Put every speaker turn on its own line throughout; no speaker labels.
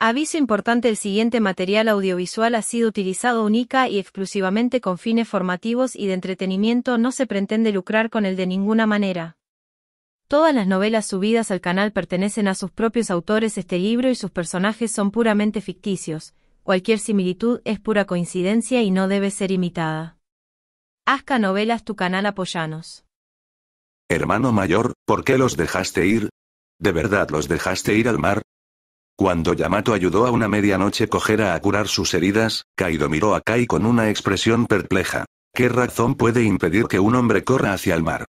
Aviso importante el siguiente material audiovisual ha sido utilizado única y exclusivamente con fines formativos y de entretenimiento no se pretende lucrar con él de ninguna manera. Todas las novelas subidas al canal pertenecen a sus propios autores este libro y sus personajes son puramente ficticios, cualquier similitud es pura coincidencia y no debe ser imitada. Hazca Novelas tu canal apoyanos. Hermano mayor, ¿por qué los dejaste ir? ¿De verdad los dejaste ir al mar? Cuando Yamato ayudó a una medianoche coger a curar sus heridas, Kaido miró a Kai con una expresión perpleja. ¿Qué razón puede impedir que un hombre corra hacia el mar?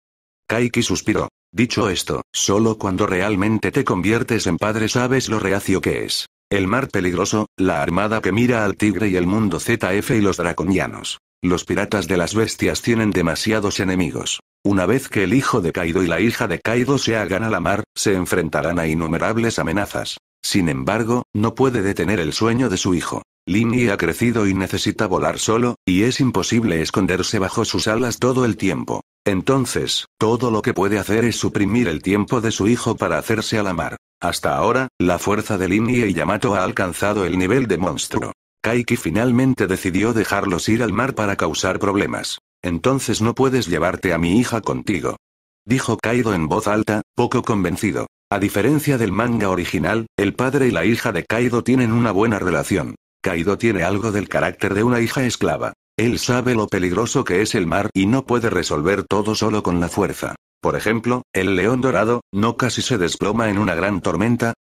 Kaiki suspiró. Dicho esto, solo cuando realmente te conviertes en padre sabes lo reacio que es. El mar peligroso, la armada que mira al tigre y el mundo ZF y los draconianos. Los piratas de las bestias tienen demasiados enemigos. Una vez que el hijo de Kaido y la hija de Kaido se hagan a la mar, se enfrentarán a innumerables amenazas. Sin embargo, no puede detener el sueño de su hijo. Linny ha crecido y necesita volar solo, y es imposible esconderse bajo sus alas todo el tiempo. Entonces, todo lo que puede hacer es suprimir el tiempo de su hijo para hacerse a la mar. Hasta ahora, la fuerza de Ye y Yamato ha alcanzado el nivel de monstruo. Kaiki finalmente decidió dejarlos ir al mar para causar problemas. Entonces no puedes llevarte a mi hija contigo. Dijo Kaido en voz alta, poco convencido. A diferencia del manga original, el padre y la hija de Kaido tienen una buena relación. Kaido tiene algo del carácter de una hija esclava. Él sabe lo peligroso que es el mar y no puede resolver todo solo con la fuerza. Por ejemplo, el león dorado, no casi se desploma en una gran tormenta.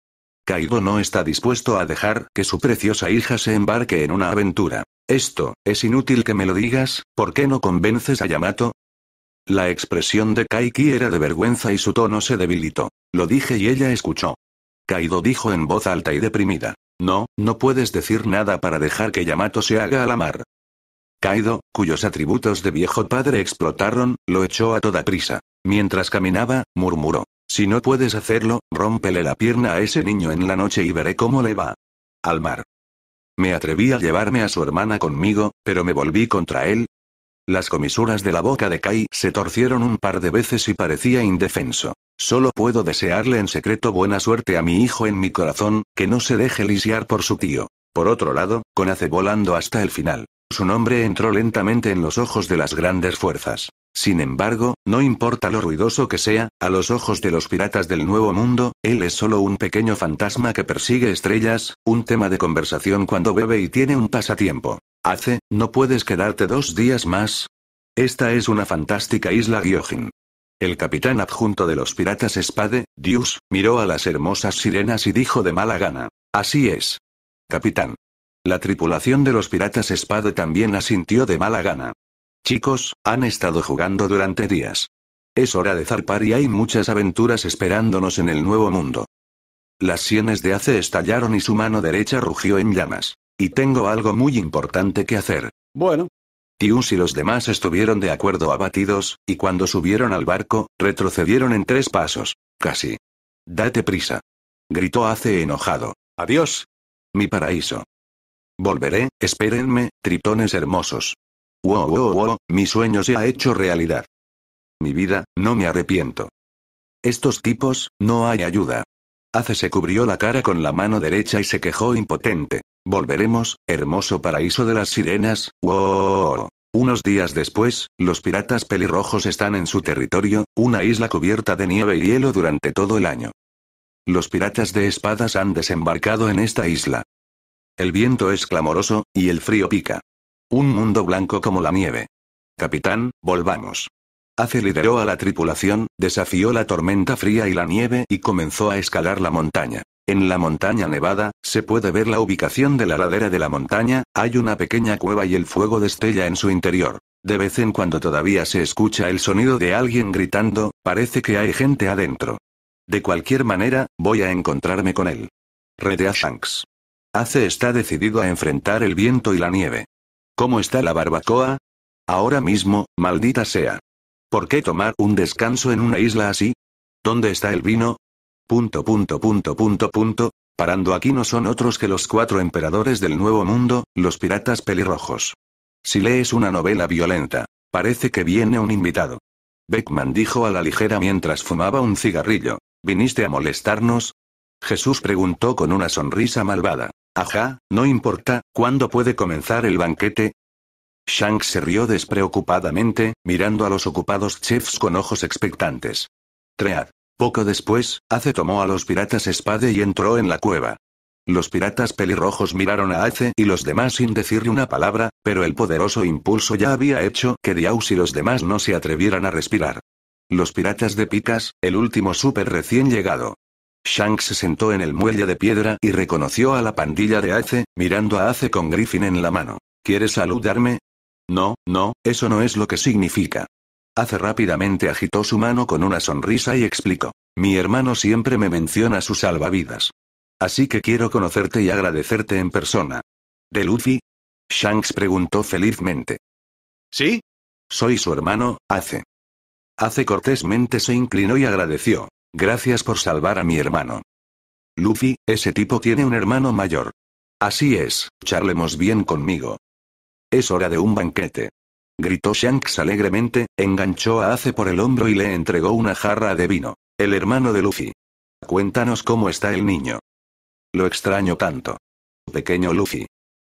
Kaido no está dispuesto a dejar que su preciosa hija se embarque en una aventura. Esto, es inútil que me lo digas, ¿por qué no convences a Yamato? La expresión de Kaiki era de vergüenza y su tono se debilitó. Lo dije y ella escuchó. Kaido dijo en voz alta y deprimida. No, no puedes decir nada para dejar que Yamato se haga a la mar. Kaido, cuyos atributos de viejo padre explotaron, lo echó a toda prisa. Mientras caminaba, murmuró. Si no puedes hacerlo, rómpele la pierna a ese niño en la noche y veré cómo le va. Al mar. Me atreví a llevarme a su hermana conmigo, pero me volví contra él, las comisuras de la boca de Kai se torcieron un par de veces y parecía indefenso. Solo puedo desearle en secreto buena suerte a mi hijo en mi corazón, que no se deje lisiar por su tío. Por otro lado, con volando hasta el final. Su nombre entró lentamente en los ojos de las grandes fuerzas. Sin embargo, no importa lo ruidoso que sea, a los ojos de los piratas del Nuevo Mundo, él es solo un pequeño fantasma que persigue estrellas, un tema de conversación cuando bebe y tiene un pasatiempo. Hace, ¿no puedes quedarte dos días más? Esta es una fantástica isla Gyojin. El capitán adjunto de los piratas Spade, Dios, miró a las hermosas sirenas y dijo de mala gana. Así es. Capitán. La tripulación de los piratas Spade también asintió de mala gana. Chicos, han estado jugando durante días. Es hora de zarpar y hay muchas aventuras esperándonos en el nuevo mundo. Las sienes de Ace estallaron y su mano derecha rugió en llamas. Y tengo algo muy importante que hacer. Bueno. Tius y los demás estuvieron de acuerdo abatidos, y cuando subieron al barco, retrocedieron en tres pasos. Casi. Date prisa. Gritó Ace enojado. Adiós. Mi paraíso. Volveré, espérenme, tritones hermosos. Wow, wow, wow, mi sueño se ha hecho realidad. Mi vida, no me arrepiento. Estos tipos, no hay ayuda. Ace se cubrió la cara con la mano derecha y se quejó impotente. Volveremos, hermoso paraíso de las sirenas, wow. Unos días después, los piratas pelirrojos están en su territorio, una isla cubierta de nieve y hielo durante todo el año. Los piratas de espadas han desembarcado en esta isla. El viento es clamoroso, y el frío pica. Un mundo blanco como la nieve. Capitán, volvamos. Ace lideró a la tripulación, desafió la tormenta fría y la nieve y comenzó a escalar la montaña. En la montaña nevada, se puede ver la ubicación de la ladera de la montaña, hay una pequeña cueva y el fuego destella en su interior. De vez en cuando todavía se escucha el sonido de alguien gritando, parece que hay gente adentro. De cualquier manera, voy a encontrarme con él. Redea Shanks. Ace está decidido a enfrentar el viento y la nieve. ¿Cómo está la barbacoa? Ahora mismo, maldita sea. ¿Por qué tomar un descanso en una isla así? ¿Dónde está el vino? Punto punto punto punto punto. Parando aquí no son otros que los cuatro emperadores del Nuevo Mundo, los piratas pelirrojos. Si lees una novela violenta, parece que viene un invitado. Beckman dijo a la ligera mientras fumaba un cigarrillo. ¿Viniste a molestarnos? Jesús preguntó con una sonrisa malvada. Ajá, no importa, ¿cuándo puede comenzar el banquete? Shanks se rió despreocupadamente, mirando a los ocupados chefs con ojos expectantes. Tread. Poco después, Ace tomó a los piratas espada y entró en la cueva. Los piratas pelirrojos miraron a Ace y los demás sin decirle una palabra, pero el poderoso impulso ya había hecho que Diaus y los demás no se atrevieran a respirar. Los piratas de picas, el último súper recién llegado. Shanks se sentó en el muelle de piedra y reconoció a la pandilla de Ace, mirando a Ace con Griffin en la mano. ¿Quieres saludarme? No, no, eso no es lo que significa. Hace rápidamente agitó su mano con una sonrisa y explicó. Mi hermano siempre me menciona sus salvavidas. Así que quiero conocerte y agradecerte en persona. ¿De Luffy? Shanks preguntó felizmente. ¿Sí? Soy su hermano, Ace. Ace cortésmente se inclinó y agradeció. Gracias por salvar a mi hermano. Luffy, ese tipo tiene un hermano mayor. Así es, charlemos bien conmigo. Es hora de un banquete gritó Shanks alegremente, enganchó a Ace por el hombro y le entregó una jarra de vino. El hermano de Luffy. Cuéntanos cómo está el niño. Lo extraño tanto. Pequeño Luffy.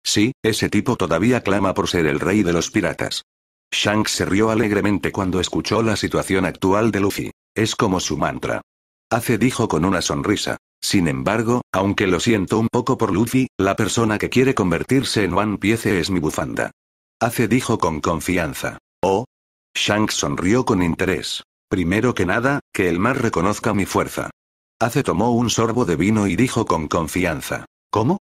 Sí, ese tipo todavía clama por ser el rey de los piratas. Shanks se rió alegremente cuando escuchó la situación actual de Luffy. Es como su mantra. Ace dijo con una sonrisa. Sin embargo, aunque lo siento un poco por Luffy, la persona que quiere convertirse en One Piece es mi bufanda. Hace dijo con confianza. Oh. Shang sonrió con interés. Primero que nada, que el mar reconozca mi fuerza. Hace tomó un sorbo de vino y dijo con confianza. ¿Cómo?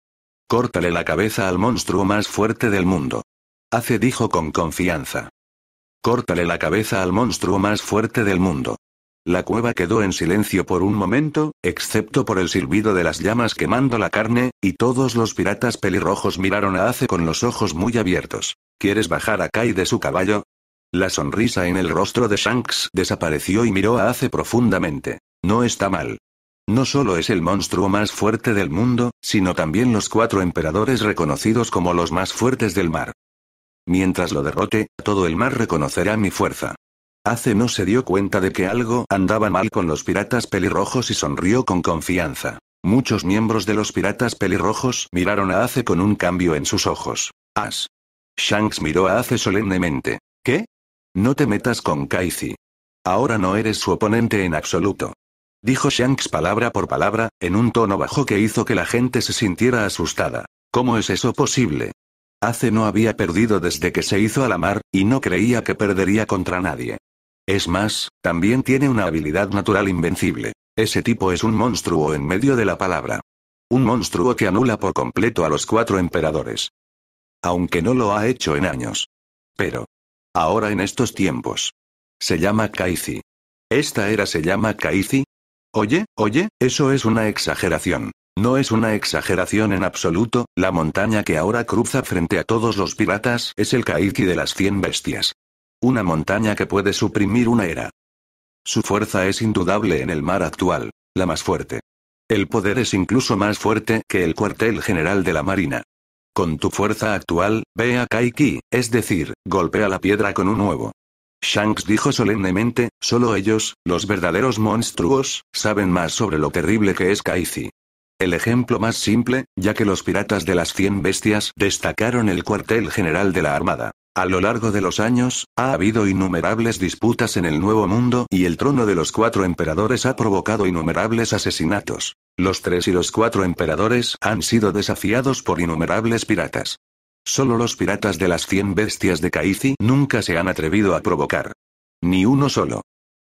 Córtale la cabeza al monstruo más fuerte del mundo. Hace dijo con confianza. Córtale la cabeza al monstruo más fuerte del mundo. La cueva quedó en silencio por un momento, excepto por el silbido de las llamas quemando la carne, y todos los piratas pelirrojos miraron a Ace con los ojos muy abiertos. ¿Quieres bajar a Kai de su caballo? La sonrisa en el rostro de Shanks desapareció y miró a Ace profundamente. No está mal. No solo es el monstruo más fuerte del mundo, sino también los cuatro emperadores reconocidos como los más fuertes del mar. Mientras lo derrote, todo el mar reconocerá mi fuerza. Ace no se dio cuenta de que algo andaba mal con los piratas pelirrojos y sonrió con confianza. Muchos miembros de los piratas pelirrojos miraron a Ace con un cambio en sus ojos. As. Shanks miró a Ace solemnemente. ¿Qué? No te metas con Kaizi. Ahora no eres su oponente en absoluto. Dijo Shanks palabra por palabra, en un tono bajo que hizo que la gente se sintiera asustada. ¿Cómo es eso posible? Ace no había perdido desde que se hizo a la mar, y no creía que perdería contra nadie. Es más, también tiene una habilidad natural invencible. Ese tipo es un monstruo en medio de la palabra. Un monstruo que anula por completo a los cuatro emperadores. Aunque no lo ha hecho en años. Pero. Ahora en estos tiempos. Se llama Kaizi. ¿Esta era se llama Kaizi? Oye, oye, eso es una exageración. No es una exageración en absoluto, la montaña que ahora cruza frente a todos los piratas es el Kaizi de las 100 bestias. Una montaña que puede suprimir una era. Su fuerza es indudable en el mar actual, la más fuerte. El poder es incluso más fuerte que el cuartel general de la Marina. Con tu fuerza actual, ve a Kaiki, es decir, golpea la piedra con un huevo. Shanks dijo solemnemente, solo ellos, los verdaderos monstruos, saben más sobre lo terrible que es Kaiki. El ejemplo más simple, ya que los piratas de las 100 bestias destacaron el cuartel general de la Armada. A lo largo de los años, ha habido innumerables disputas en el Nuevo Mundo y el trono de los cuatro emperadores ha provocado innumerables asesinatos. Los tres y los cuatro emperadores han sido desafiados por innumerables piratas. Solo los piratas de las cien bestias de Kaizi nunca se han atrevido a provocar. Ni uno solo.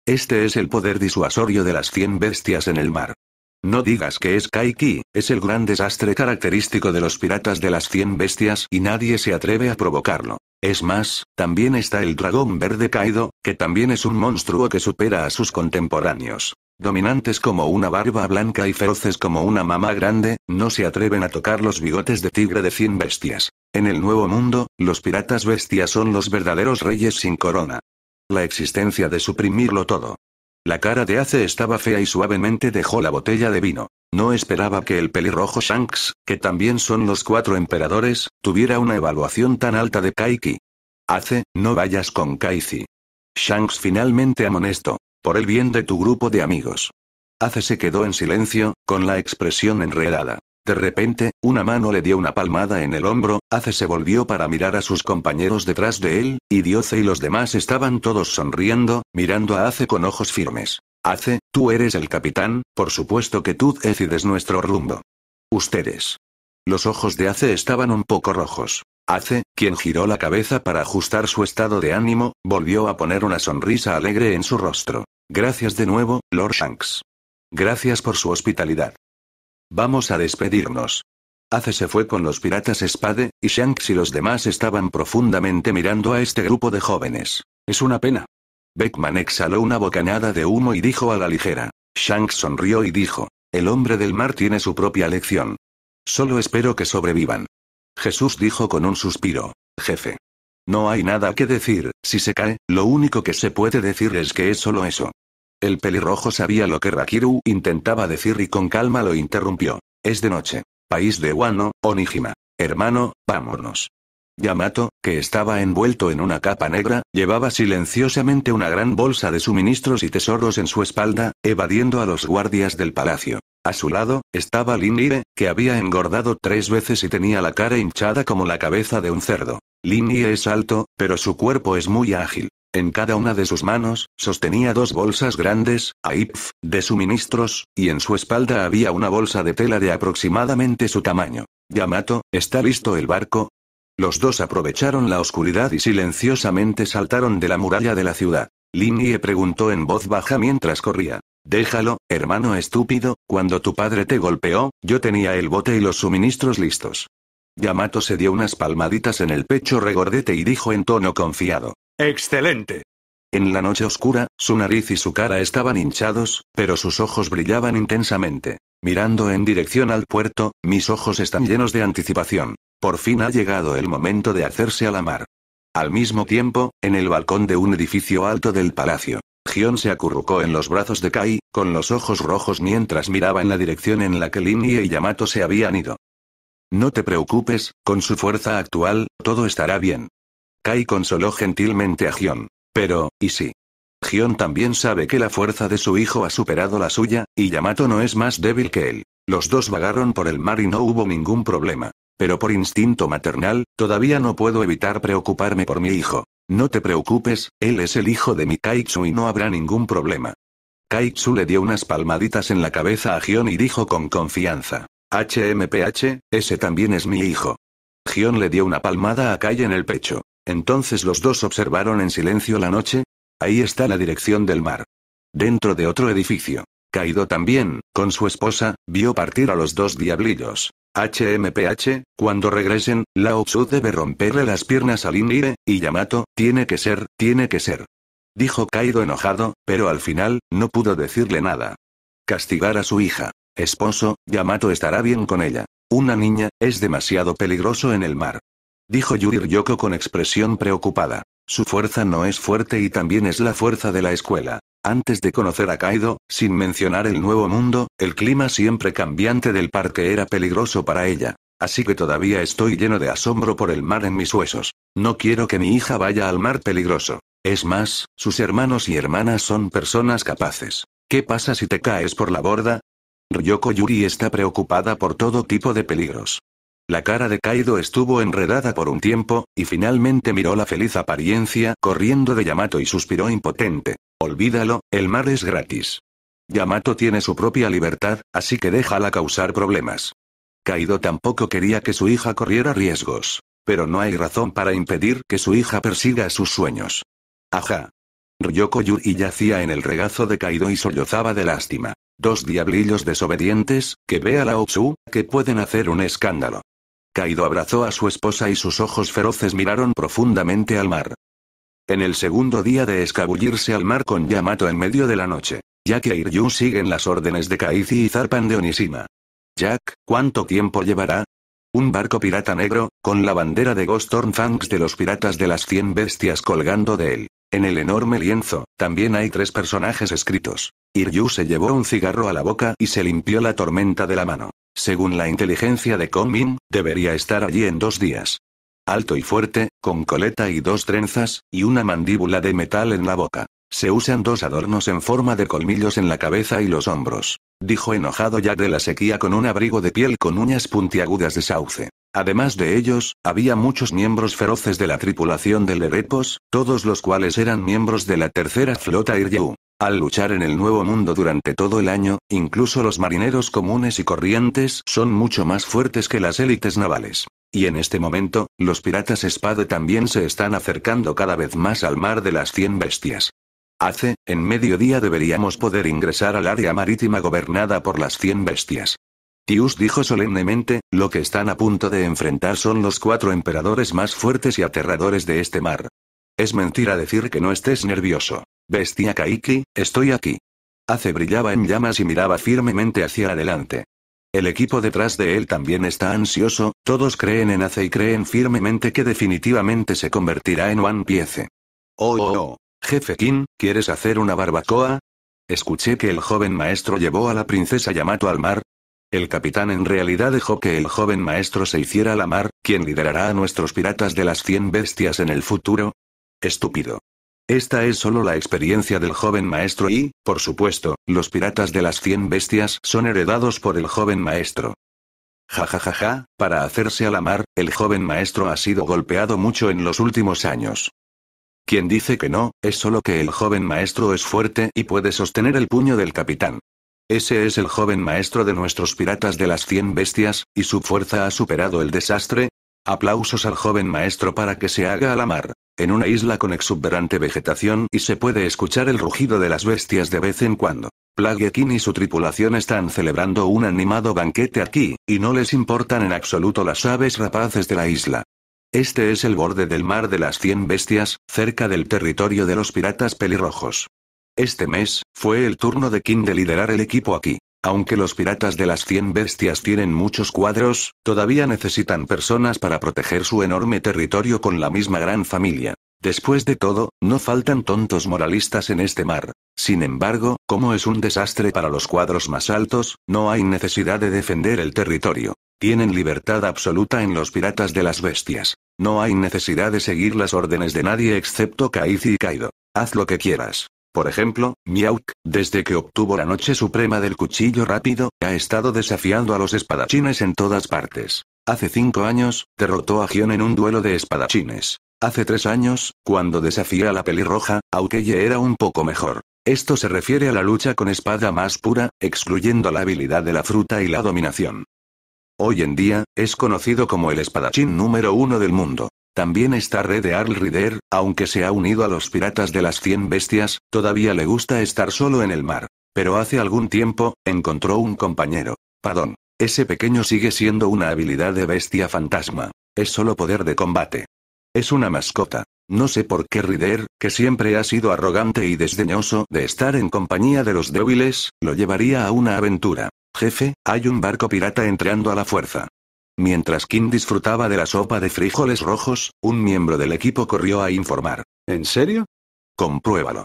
Este es el poder disuasorio de las cien bestias en el mar. No digas que es Kaiki, es el gran desastre característico de los piratas de las 100 bestias y nadie se atreve a provocarlo. Es más, también está el dragón verde Kaido, que también es un monstruo que supera a sus contemporáneos. Dominantes como una barba blanca y feroces como una mamá grande, no se atreven a tocar los bigotes de tigre de 100 bestias. En el Nuevo Mundo, los piratas bestias son los verdaderos reyes sin corona. La existencia de suprimirlo todo, la cara de Ace estaba fea y suavemente dejó la botella de vino. No esperaba que el pelirrojo Shanks, que también son los cuatro emperadores, tuviera una evaluación tan alta de Kaiki. Ace, no vayas con Kaiki. Shanks finalmente amonestó. Por el bien de tu grupo de amigos. Ace se quedó en silencio, con la expresión enredada. De repente, una mano le dio una palmada en el hombro, Ace se volvió para mirar a sus compañeros detrás de él, y Dioce y los demás estaban todos sonriendo, mirando a Ace con ojos firmes. Ace, tú eres el capitán, por supuesto que tú decides nuestro rumbo. Ustedes. Los ojos de Ace estaban un poco rojos. Ace, quien giró la cabeza para ajustar su estado de ánimo, volvió a poner una sonrisa alegre en su rostro. Gracias de nuevo, Lord Shanks. Gracias por su hospitalidad. Vamos a despedirnos. Hace se fue con los piratas Spade, y Shanks y los demás estaban profundamente mirando a este grupo de jóvenes. Es una pena. Beckman exhaló una bocanada de humo y dijo a la ligera. Shanks sonrió y dijo, el hombre del mar tiene su propia lección. Solo espero que sobrevivan. Jesús dijo con un suspiro, jefe. No hay nada que decir, si se cae, lo único que se puede decir es que es solo eso. El pelirrojo sabía lo que Rakiru intentaba decir y con calma lo interrumpió. Es de noche. País de Wano, Onijima. Hermano, vámonos. Yamato, que estaba envuelto en una capa negra, llevaba silenciosamente una gran bolsa de suministros y tesoros en su espalda, evadiendo a los guardias del palacio. A su lado, estaba Lin que había engordado tres veces y tenía la cara hinchada como la cabeza de un cerdo. Lin es alto, pero su cuerpo es muy ágil. En cada una de sus manos, sostenía dos bolsas grandes, AIPF, de suministros, y en su espalda había una bolsa de tela de aproximadamente su tamaño. Yamato, ¿está listo el barco? Los dos aprovecharon la oscuridad y silenciosamente saltaron de la muralla de la ciudad. Linie preguntó en voz baja mientras corría. Déjalo, hermano estúpido, cuando tu padre te golpeó, yo tenía el bote y los suministros listos. Yamato se dio unas palmaditas en el pecho regordete y dijo en tono confiado. Excelente. En la noche oscura, su nariz y su cara estaban hinchados, pero sus ojos brillaban intensamente. Mirando en dirección al puerto, mis ojos están llenos de anticipación. Por fin ha llegado el momento de hacerse a la mar. Al mismo tiempo, en el balcón de un edificio alto del palacio, Gion se acurrucó en los brazos de Kai, con los ojos rojos mientras miraba en la dirección en la que Linie y Yamato se habían ido. No te preocupes, con su fuerza actual, todo estará bien. Kai consoló gentilmente a Gion. Pero, ¿y si? Gion también sabe que la fuerza de su hijo ha superado la suya, y Yamato no es más débil que él. Los dos vagaron por el mar y no hubo ningún problema. Pero por instinto maternal, todavía no puedo evitar preocuparme por mi hijo. No te preocupes, él es el hijo de mi Kaisu y no habrá ningún problema. Kaiku le dio unas palmaditas en la cabeza a Gion y dijo con confianza. HMPH, ese también es mi hijo. Gion le dio una palmada a Kai en el pecho. Entonces los dos observaron en silencio la noche. Ahí está la dirección del mar. Dentro de otro edificio. Caído también, con su esposa, vio partir a los dos diablillos. HMPH, cuando regresen, Lao Tzu debe romperle las piernas al Inire, y Yamato, tiene que ser, tiene que ser. Dijo Kaido enojado, pero al final, no pudo decirle nada. Castigar a su hija. Esposo, Yamato estará bien con ella. Una niña, es demasiado peligroso en el mar dijo Yuri Ryoko con expresión preocupada. Su fuerza no es fuerte y también es la fuerza de la escuela. Antes de conocer a Kaido, sin mencionar el nuevo mundo, el clima siempre cambiante del parque era peligroso para ella. Así que todavía estoy lleno de asombro por el mar en mis huesos. No quiero que mi hija vaya al mar peligroso. Es más, sus hermanos y hermanas son personas capaces. ¿Qué pasa si te caes por la borda? Ryoko Yuri está preocupada por todo tipo de peligros. La cara de Kaido estuvo enredada por un tiempo, y finalmente miró la feliz apariencia corriendo de Yamato y suspiró impotente. Olvídalo, el mar es gratis. Yamato tiene su propia libertad, así que déjala causar problemas. Kaido tampoco quería que su hija corriera riesgos. Pero no hay razón para impedir que su hija persiga sus sueños. Ajá. Ryoko y yacía en el regazo de Kaido y sollozaba de lástima. Dos diablillos desobedientes, que ve a la Otsu, que pueden hacer un escándalo. Kaido abrazó a su esposa y sus ojos feroces miraron profundamente al mar. En el segundo día de escabullirse al mar con Yamato en medio de la noche, Jack e Iryu siguen las órdenes de Kaizi y zarpan de Onishima. Jack, ¿cuánto tiempo llevará? Un barco pirata negro, con la bandera de Ghost Fangs de los piratas de las 100 bestias colgando de él. En el enorme lienzo, también hay tres personajes escritos. Iryu se llevó un cigarro a la boca y se limpió la tormenta de la mano. Según la inteligencia de Min, debería estar allí en dos días. Alto y fuerte, con coleta y dos trenzas, y una mandíbula de metal en la boca. Se usan dos adornos en forma de colmillos en la cabeza y los hombros, dijo enojado ya de la sequía con un abrigo de piel con uñas puntiagudas de sauce. Además de ellos, había muchos miembros feroces de la tripulación del Erepos, todos los cuales eran miembros de la tercera flota Iryu. Al luchar en el Nuevo Mundo durante todo el año, incluso los marineros comunes y corrientes son mucho más fuertes que las élites navales. Y en este momento, los piratas espada también se están acercando cada vez más al mar de las 100 bestias. Hace, en mediodía deberíamos poder ingresar al área marítima gobernada por las 100 bestias. Tius dijo solemnemente, lo que están a punto de enfrentar son los cuatro emperadores más fuertes y aterradores de este mar. Es mentira decir que no estés nervioso. Bestia Kaiki, estoy aquí. Ace brillaba en llamas y miraba firmemente hacia adelante. El equipo detrás de él también está ansioso, todos creen en Ace y creen firmemente que definitivamente se convertirá en One Piece. Oh, oh, oh. Jefe Kim, ¿quieres hacer una barbacoa? Escuché que el joven maestro llevó a la princesa Yamato al mar, el capitán en realidad dejó que el joven maestro se hiciera la mar, quien liderará a nuestros piratas de las 100 bestias en el futuro. Estúpido. Esta es solo la experiencia del joven maestro y, por supuesto, los piratas de las 100 bestias son heredados por el joven maestro. Ja ja ja para hacerse a la mar, el joven maestro ha sido golpeado mucho en los últimos años. Quien dice que no, es solo que el joven maestro es fuerte y puede sostener el puño del capitán. Ese es el joven maestro de nuestros piratas de las 100 bestias, y su fuerza ha superado el desastre. Aplausos al joven maestro para que se haga a la mar. En una isla con exuberante vegetación y se puede escuchar el rugido de las bestias de vez en cuando. Plaguekin y su tripulación están celebrando un animado banquete aquí, y no les importan en absoluto las aves rapaces de la isla. Este es el borde del mar de las 100 bestias, cerca del territorio de los piratas pelirrojos. Este mes, fue el turno de King de liderar el equipo aquí. Aunque los piratas de las 100 bestias tienen muchos cuadros, todavía necesitan personas para proteger su enorme territorio con la misma gran familia. Después de todo, no faltan tontos moralistas en este mar. Sin embargo, como es un desastre para los cuadros más altos, no hay necesidad de defender el territorio. Tienen libertad absoluta en los piratas de las bestias. No hay necesidad de seguir las órdenes de nadie excepto Kaizi y Kaido. Haz lo que quieras. Por ejemplo, Miauk, desde que obtuvo la noche suprema del cuchillo rápido, ha estado desafiando a los espadachines en todas partes. Hace cinco años, derrotó a Gion en un duelo de espadachines. Hace tres años, cuando desafía a la pelirroja, Aukeye era un poco mejor. Esto se refiere a la lucha con espada más pura, excluyendo la habilidad de la fruta y la dominación. Hoy en día, es conocido como el espadachín número uno del mundo. También está Red de Arl Rider, aunque se ha unido a los piratas de las 100 bestias, todavía le gusta estar solo en el mar. Pero hace algún tiempo, encontró un compañero. Padón. Ese pequeño sigue siendo una habilidad de bestia fantasma. Es solo poder de combate. Es una mascota. No sé por qué Rider, que siempre ha sido arrogante y desdeñoso de estar en compañía de los débiles, lo llevaría a una aventura. Jefe, hay un barco pirata entrando a la fuerza. Mientras Kim disfrutaba de la sopa de frijoles rojos, un miembro del equipo corrió a informar. ¿En serio? Compruébalo.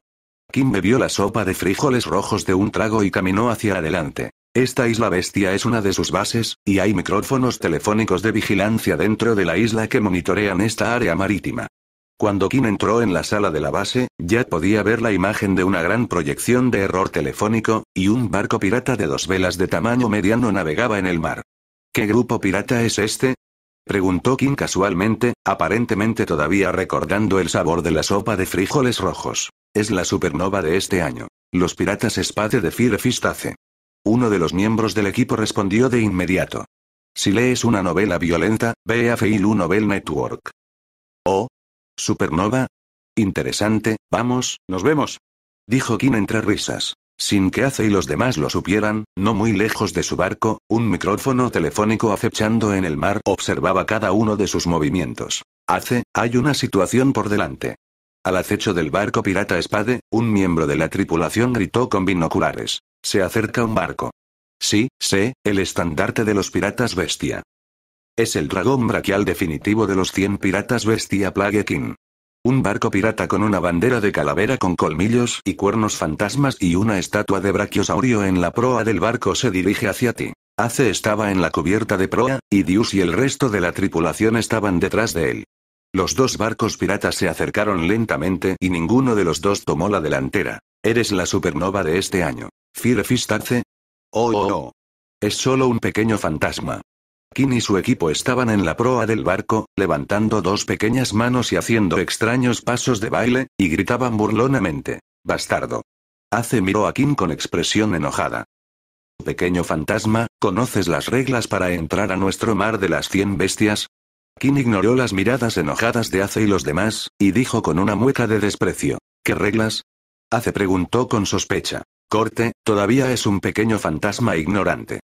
Kim bebió la sopa de frijoles rojos de un trago y caminó hacia adelante. Esta isla bestia es una de sus bases, y hay micrófonos telefónicos de vigilancia dentro de la isla que monitorean esta área marítima. Cuando Kim entró en la sala de la base, ya podía ver la imagen de una gran proyección de error telefónico, y un barco pirata de dos velas de tamaño mediano navegaba en el mar. ¿Qué grupo pirata es este? Preguntó Kim casualmente, aparentemente todavía recordando el sabor de la sopa de frijoles rojos. Es la supernova de este año. Los piratas Spade de Fire Fistace. Uno de los miembros del equipo respondió de inmediato. Si lees una novela violenta, ve a Feilu Novel Network. Oh. Supernova. Interesante, vamos, nos vemos. Dijo Kim entre risas. Sin que Ace y los demás lo supieran, no muy lejos de su barco, un micrófono telefónico acechando en el mar observaba cada uno de sus movimientos. Ace, hay una situación por delante. Al acecho del barco pirata espade, un miembro de la tripulación gritó con binoculares. Se acerca un barco. Sí, sé, el estandarte de los piratas bestia. Es el dragón braquial definitivo de los 100 piratas bestia Plague King. Un barco pirata con una bandera de calavera con colmillos y cuernos fantasmas y una estatua de brachiosaurio en la proa del barco se dirige hacia ti. Ace estaba en la cubierta de proa, y Dius y el resto de la tripulación estaban detrás de él. Los dos barcos piratas se acercaron lentamente y ninguno de los dos tomó la delantera. Eres la supernova de este año. Firefist Ace. Oh, oh, oh. Es solo un pequeño fantasma. Kim y su equipo estaban en la proa del barco, levantando dos pequeñas manos y haciendo extraños pasos de baile, y gritaban burlonamente. Bastardo. Ace miró a Kim con expresión enojada. Pequeño fantasma, ¿conoces las reglas para entrar a nuestro mar de las cien bestias? Kim ignoró las miradas enojadas de Ace y los demás, y dijo con una mueca de desprecio. ¿Qué reglas? Ace preguntó con sospecha. Corte, todavía es un pequeño fantasma ignorante.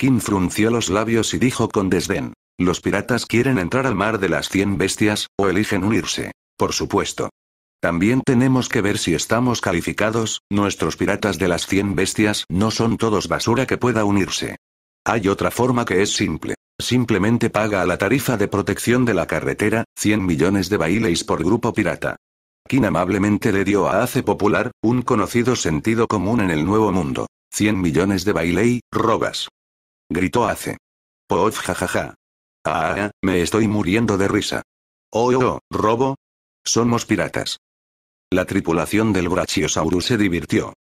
Kim frunció los labios y dijo con desdén. Los piratas quieren entrar al mar de las 100 bestias, o eligen unirse. Por supuesto. También tenemos que ver si estamos calificados, nuestros piratas de las 100 bestias no son todos basura que pueda unirse. Hay otra forma que es simple. Simplemente paga a la tarifa de protección de la carretera, 100 millones de baileys por grupo pirata. Kim amablemente le dio a Ace Popular, un conocido sentido común en el Nuevo Mundo. 100 millones de bailey, robas." Gritó Ace. Poof jajaja. Ah, ah, me estoy muriendo de risa. Oh, oh, oh, robo. Somos piratas. La tripulación del Brachiosaurus se divirtió.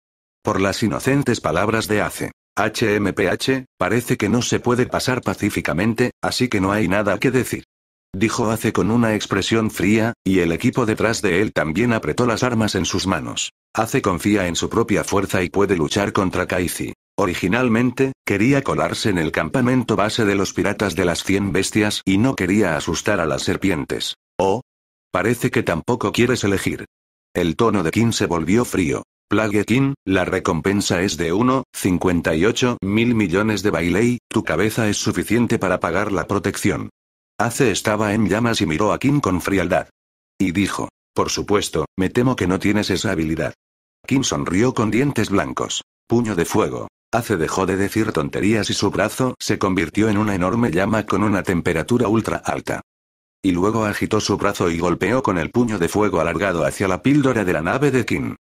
Por las inocentes palabras de Ace. HMPH, parece que no se puede pasar pacíficamente, así que no hay nada que decir. Dijo Ace con una expresión fría, y el equipo detrás de él también apretó las armas en sus manos. Ace confía en su propia fuerza y puede luchar contra Kaizi. Originalmente, quería colarse en el campamento base de los piratas de las 100 bestias y no quería asustar a las serpientes. Oh. Parece que tampoco quieres elegir. El tono de Kim se volvió frío. Plague King, la recompensa es de 1,58 mil millones de bailey, tu cabeza es suficiente para pagar la protección. Ace estaba en llamas y miró a Kim con frialdad. Y dijo, por supuesto, me temo que no tienes esa habilidad. Kim sonrió con dientes blancos. Puño de fuego. Hace dejó de decir tonterías y su brazo se convirtió en una enorme llama con una temperatura ultra alta. Y luego agitó su brazo y golpeó con el puño de fuego alargado hacia la píldora de la nave de Kim.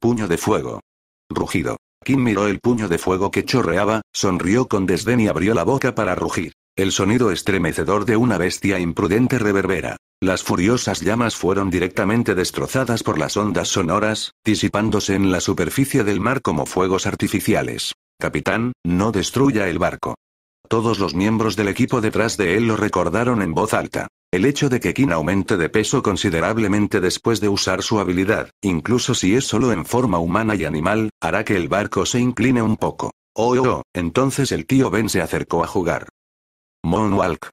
Puño de fuego. Rugido. Kim miró el puño de fuego que chorreaba, sonrió con desdén y abrió la boca para rugir. El sonido estremecedor de una bestia imprudente reverbera. Las furiosas llamas fueron directamente destrozadas por las ondas sonoras, disipándose en la superficie del mar como fuegos artificiales. Capitán, no destruya el barco. Todos los miembros del equipo detrás de él lo recordaron en voz alta. El hecho de que Kin aumente de peso considerablemente después de usar su habilidad, incluso si es solo en forma humana y animal, hará que el barco se incline un poco. Oh, oh, oh. entonces el tío Ben se acercó a jugar. Moonwalk,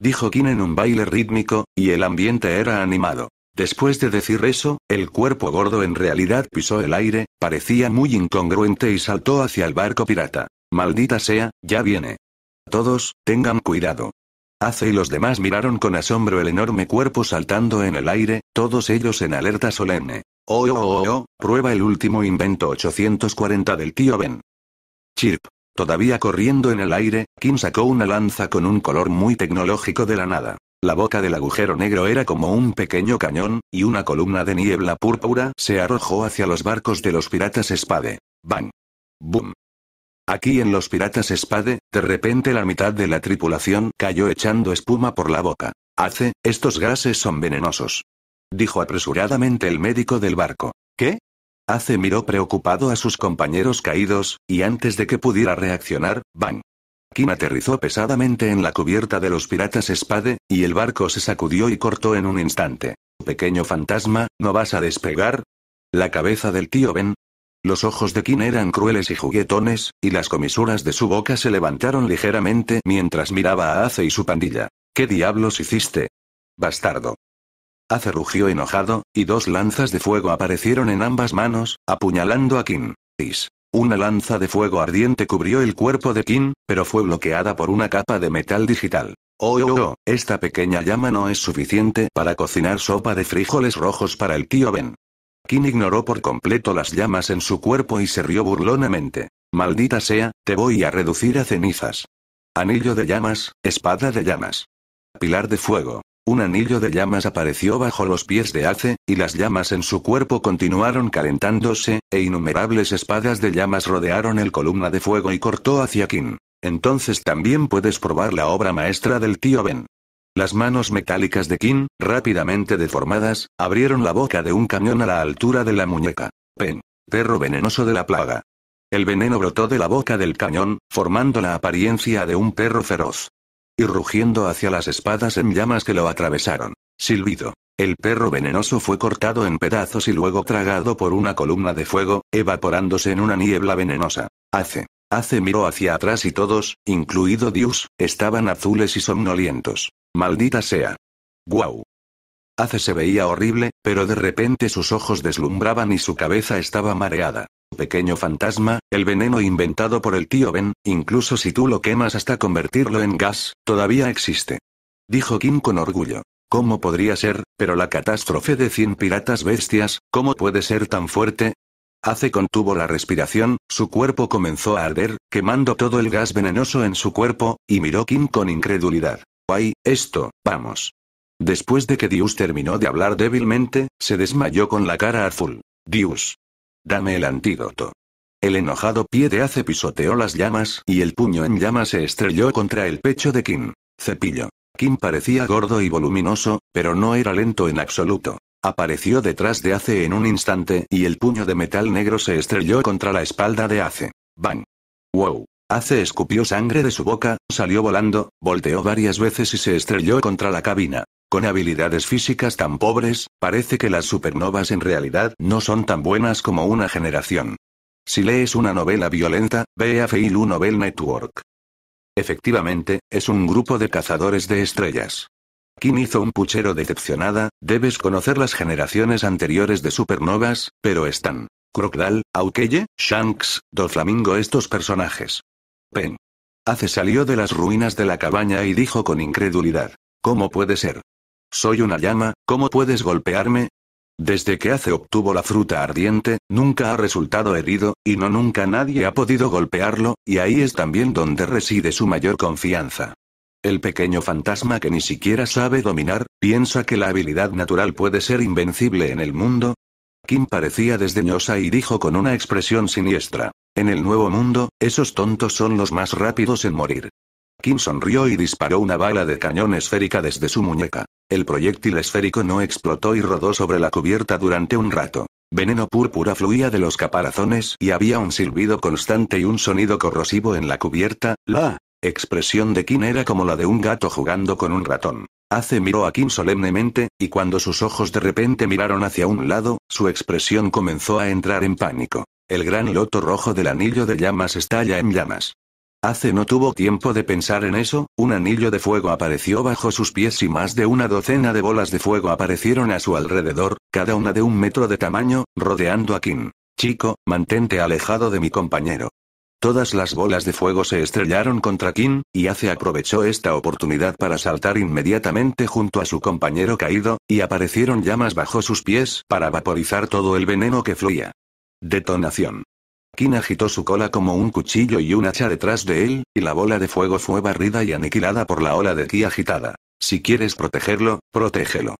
dijo Kim en un baile rítmico, y el ambiente era animado. Después de decir eso, el cuerpo gordo en realidad pisó el aire, parecía muy incongruente y saltó hacia el barco pirata. Maldita sea, ya viene. Todos, tengan cuidado. Ace y los demás miraron con asombro el enorme cuerpo saltando en el aire, todos ellos en alerta solemne. Oh, oh, oh, oh, prueba el último invento 840 del tío Ben. Chirp. Todavía corriendo en el aire, Kim sacó una lanza con un color muy tecnológico de la nada. La boca del agujero negro era como un pequeño cañón, y una columna de niebla púrpura se arrojó hacia los barcos de los piratas espade. ¡Bang! ¡Boom! Aquí en los piratas espade, de repente la mitad de la tripulación cayó echando espuma por la boca. Hace, estos gases son venenosos. Dijo apresuradamente el médico del barco. ¿Qué? Ace miró preocupado a sus compañeros caídos, y antes de que pudiera reaccionar, ¡bang! Kim aterrizó pesadamente en la cubierta de los piratas Spade, y el barco se sacudió y cortó en un instante. Pequeño fantasma, ¿no vas a despegar? La cabeza del tío Ben. Los ojos de Kim eran crueles y juguetones, y las comisuras de su boca se levantaron ligeramente mientras miraba a Ace y su pandilla. ¿Qué diablos hiciste? Bastardo. Hace rugió enojado, y dos lanzas de fuego aparecieron en ambas manos, apuñalando a Kim. Una lanza de fuego ardiente cubrió el cuerpo de Kim, pero fue bloqueada por una capa de metal digital. Oh, oh, oh, oh, esta pequeña llama no es suficiente para cocinar sopa de frijoles rojos para el tío Ben. Kim ignoró por completo las llamas en su cuerpo y se rió burlonamente. Maldita sea, te voy a reducir a cenizas. Anillo de llamas, espada de llamas. Pilar de fuego. Un anillo de llamas apareció bajo los pies de Ace, y las llamas en su cuerpo continuaron calentándose, e innumerables espadas de llamas rodearon el columna de fuego y cortó hacia Kin. Entonces también puedes probar la obra maestra del tío Ben. Las manos metálicas de Kin, rápidamente deformadas, abrieron la boca de un cañón a la altura de la muñeca. Pen. Perro venenoso de la plaga. El veneno brotó de la boca del cañón, formando la apariencia de un perro feroz y rugiendo hacia las espadas en llamas que lo atravesaron. Silbido. El perro venenoso fue cortado en pedazos y luego tragado por una columna de fuego, evaporándose en una niebla venenosa. Hace. Ace miró hacia atrás y todos, incluido Dios, estaban azules y somnolientos. Maldita sea. Guau. Hace se veía horrible, pero de repente sus ojos deslumbraban y su cabeza estaba mareada pequeño fantasma, el veneno inventado por el tío Ben, incluso si tú lo quemas hasta convertirlo en gas, todavía existe. Dijo Kim con orgullo. ¿Cómo podría ser, pero la catástrofe de 100 piratas bestias, cómo puede ser tan fuerte? Hace contuvo la respiración, su cuerpo comenzó a arder, quemando todo el gas venenoso en su cuerpo, y miró Kim con incredulidad. ¡Ay, esto, vamos! Después de que Dios terminó de hablar débilmente, se desmayó con la cara azul. Dios. Dame el antídoto. El enojado pie de Ace pisoteó las llamas y el puño en llama se estrelló contra el pecho de Kim. Cepillo. Kim parecía gordo y voluminoso, pero no era lento en absoluto. Apareció detrás de Ace en un instante y el puño de metal negro se estrelló contra la espalda de Ace. ¡Bang! ¡Wow! Ace escupió sangre de su boca, salió volando, volteó varias veces y se estrelló contra la cabina. Con habilidades físicas tan pobres, parece que las supernovas en realidad no son tan buenas como una generación. Si lees una novela violenta, ve a Feilu Novel Network. Efectivamente, es un grupo de cazadores de estrellas. Kim hizo un puchero decepcionada, debes conocer las generaciones anteriores de supernovas, pero están. Crocodile, Aukeye, Shanks, Doflamingo estos personajes. Pen. Hace salió de las ruinas de la cabaña y dijo con incredulidad. ¿Cómo puede ser? Soy una llama, ¿cómo puedes golpearme? Desde que hace obtuvo la fruta ardiente, nunca ha resultado herido, y no nunca nadie ha podido golpearlo, y ahí es también donde reside su mayor confianza. El pequeño fantasma que ni siquiera sabe dominar, piensa que la habilidad natural puede ser invencible en el mundo. Kim parecía desdeñosa y dijo con una expresión siniestra. En el nuevo mundo, esos tontos son los más rápidos en morir. Kim sonrió y disparó una bala de cañón esférica desde su muñeca. El proyectil esférico no explotó y rodó sobre la cubierta durante un rato. Veneno púrpura fluía de los caparazones y había un silbido constante y un sonido corrosivo en la cubierta. La expresión de Kim era como la de un gato jugando con un ratón. Ace miró a Kim solemnemente, y cuando sus ojos de repente miraron hacia un lado, su expresión comenzó a entrar en pánico. El gran loto rojo del anillo de llamas estalla en llamas. Hace no tuvo tiempo de pensar en eso, un anillo de fuego apareció bajo sus pies y más de una docena de bolas de fuego aparecieron a su alrededor, cada una de un metro de tamaño, rodeando a Kim. Chico, mantente alejado de mi compañero. Todas las bolas de fuego se estrellaron contra Kim, y Ace aprovechó esta oportunidad para saltar inmediatamente junto a su compañero caído, y aparecieron llamas bajo sus pies para vaporizar todo el veneno que fluía. Detonación. King agitó su cola como un cuchillo y un hacha detrás de él, y la bola de fuego fue barrida y aniquilada por la ola de ki agitada. Si quieres protegerlo, protégelo.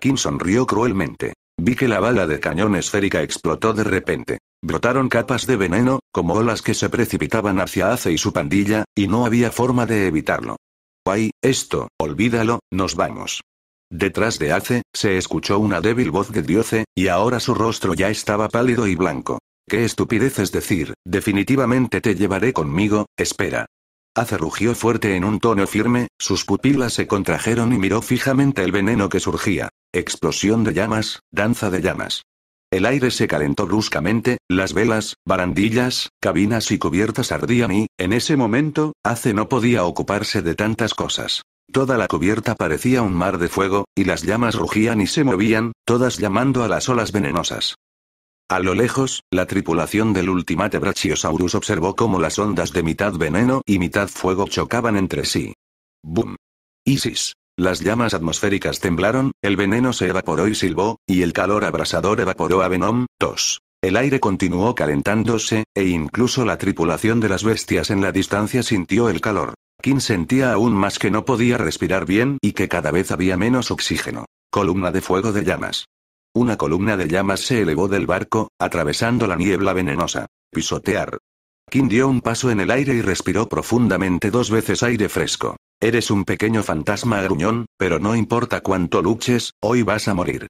Kim sonrió cruelmente. Vi que la bala de cañón esférica explotó de repente. Brotaron capas de veneno, como olas que se precipitaban hacia Ace y su pandilla, y no había forma de evitarlo. Guay, esto, olvídalo, nos vamos. Detrás de Ace, se escuchó una débil voz de Dioce, y ahora su rostro ya estaba pálido y blanco. Qué estupidez es decir, definitivamente te llevaré conmigo, espera. Ace rugió fuerte en un tono firme, sus pupilas se contrajeron y miró fijamente el veneno que surgía. Explosión de llamas, danza de llamas. El aire se calentó bruscamente, las velas, barandillas, cabinas y cubiertas ardían y, en ese momento, Ace no podía ocuparse de tantas cosas. Toda la cubierta parecía un mar de fuego, y las llamas rugían y se movían, todas llamando a las olas venenosas. A lo lejos, la tripulación del Ultimate Brachiosaurus observó cómo las ondas de mitad veneno y mitad fuego chocaban entre sí. ¡Bum! Isis. Las llamas atmosféricas temblaron, el veneno se evaporó y silbó, y el calor abrasador evaporó a Venom, tos. El aire continuó calentándose, e incluso la tripulación de las bestias en la distancia sintió el calor. Kim sentía aún más que no podía respirar bien y que cada vez había menos oxígeno. Columna de fuego de llamas. Una columna de llamas se elevó del barco, atravesando la niebla venenosa. Pisotear. Kim dio un paso en el aire y respiró profundamente dos veces aire fresco. Eres un pequeño fantasma gruñón, pero no importa cuánto luches, hoy vas a morir.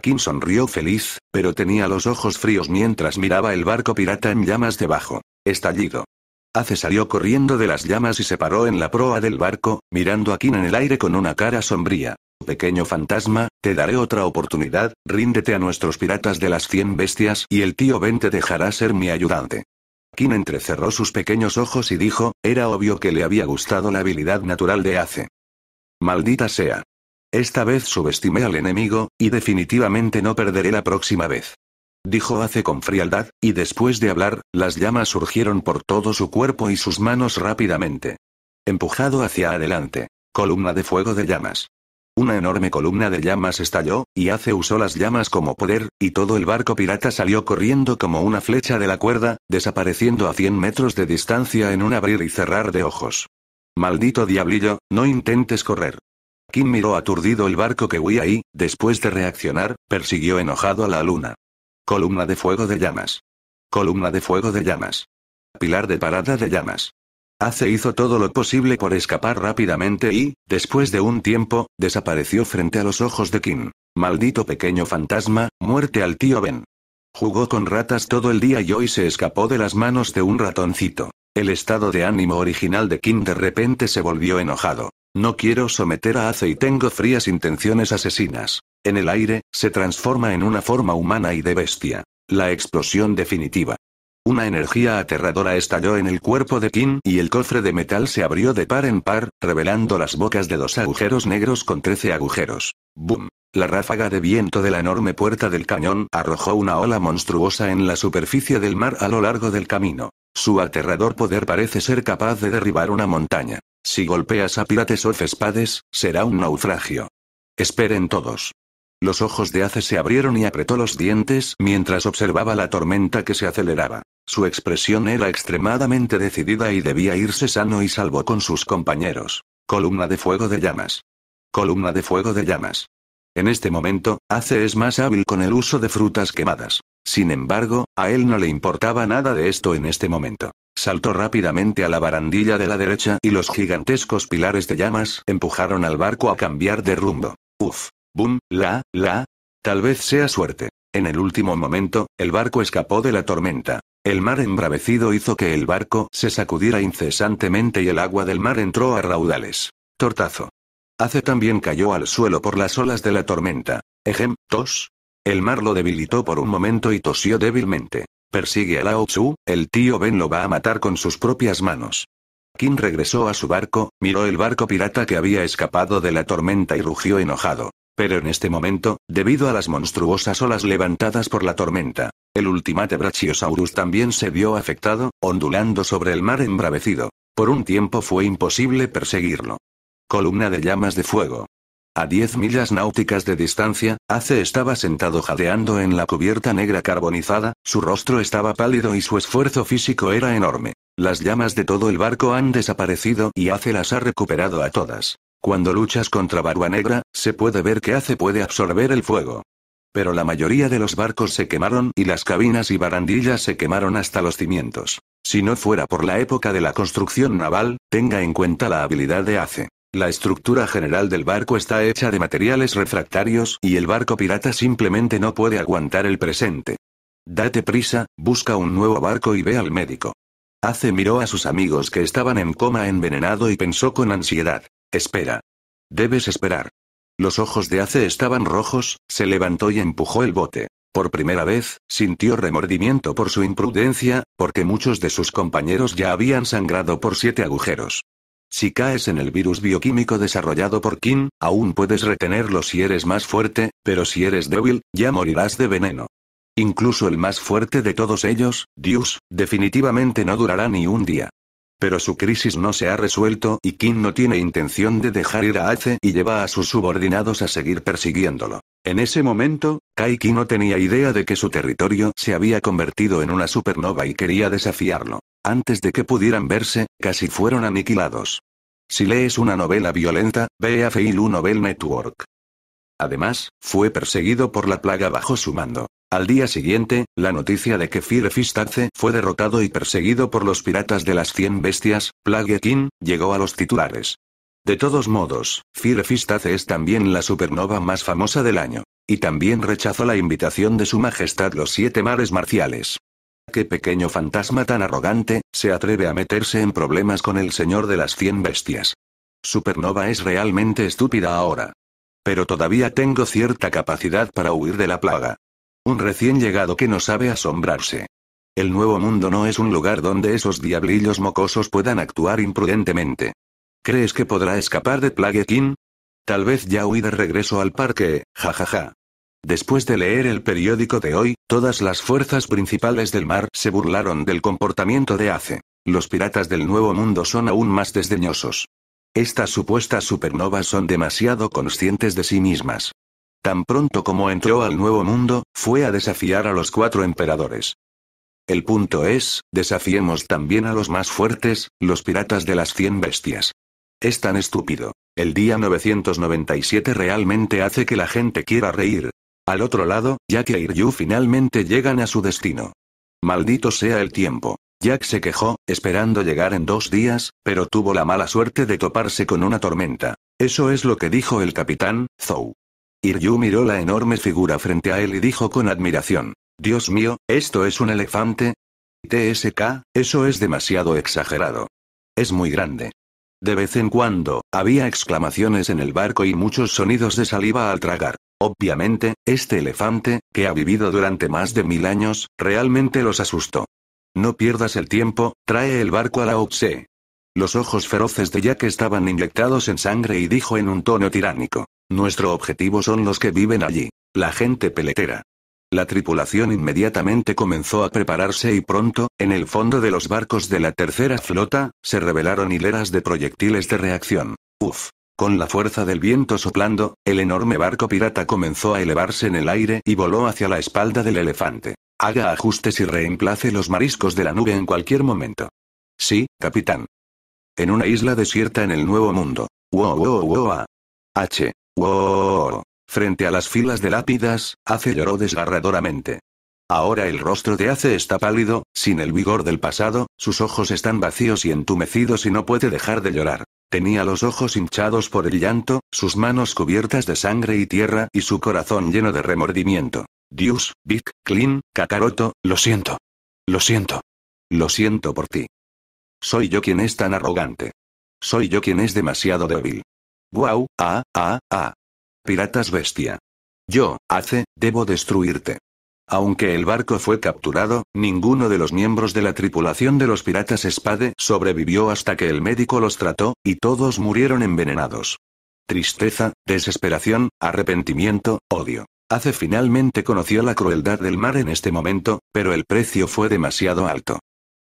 Kim sonrió feliz, pero tenía los ojos fríos mientras miraba el barco pirata en llamas debajo. Estallido. Ace salió corriendo de las llamas y se paró en la proa del barco, mirando a Kim en el aire con una cara sombría. Pequeño fantasma, te daré otra oportunidad, ríndete a nuestros piratas de las cien bestias y el tío Ben te dejará ser mi ayudante. Kim entrecerró sus pequeños ojos y dijo, era obvio que le había gustado la habilidad natural de Ace. Maldita sea. Esta vez subestimé al enemigo, y definitivamente no perderé la próxima vez. Dijo Ace con frialdad, y después de hablar, las llamas surgieron por todo su cuerpo y sus manos rápidamente. Empujado hacia adelante. Columna de fuego de llamas. Una enorme columna de llamas estalló, y Ace usó las llamas como poder, y todo el barco pirata salió corriendo como una flecha de la cuerda, desapareciendo a 100 metros de distancia en un abrir y cerrar de ojos. Maldito diablillo, no intentes correr. Kim miró aturdido el barco que huía y, después de reaccionar, persiguió enojado a la luna. Columna de fuego de llamas. Columna de fuego de llamas. Pilar de parada de llamas. Ace ah, hizo todo lo posible por escapar rápidamente y, después de un tiempo, desapareció frente a los ojos de Kim. Maldito pequeño fantasma, muerte al tío Ben. Jugó con ratas todo el día y hoy se escapó de las manos de un ratoncito. El estado de ánimo original de Kim de repente se volvió enojado. No quiero someter a Ace y tengo frías intenciones asesinas. En el aire, se transforma en una forma humana y de bestia. La explosión definitiva. Una energía aterradora estalló en el cuerpo de Kim y el cofre de metal se abrió de par en par, revelando las bocas de dos agujeros negros con trece agujeros. ¡Bum! La ráfaga de viento de la enorme puerta del cañón arrojó una ola monstruosa en la superficie del mar a lo largo del camino. Su aterrador poder parece ser capaz de derribar una montaña. Si golpeas a Pirates of Spades, será un naufragio. Esperen todos. Los ojos de Ace se abrieron y apretó los dientes mientras observaba la tormenta que se aceleraba. Su expresión era extremadamente decidida y debía irse sano y salvo con sus compañeros. Columna de fuego de llamas. Columna de fuego de llamas. En este momento, Ace es más hábil con el uso de frutas quemadas. Sin embargo, a él no le importaba nada de esto en este momento. Saltó rápidamente a la barandilla de la derecha y los gigantescos pilares de llamas empujaron al barco a cambiar de rumbo. Uf. Boom, la, la. Tal vez sea suerte. En el último momento, el barco escapó de la tormenta. El mar embravecido hizo que el barco se sacudiera incesantemente y el agua del mar entró a raudales. Tortazo. Hace también cayó al suelo por las olas de la tormenta. Ejem, tos. El mar lo debilitó por un momento y tosió débilmente. Persigue a Lao Tzu, el tío Ben lo va a matar con sus propias manos. Kim regresó a su barco, miró el barco pirata que había escapado de la tormenta y rugió enojado. Pero en este momento, debido a las monstruosas olas levantadas por la tormenta, el ultimate Brachiosaurus también se vio afectado, ondulando sobre el mar embravecido. Por un tiempo fue imposible perseguirlo. Columna de llamas de fuego. A 10 millas náuticas de distancia, Ace estaba sentado jadeando en la cubierta negra carbonizada, su rostro estaba pálido y su esfuerzo físico era enorme. Las llamas de todo el barco han desaparecido y Ace las ha recuperado a todas. Cuando luchas contra Barba Negra, se puede ver que Ace puede absorber el fuego. Pero la mayoría de los barcos se quemaron y las cabinas y barandillas se quemaron hasta los cimientos. Si no fuera por la época de la construcción naval, tenga en cuenta la habilidad de Ace. La estructura general del barco está hecha de materiales refractarios y el barco pirata simplemente no puede aguantar el presente. Date prisa, busca un nuevo barco y ve al médico. Ace miró a sus amigos que estaban en coma envenenado y pensó con ansiedad. Espera. Debes esperar. Los ojos de Ace estaban rojos, se levantó y empujó el bote. Por primera vez, sintió remordimiento por su imprudencia, porque muchos de sus compañeros ya habían sangrado por siete agujeros. Si caes en el virus bioquímico desarrollado por Kim, aún puedes retenerlo si eres más fuerte, pero si eres débil, ya morirás de veneno. Incluso el más fuerte de todos ellos, Dios, definitivamente no durará ni un día. Pero su crisis no se ha resuelto y Kim no tiene intención de dejar ir a Ace y lleva a sus subordinados a seguir persiguiéndolo. En ese momento, Kaiki no tenía idea de que su territorio se había convertido en una supernova y quería desafiarlo. Antes de que pudieran verse, casi fueron aniquilados. Si lees una novela violenta, ve a Feilu Novel Network. Además, fue perseguido por la plaga bajo su mando. Al día siguiente, la noticia de que Firefistace fue derrotado y perseguido por los piratas de las 100 bestias, Plague King, llegó a los titulares. De todos modos, Firefistace es también la supernova más famosa del año. Y también rechazó la invitación de su majestad los siete mares marciales. ¿Qué pequeño fantasma tan arrogante, se atreve a meterse en problemas con el señor de las 100 bestias? Supernova es realmente estúpida ahora. Pero todavía tengo cierta capacidad para huir de la plaga. Un recién llegado que no sabe asombrarse. El nuevo mundo no es un lugar donde esos diablillos mocosos puedan actuar imprudentemente. ¿Crees que podrá escapar de Plague King? Tal vez ya huí de regreso al parque, jajaja. Ja, ja. Después de leer el periódico de hoy, todas las fuerzas principales del mar se burlaron del comportamiento de Ace. Los piratas del Nuevo Mundo son aún más desdeñosos. Estas supuestas supernovas son demasiado conscientes de sí mismas. Tan pronto como entró al Nuevo Mundo, fue a desafiar a los cuatro emperadores. El punto es, desafiemos también a los más fuertes, los piratas de las cien bestias. Es tan estúpido. El día 997 realmente hace que la gente quiera reír. Al otro lado, Jack e Iryu finalmente llegan a su destino. Maldito sea el tiempo. Jack se quejó, esperando llegar en dos días, pero tuvo la mala suerte de toparse con una tormenta. Eso es lo que dijo el capitán, Zou. Iryu miró la enorme figura frente a él y dijo con admiración. Dios mío, ¿esto es un elefante? TSK, eso es demasiado exagerado. Es muy grande. De vez en cuando, había exclamaciones en el barco y muchos sonidos de saliva al tragar. Obviamente, este elefante, que ha vivido durante más de mil años, realmente los asustó. No pierdas el tiempo, trae el barco a la Opse. Los ojos feroces de Jack estaban inyectados en sangre y dijo en un tono tiránico. Nuestro objetivo son los que viven allí, la gente peletera. La tripulación inmediatamente comenzó a prepararse y pronto, en el fondo de los barcos de la tercera flota, se revelaron hileras de proyectiles de reacción. Uf. Con la fuerza del viento soplando, el enorme barco pirata comenzó a elevarse en el aire y voló hacia la espalda del elefante. Haga ajustes y reemplace los mariscos de la nube en cualquier momento. Sí, capitán. En una isla desierta en el Nuevo Mundo. Wow, wow, wow. H. ¡Wow! Frente a las filas de lápidas, Ace lloró desgarradoramente. Ahora el rostro de Ace está pálido, sin el vigor del pasado, sus ojos están vacíos y entumecidos y no puede dejar de llorar. Tenía los ojos hinchados por el llanto, sus manos cubiertas de sangre y tierra y su corazón lleno de remordimiento. Dios, Vic, Clean, Kakaroto, lo siento. Lo siento. Lo siento por ti. Soy yo quien es tan arrogante. Soy yo quien es demasiado débil. Guau, ah, ah, ah. Piratas bestia. Yo, Ace, debo destruirte. Aunque el barco fue capturado, ninguno de los miembros de la tripulación de los piratas Spade sobrevivió hasta que el médico los trató, y todos murieron envenenados. Tristeza, desesperación, arrepentimiento, odio. Ace finalmente conoció la crueldad del mar en este momento, pero el precio fue demasiado alto.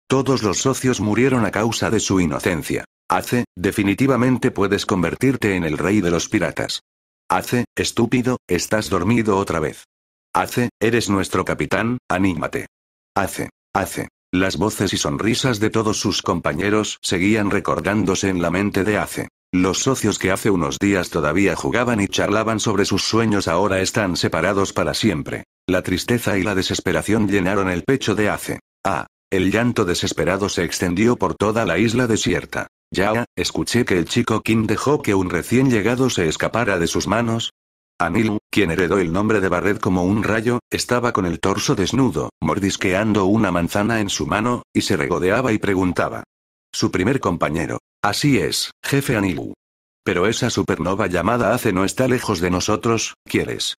Todos los socios murieron a causa de su inocencia. Hace, definitivamente puedes convertirte en el rey de los piratas. Hace, estúpido, estás dormido otra vez. Hace, eres nuestro capitán, anímate. Hace, hace. Las voces y sonrisas de todos sus compañeros seguían recordándose en la mente de Hace. Los socios que hace unos días todavía jugaban y charlaban sobre sus sueños ahora están separados para siempre. La tristeza y la desesperación llenaron el pecho de Ace. Ah, el llanto desesperado se extendió por toda la isla desierta. Ya, escuché que el chico Kim dejó que un recién llegado se escapara de sus manos. Anilu, quien heredó el nombre de Barret como un rayo, estaba con el torso desnudo, mordisqueando una manzana en su mano, y se regodeaba y preguntaba. Su primer compañero. Así es, jefe Anilu. Pero esa supernova llamada hace no está lejos de nosotros, ¿quieres?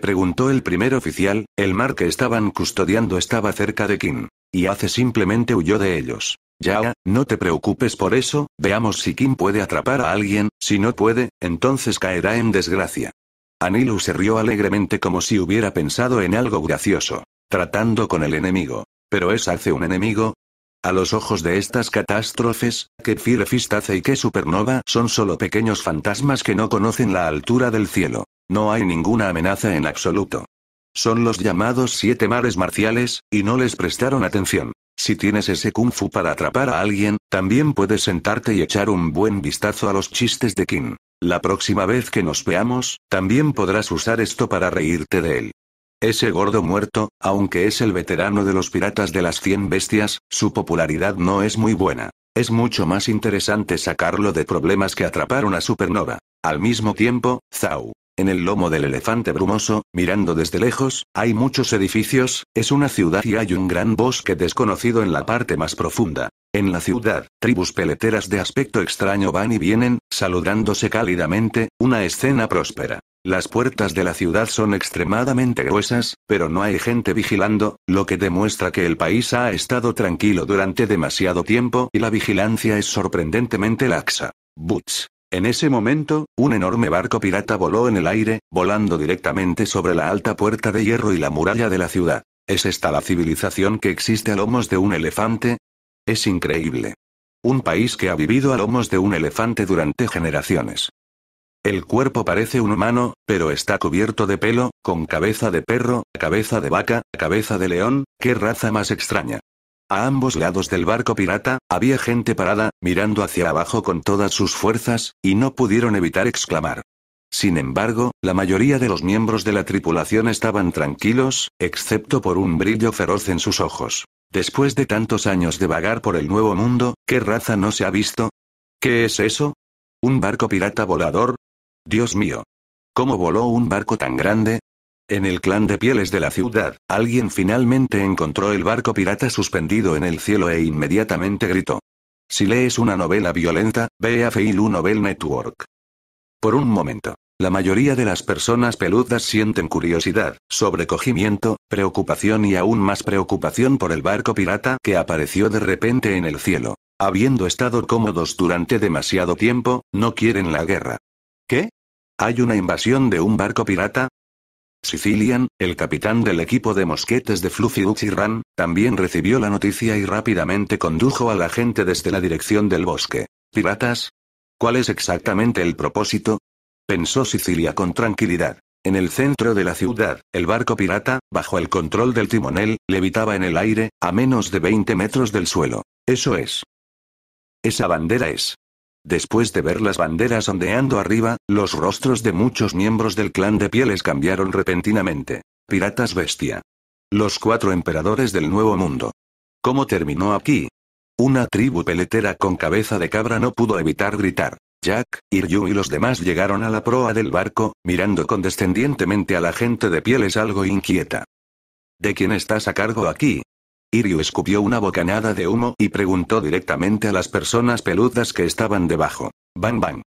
Preguntó el primer oficial, el mar que estaban custodiando estaba cerca de Kim. Y hace simplemente huyó de ellos. Ya, no te preocupes por eso, veamos si Kim puede atrapar a alguien, si no puede, entonces caerá en desgracia. Anilu se rió alegremente como si hubiera pensado en algo gracioso. Tratando con el enemigo. ¿Pero es hace un enemigo? A los ojos de estas catástrofes, que hace y que Supernova son solo pequeños fantasmas que no conocen la altura del cielo. No hay ninguna amenaza en absoluto. Son los llamados siete mares marciales, y no les prestaron atención. Si tienes ese kung fu para atrapar a alguien, también puedes sentarte y echar un buen vistazo a los chistes de Kim. La próxima vez que nos veamos, también podrás usar esto para reírte de él. Ese gordo muerto, aunque es el veterano de los piratas de las 100 bestias, su popularidad no es muy buena. Es mucho más interesante sacarlo de problemas que atrapar una supernova. Al mismo tiempo, Zhao en el lomo del elefante brumoso, mirando desde lejos, hay muchos edificios, es una ciudad y hay un gran bosque desconocido en la parte más profunda. En la ciudad, tribus peleteras de aspecto extraño van y vienen, saludándose cálidamente, una escena próspera. Las puertas de la ciudad son extremadamente gruesas, pero no hay gente vigilando, lo que demuestra que el país ha estado tranquilo durante demasiado tiempo y la vigilancia es sorprendentemente laxa. Butch, en ese momento, un enorme barco pirata voló en el aire, volando directamente sobre la alta puerta de hierro y la muralla de la ciudad. ¿Es esta la civilización que existe a lomos de un elefante? Es increíble. Un país que ha vivido a lomos de un elefante durante generaciones. El cuerpo parece un humano, pero está cubierto de pelo, con cabeza de perro, cabeza de vaca, cabeza de león, qué raza más extraña. A ambos lados del barco pirata, había gente parada, mirando hacia abajo con todas sus fuerzas, y no pudieron evitar exclamar. Sin embargo, la mayoría de los miembros de la tripulación estaban tranquilos, excepto por un brillo feroz en sus ojos. Después de tantos años de vagar por el nuevo mundo, ¿qué raza no se ha visto? ¿Qué es eso? ¿Un barco pirata volador? Dios mío. ¿Cómo voló un barco tan grande? En el clan de pieles de la ciudad, alguien finalmente encontró el barco pirata suspendido en el cielo e inmediatamente gritó. Si lees una novela violenta, ve a Feilu Novel Network. Por un momento. La mayoría de las personas peludas sienten curiosidad, sobrecogimiento, preocupación y aún más preocupación por el barco pirata que apareció de repente en el cielo. Habiendo estado cómodos durante demasiado tiempo, no quieren la guerra. ¿Qué? ¿Hay una invasión de un barco pirata? Sicilian, el capitán del equipo de mosquetes de Fluffy Uchiran, también recibió la noticia y rápidamente condujo a la gente desde la dirección del bosque. ¿Piratas? ¿Cuál es exactamente el propósito? Pensó Sicilia con tranquilidad. En el centro de la ciudad, el barco pirata, bajo el control del timonel, levitaba en el aire, a menos de 20 metros del suelo. Eso es. Esa bandera es. Después de ver las banderas ondeando arriba, los rostros de muchos miembros del clan de pieles cambiaron repentinamente. Piratas bestia. Los cuatro emperadores del Nuevo Mundo. ¿Cómo terminó aquí? Una tribu peletera con cabeza de cabra no pudo evitar gritar. Jack, Iryu y los demás llegaron a la proa del barco, mirando condescendientemente a la gente de pieles algo inquieta. ¿De quién estás a cargo aquí? Iryu escupió una bocanada de humo y preguntó directamente a las personas peludas que estaban debajo. Bang bang.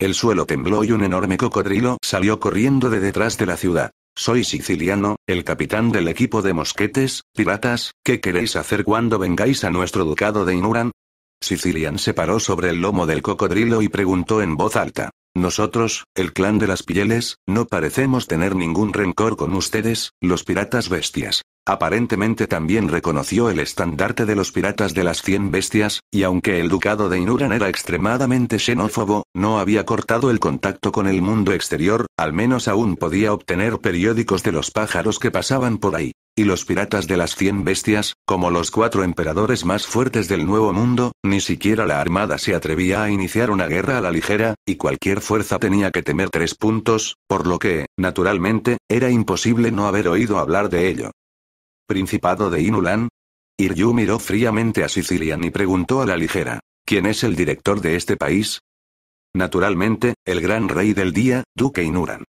El suelo tembló y un enorme cocodrilo salió corriendo de detrás de la ciudad. Soy siciliano, el capitán del equipo de mosquetes, piratas, ¿qué queréis hacer cuando vengáis a nuestro ducado de Inuran? Sicilian se paró sobre el lomo del cocodrilo y preguntó en voz alta. Nosotros, el clan de las pieles, no parecemos tener ningún rencor con ustedes, los piratas bestias. Aparentemente también reconoció el estandarte de los piratas de las 100 bestias, y aunque el ducado de Inuran era extremadamente xenófobo, no había cortado el contacto con el mundo exterior, al menos aún podía obtener periódicos de los pájaros que pasaban por ahí. Y los piratas de las cien bestias, como los cuatro emperadores más fuertes del Nuevo Mundo, ni siquiera la armada se atrevía a iniciar una guerra a la ligera, y cualquier fuerza tenía que temer tres puntos, por lo que, naturalmente, era imposible no haber oído hablar de ello. Principado de Inulan? Iryu miró fríamente a Sicilian y preguntó a la ligera, ¿quién es el director de este país? Naturalmente, el gran rey del día, Duque Inuran.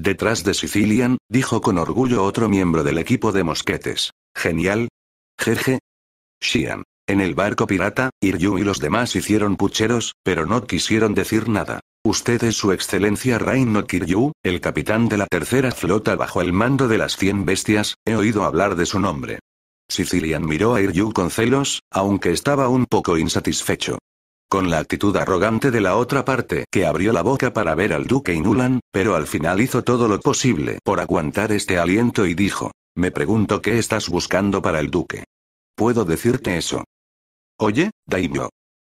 Detrás de Sicilian, dijo con orgullo otro miembro del equipo de mosquetes. Genial. Jeje. Shian. En el barco pirata, Iryu y los demás hicieron pucheros, pero no quisieron decir nada. Usted es su excelencia Reino Kiryu, el capitán de la tercera flota bajo el mando de las cien bestias, he oído hablar de su nombre. Sicilian miró a Iryu con celos, aunque estaba un poco insatisfecho. Con la actitud arrogante de la otra parte que abrió la boca para ver al duque y Nulan, pero al final hizo todo lo posible por aguantar este aliento y dijo, me pregunto qué estás buscando para el duque. Puedo decirte eso. Oye, Daimyo.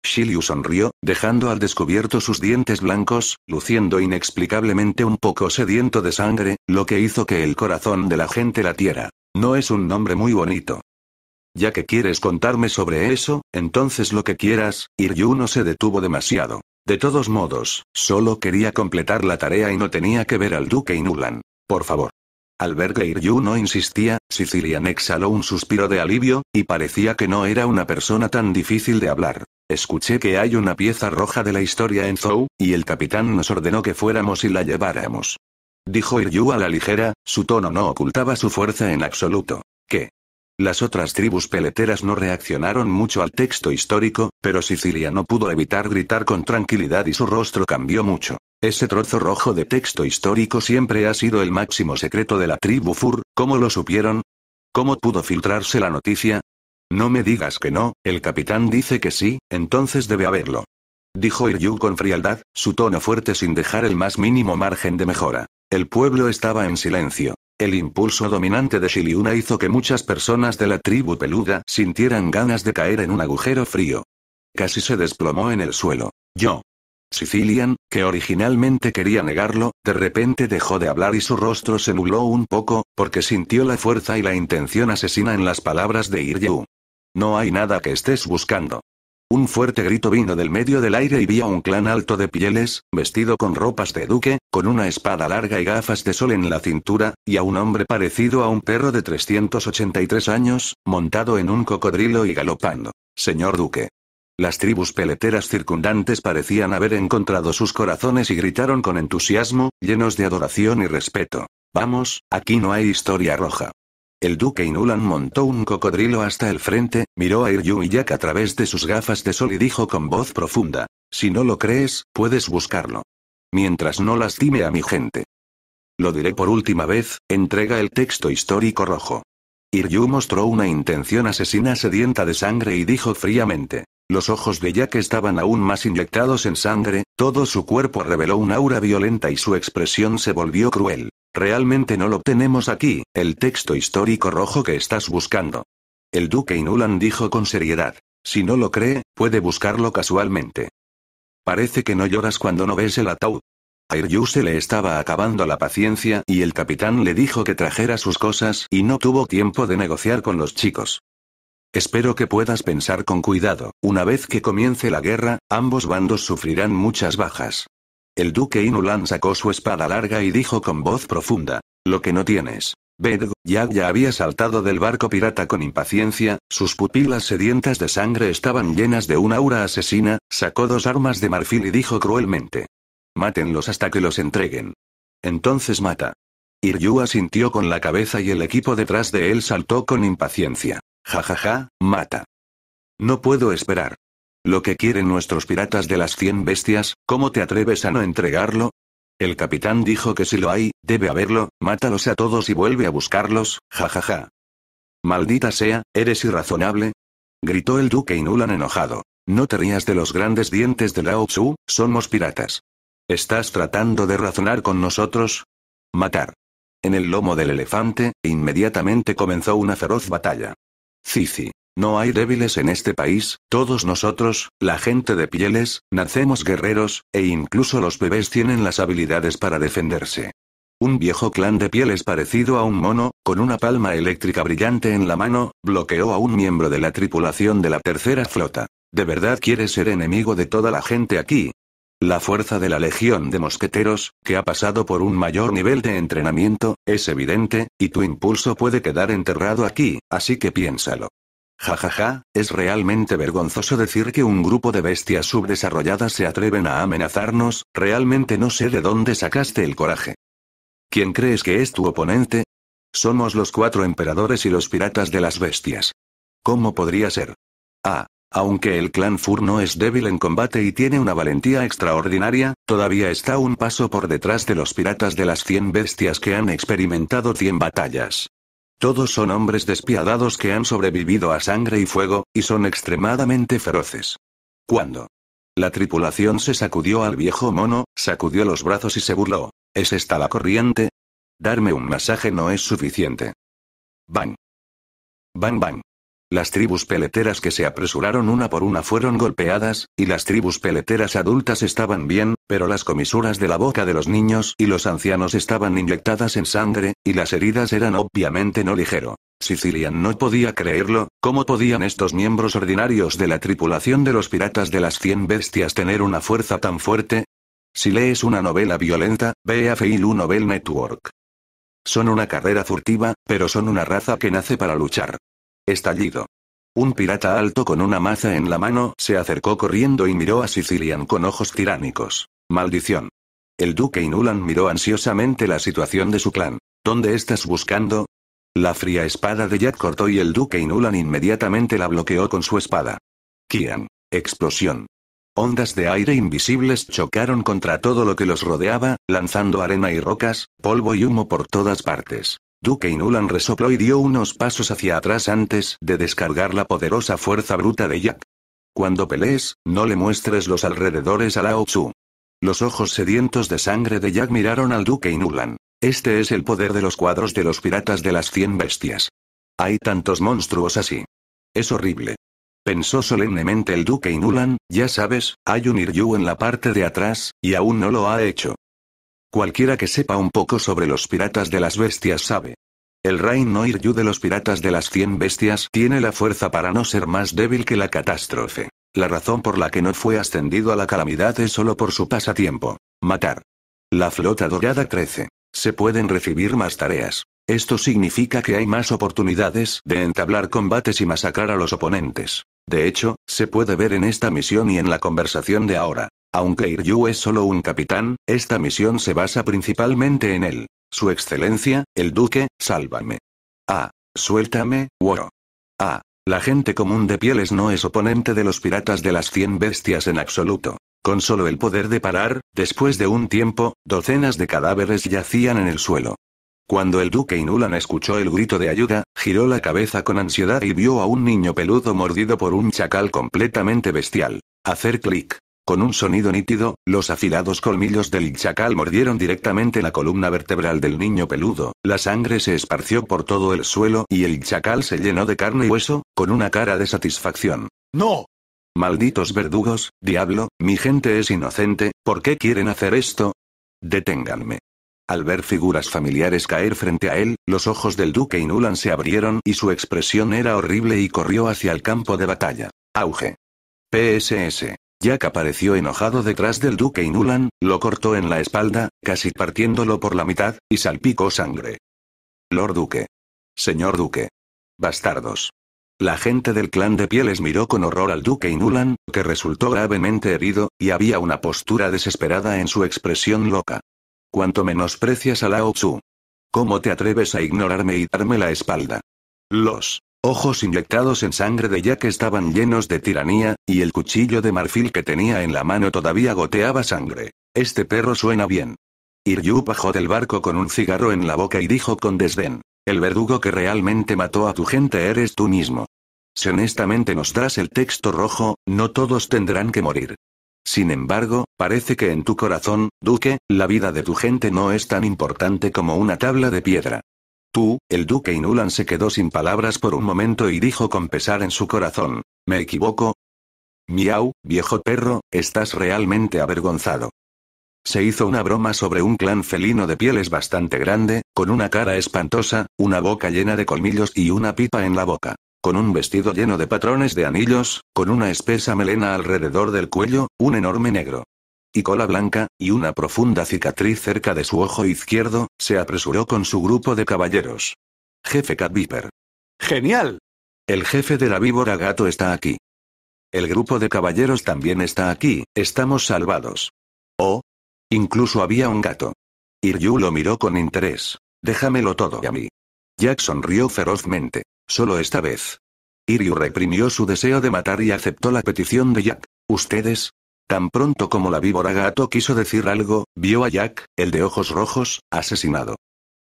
Shiliu sonrió, dejando al descubierto sus dientes blancos, luciendo inexplicablemente un poco sediento de sangre, lo que hizo que el corazón de la gente latiera. No es un nombre muy bonito. Ya que quieres contarme sobre eso, entonces lo que quieras, Iryu no se detuvo demasiado. De todos modos, solo quería completar la tarea y no tenía que ver al duque Inulan. Por favor. Al ver que Iryu no insistía, Sicilian exhaló un suspiro de alivio, y parecía que no era una persona tan difícil de hablar. Escuché que hay una pieza roja de la historia en Zou, y el capitán nos ordenó que fuéramos y la lleváramos. Dijo Iryu a la ligera, su tono no ocultaba su fuerza en absoluto. ¿Qué? Las otras tribus peleteras no reaccionaron mucho al texto histórico, pero Sicilia no pudo evitar gritar con tranquilidad y su rostro cambió mucho. Ese trozo rojo de texto histórico siempre ha sido el máximo secreto de la tribu Fur, ¿cómo lo supieron? ¿Cómo pudo filtrarse la noticia? No me digas que no, el capitán dice que sí, entonces debe haberlo. Dijo Iryu con frialdad, su tono fuerte sin dejar el más mínimo margen de mejora. El pueblo estaba en silencio. El impulso dominante de Shiliuna hizo que muchas personas de la tribu peluda sintieran ganas de caer en un agujero frío. Casi se desplomó en el suelo. Yo. Sicilian, que originalmente quería negarlo, de repente dejó de hablar y su rostro se nubló un poco, porque sintió la fuerza y la intención asesina en las palabras de Iryu. No hay nada que estés buscando. Un fuerte grito vino del medio del aire y vi a un clan alto de pieles, vestido con ropas de duque, con una espada larga y gafas de sol en la cintura, y a un hombre parecido a un perro de 383 años, montado en un cocodrilo y galopando. Señor duque. Las tribus peleteras circundantes parecían haber encontrado sus corazones y gritaron con entusiasmo, llenos de adoración y respeto. Vamos, aquí no hay historia roja. El duque Inulan montó un cocodrilo hasta el frente, miró a Iryu y Jack a través de sus gafas de sol y dijo con voz profunda. Si no lo crees, puedes buscarlo. Mientras no lastime a mi gente. Lo diré por última vez, entrega el texto histórico rojo. Iryu mostró una intención asesina sedienta de sangre y dijo fríamente. Los ojos de Jack estaban aún más inyectados en sangre, todo su cuerpo reveló un aura violenta y su expresión se volvió cruel. Realmente no lo tenemos aquí, el texto histórico rojo que estás buscando. El duque Inulan dijo con seriedad. Si no lo cree, puede buscarlo casualmente. Parece que no lloras cuando no ves el ataúd. A Iryu se le estaba acabando la paciencia y el capitán le dijo que trajera sus cosas y no tuvo tiempo de negociar con los chicos. Espero que puedas pensar con cuidado, una vez que comience la guerra, ambos bandos sufrirán muchas bajas. El duque Inulan sacó su espada larga y dijo con voz profunda. Lo que no tienes. Bedg, ya ya había saltado del barco pirata con impaciencia, sus pupilas sedientas de sangre estaban llenas de una aura asesina, sacó dos armas de marfil y dijo cruelmente. Mátenlos hasta que los entreguen. Entonces mata. Iryu asintió con la cabeza y el equipo detrás de él saltó con impaciencia. Ja ja ja, mata. No puedo esperar. Lo que quieren nuestros piratas de las cien bestias, ¿cómo te atreves a no entregarlo? El capitán dijo que si lo hay, debe haberlo, mátalos a todos y vuelve a buscarlos, jajaja. Maldita sea, eres irrazonable. Gritó el duque Inulan enojado. No te rías de los grandes dientes de Lao Tzu, somos piratas. ¿Estás tratando de razonar con nosotros? Matar. En el lomo del elefante, inmediatamente comenzó una feroz batalla. Cici. No hay débiles en este país, todos nosotros, la gente de pieles, nacemos guerreros, e incluso los bebés tienen las habilidades para defenderse. Un viejo clan de pieles parecido a un mono, con una palma eléctrica brillante en la mano, bloqueó a un miembro de la tripulación de la tercera flota. ¿De verdad quieres ser enemigo de toda la gente aquí? La fuerza de la Legión de Mosqueteros, que ha pasado por un mayor nivel de entrenamiento, es evidente, y tu impulso puede quedar enterrado aquí, así que piénsalo. Jajaja, ja, ja, es realmente vergonzoso decir que un grupo de bestias subdesarrolladas se atreven a amenazarnos, realmente no sé de dónde sacaste el coraje. ¿Quién crees que es tu oponente? Somos los cuatro emperadores y los piratas de las bestias. ¿Cómo podría ser? Ah, aunque el clan Fur no es débil en combate y tiene una valentía extraordinaria, todavía está un paso por detrás de los piratas de las 100 bestias que han experimentado 100 batallas. Todos son hombres despiadados que han sobrevivido a sangre y fuego, y son extremadamente feroces. ¿Cuándo? La tripulación se sacudió al viejo mono, sacudió los brazos y se burló. ¿Es esta la corriente? Darme un masaje no es suficiente. Bang. Bang bang. Las tribus peleteras que se apresuraron una por una fueron golpeadas, y las tribus peleteras adultas estaban bien, pero las comisuras de la boca de los niños y los ancianos estaban inyectadas en sangre, y las heridas eran obviamente no ligero. Sicilian no podía creerlo, ¿cómo podían estos miembros ordinarios de la tripulación de los piratas de las 100 bestias tener una fuerza tan fuerte? Si lees una novela violenta, ve a Feilu Novel Network. Son una carrera furtiva, pero son una raza que nace para luchar. Estallido. Un pirata alto con una maza en la mano se acercó corriendo y miró a Sicilian con ojos tiránicos. Maldición. El duque Inulan miró ansiosamente la situación de su clan. ¿Dónde estás buscando? La fría espada de Jack cortó y el duque Inulan inmediatamente la bloqueó con su espada. Kian. Explosión. Ondas de aire invisibles chocaron contra todo lo que los rodeaba, lanzando arena y rocas, polvo y humo por todas partes. Duke Inulan resopló y dio unos pasos hacia atrás antes de descargar la poderosa fuerza bruta de Jack. Cuando pelees, no le muestres los alrededores a Lao Tzu. Los ojos sedientos de sangre de Jack miraron al Duque Inulan. Este es el poder de los cuadros de los piratas de las cien bestias. Hay tantos monstruos así. Es horrible. Pensó solemnemente el Duque Inulan, ya sabes, hay un Iryu en la parte de atrás, y aún no lo ha hecho. Cualquiera que sepa un poco sobre los piratas de las bestias sabe. El Rain Noir Yu de los piratas de las 100 bestias tiene la fuerza para no ser más débil que la catástrofe. La razón por la que no fue ascendido a la calamidad es solo por su pasatiempo. Matar. La flota dorada crece. Se pueden recibir más tareas. Esto significa que hay más oportunidades de entablar combates y masacrar a los oponentes. De hecho, se puede ver en esta misión y en la conversación de ahora. Aunque Iryu es solo un capitán, esta misión se basa principalmente en él. Su excelencia, el duque, sálvame. Ah. Suéltame, Woro. Ah. La gente común de pieles no es oponente de los piratas de las 100 bestias en absoluto. Con solo el poder de parar, después de un tiempo, docenas de cadáveres yacían en el suelo. Cuando el duque Inulan escuchó el grito de ayuda, giró la cabeza con ansiedad y vio a un niño peludo mordido por un chacal completamente bestial. Hacer clic. Con un sonido nítido, los afilados colmillos del chacal mordieron directamente la columna vertebral del niño peludo, la sangre se esparció por todo el suelo y el chacal se llenó de carne y hueso, con una cara de satisfacción. ¡No! Malditos verdugos, diablo, mi gente es inocente, ¿por qué quieren hacer esto? Deténganme. Al ver figuras familiares caer frente a él, los ojos del duque Inulan se abrieron y su expresión era horrible y corrió hacia el campo de batalla. Auge. PSS. Jack apareció enojado detrás del duque y Nulan, lo cortó en la espalda, casi partiéndolo por la mitad, y salpicó sangre. Lord Duque. Señor Duque. Bastardos. La gente del clan de pieles miró con horror al duque y que resultó gravemente herido, y había una postura desesperada en su expresión loca. Cuanto menosprecias a Lao Tzu. ¿Cómo te atreves a ignorarme y darme la espalda? Los Ojos inyectados en sangre de Jack estaban llenos de tiranía, y el cuchillo de marfil que tenía en la mano todavía goteaba sangre. Este perro suena bien. Iryu bajó del barco con un cigarro en la boca y dijo con desdén. El verdugo que realmente mató a tu gente eres tú mismo. Si honestamente nos das el texto rojo, no todos tendrán que morir. Sin embargo, parece que en tu corazón, Duque, la vida de tu gente no es tan importante como una tabla de piedra. Tú, el duque Inulan se quedó sin palabras por un momento y dijo con pesar en su corazón. ¿Me equivoco? Miau, viejo perro, estás realmente avergonzado. Se hizo una broma sobre un clan felino de pieles bastante grande, con una cara espantosa, una boca llena de colmillos y una pipa en la boca. Con un vestido lleno de patrones de anillos, con una espesa melena alrededor del cuello, un enorme negro y cola blanca, y una profunda cicatriz cerca de su ojo izquierdo, se apresuró con su grupo de caballeros. Jefe Cat Viper. ¡Genial! El jefe de la víbora gato está aquí. El grupo de caballeros también está aquí, estamos salvados. Oh. Incluso había un gato. Iryu lo miró con interés. Déjamelo todo a mí. Jack sonrió ferozmente. Solo esta vez. Iryu reprimió su deseo de matar y aceptó la petición de Jack. Ustedes, Tan pronto como la víbora gato quiso decir algo, vio a Jack, el de ojos rojos, asesinado.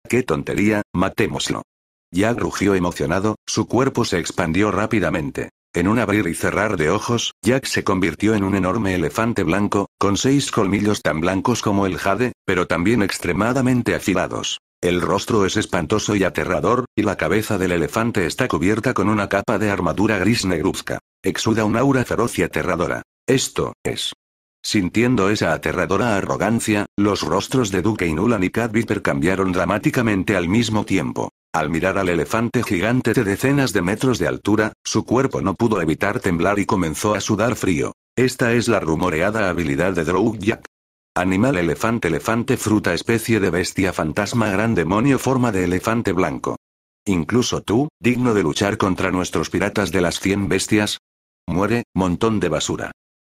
¡Qué tontería, matémoslo! Jack rugió emocionado, su cuerpo se expandió rápidamente. En un abrir y cerrar de ojos, Jack se convirtió en un enorme elefante blanco, con seis colmillos tan blancos como el jade, pero también extremadamente afilados. El rostro es espantoso y aterrador, y la cabeza del elefante está cubierta con una capa de armadura gris negruzca. Exuda un aura feroz y aterradora. Esto es Sintiendo esa aterradora arrogancia, los rostros de Duke Inulan y Cat cambiaron dramáticamente al mismo tiempo. Al mirar al elefante gigante de decenas de metros de altura, su cuerpo no pudo evitar temblar y comenzó a sudar frío. Esta es la rumoreada habilidad de Drow Jack. Animal elefante elefante fruta especie de bestia fantasma gran demonio forma de elefante blanco. Incluso tú, digno de luchar contra nuestros piratas de las 100 bestias. Muere, montón de basura.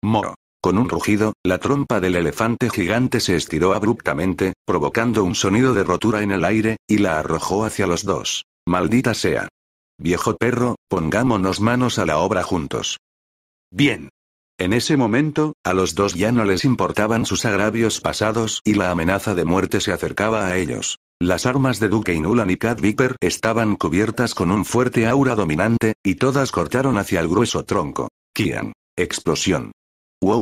Moro. Con un rugido, la trompa del elefante gigante se estiró abruptamente, provocando un sonido de rotura en el aire, y la arrojó hacia los dos. Maldita sea. Viejo perro, pongámonos manos a la obra juntos. Bien. En ese momento, a los dos ya no les importaban sus agravios pasados y la amenaza de muerte se acercaba a ellos. Las armas de Duke Inulan y Cat Viper estaban cubiertas con un fuerte aura dominante, y todas cortaron hacia el grueso tronco. Kian. Explosión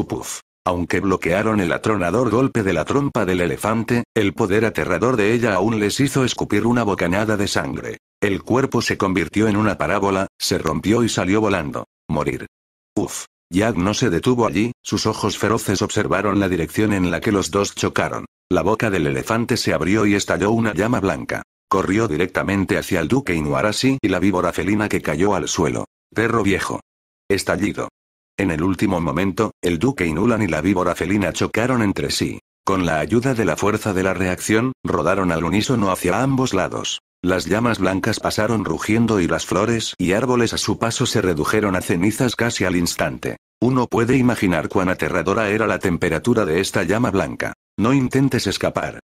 puff. Aunque bloquearon el atronador golpe de la trompa del elefante, el poder aterrador de ella aún les hizo escupir una bocanada de sangre. El cuerpo se convirtió en una parábola, se rompió y salió volando. Morir. Uf. Jack no se detuvo allí, sus ojos feroces observaron la dirección en la que los dos chocaron. La boca del elefante se abrió y estalló una llama blanca. Corrió directamente hacia el duque Inuarasi y la víbora felina que cayó al suelo. Perro viejo. Estallido. En el último momento, el duque Inulan y la víbora felina chocaron entre sí. Con la ayuda de la fuerza de la reacción, rodaron al unísono hacia ambos lados. Las llamas blancas pasaron rugiendo y las flores y árboles a su paso se redujeron a cenizas casi al instante. Uno puede imaginar cuán aterradora era la temperatura de esta llama blanca. No intentes escapar.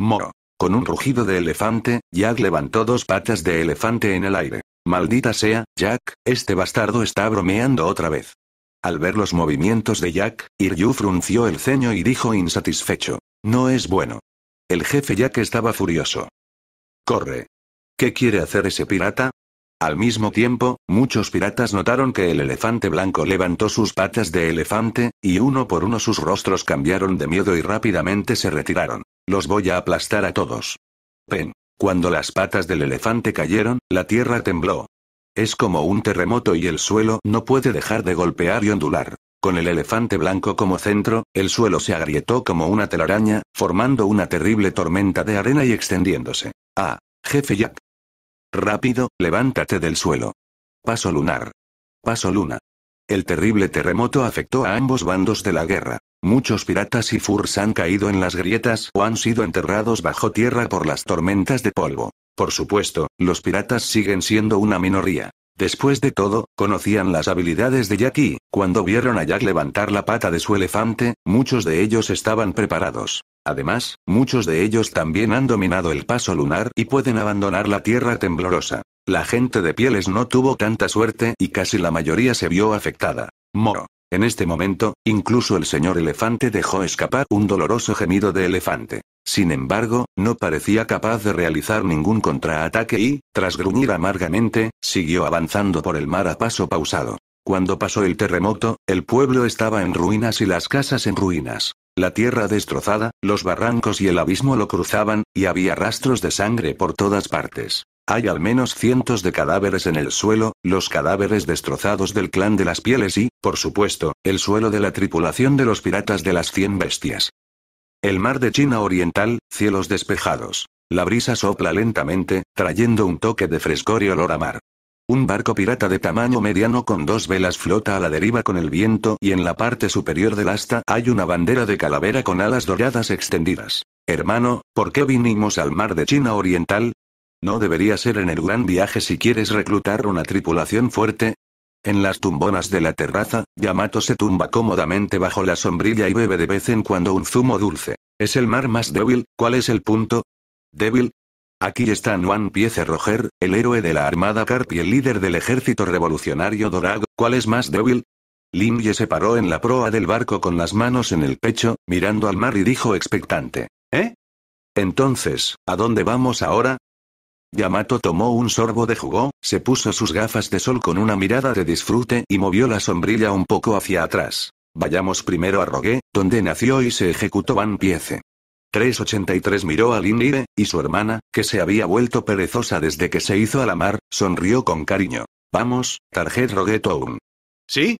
Moro. Con un rugido de elefante, Jack levantó dos patas de elefante en el aire. Maldita sea, Jack, este bastardo está bromeando otra vez. Al ver los movimientos de Jack, Iryu frunció el ceño y dijo insatisfecho. No es bueno. El jefe Jack estaba furioso. Corre. ¿Qué quiere hacer ese pirata? Al mismo tiempo, muchos piratas notaron que el elefante blanco levantó sus patas de elefante, y uno por uno sus rostros cambiaron de miedo y rápidamente se retiraron. Los voy a aplastar a todos. Pen. Cuando las patas del elefante cayeron, la tierra tembló, es como un terremoto y el suelo no puede dejar de golpear y ondular. Con el elefante blanco como centro, el suelo se agrietó como una telaraña, formando una terrible tormenta de arena y extendiéndose. Ah, jefe Jack. Rápido, levántate del suelo. Paso lunar. Paso luna. El terrible terremoto afectó a ambos bandos de la guerra. Muchos piratas y furs han caído en las grietas o han sido enterrados bajo tierra por las tormentas de polvo. Por supuesto, los piratas siguen siendo una minoría. Después de todo, conocían las habilidades de Jack y, cuando vieron a Jack levantar la pata de su elefante, muchos de ellos estaban preparados. Además, muchos de ellos también han dominado el paso lunar y pueden abandonar la Tierra temblorosa. La gente de pieles no tuvo tanta suerte y casi la mayoría se vio afectada. Moro. En este momento, incluso el señor elefante dejó escapar un doloroso gemido de elefante. Sin embargo, no parecía capaz de realizar ningún contraataque y, tras gruñir amargamente, siguió avanzando por el mar a paso pausado. Cuando pasó el terremoto, el pueblo estaba en ruinas y las casas en ruinas. La tierra destrozada, los barrancos y el abismo lo cruzaban, y había rastros de sangre por todas partes. Hay al menos cientos de cadáveres en el suelo, los cadáveres destrozados del clan de las pieles y, por supuesto, el suelo de la tripulación de los piratas de las cien bestias. El mar de China Oriental, cielos despejados. La brisa sopla lentamente, trayendo un toque de frescor y olor a mar. Un barco pirata de tamaño mediano con dos velas flota a la deriva con el viento y en la parte superior del asta hay una bandera de calavera con alas doradas extendidas. Hermano, ¿por qué vinimos al mar de China Oriental? No debería ser en el gran viaje si quieres reclutar una tripulación fuerte, en las tumbonas de la terraza, Yamato se tumba cómodamente bajo la sombrilla y bebe de vez en cuando un zumo dulce. Es el mar más débil, ¿cuál es el punto? ¿Débil? Aquí está One Piece Roger, el héroe de la Armada Carp y el líder del ejército revolucionario Dorado, ¿cuál es más débil? Limye se paró en la proa del barco con las manos en el pecho, mirando al mar y dijo expectante. ¿Eh? Entonces, ¿a dónde vamos ahora? Yamato tomó un sorbo de jugo, se puso sus gafas de sol con una mirada de disfrute y movió la sombrilla un poco hacia atrás. Vayamos primero a Rogué, donde nació y se ejecutó Van Piece. 383 miró a Linire, y su hermana, que se había vuelto perezosa desde que se hizo a la mar, sonrió con cariño. Vamos, Target Rogue Town. ¿Sí?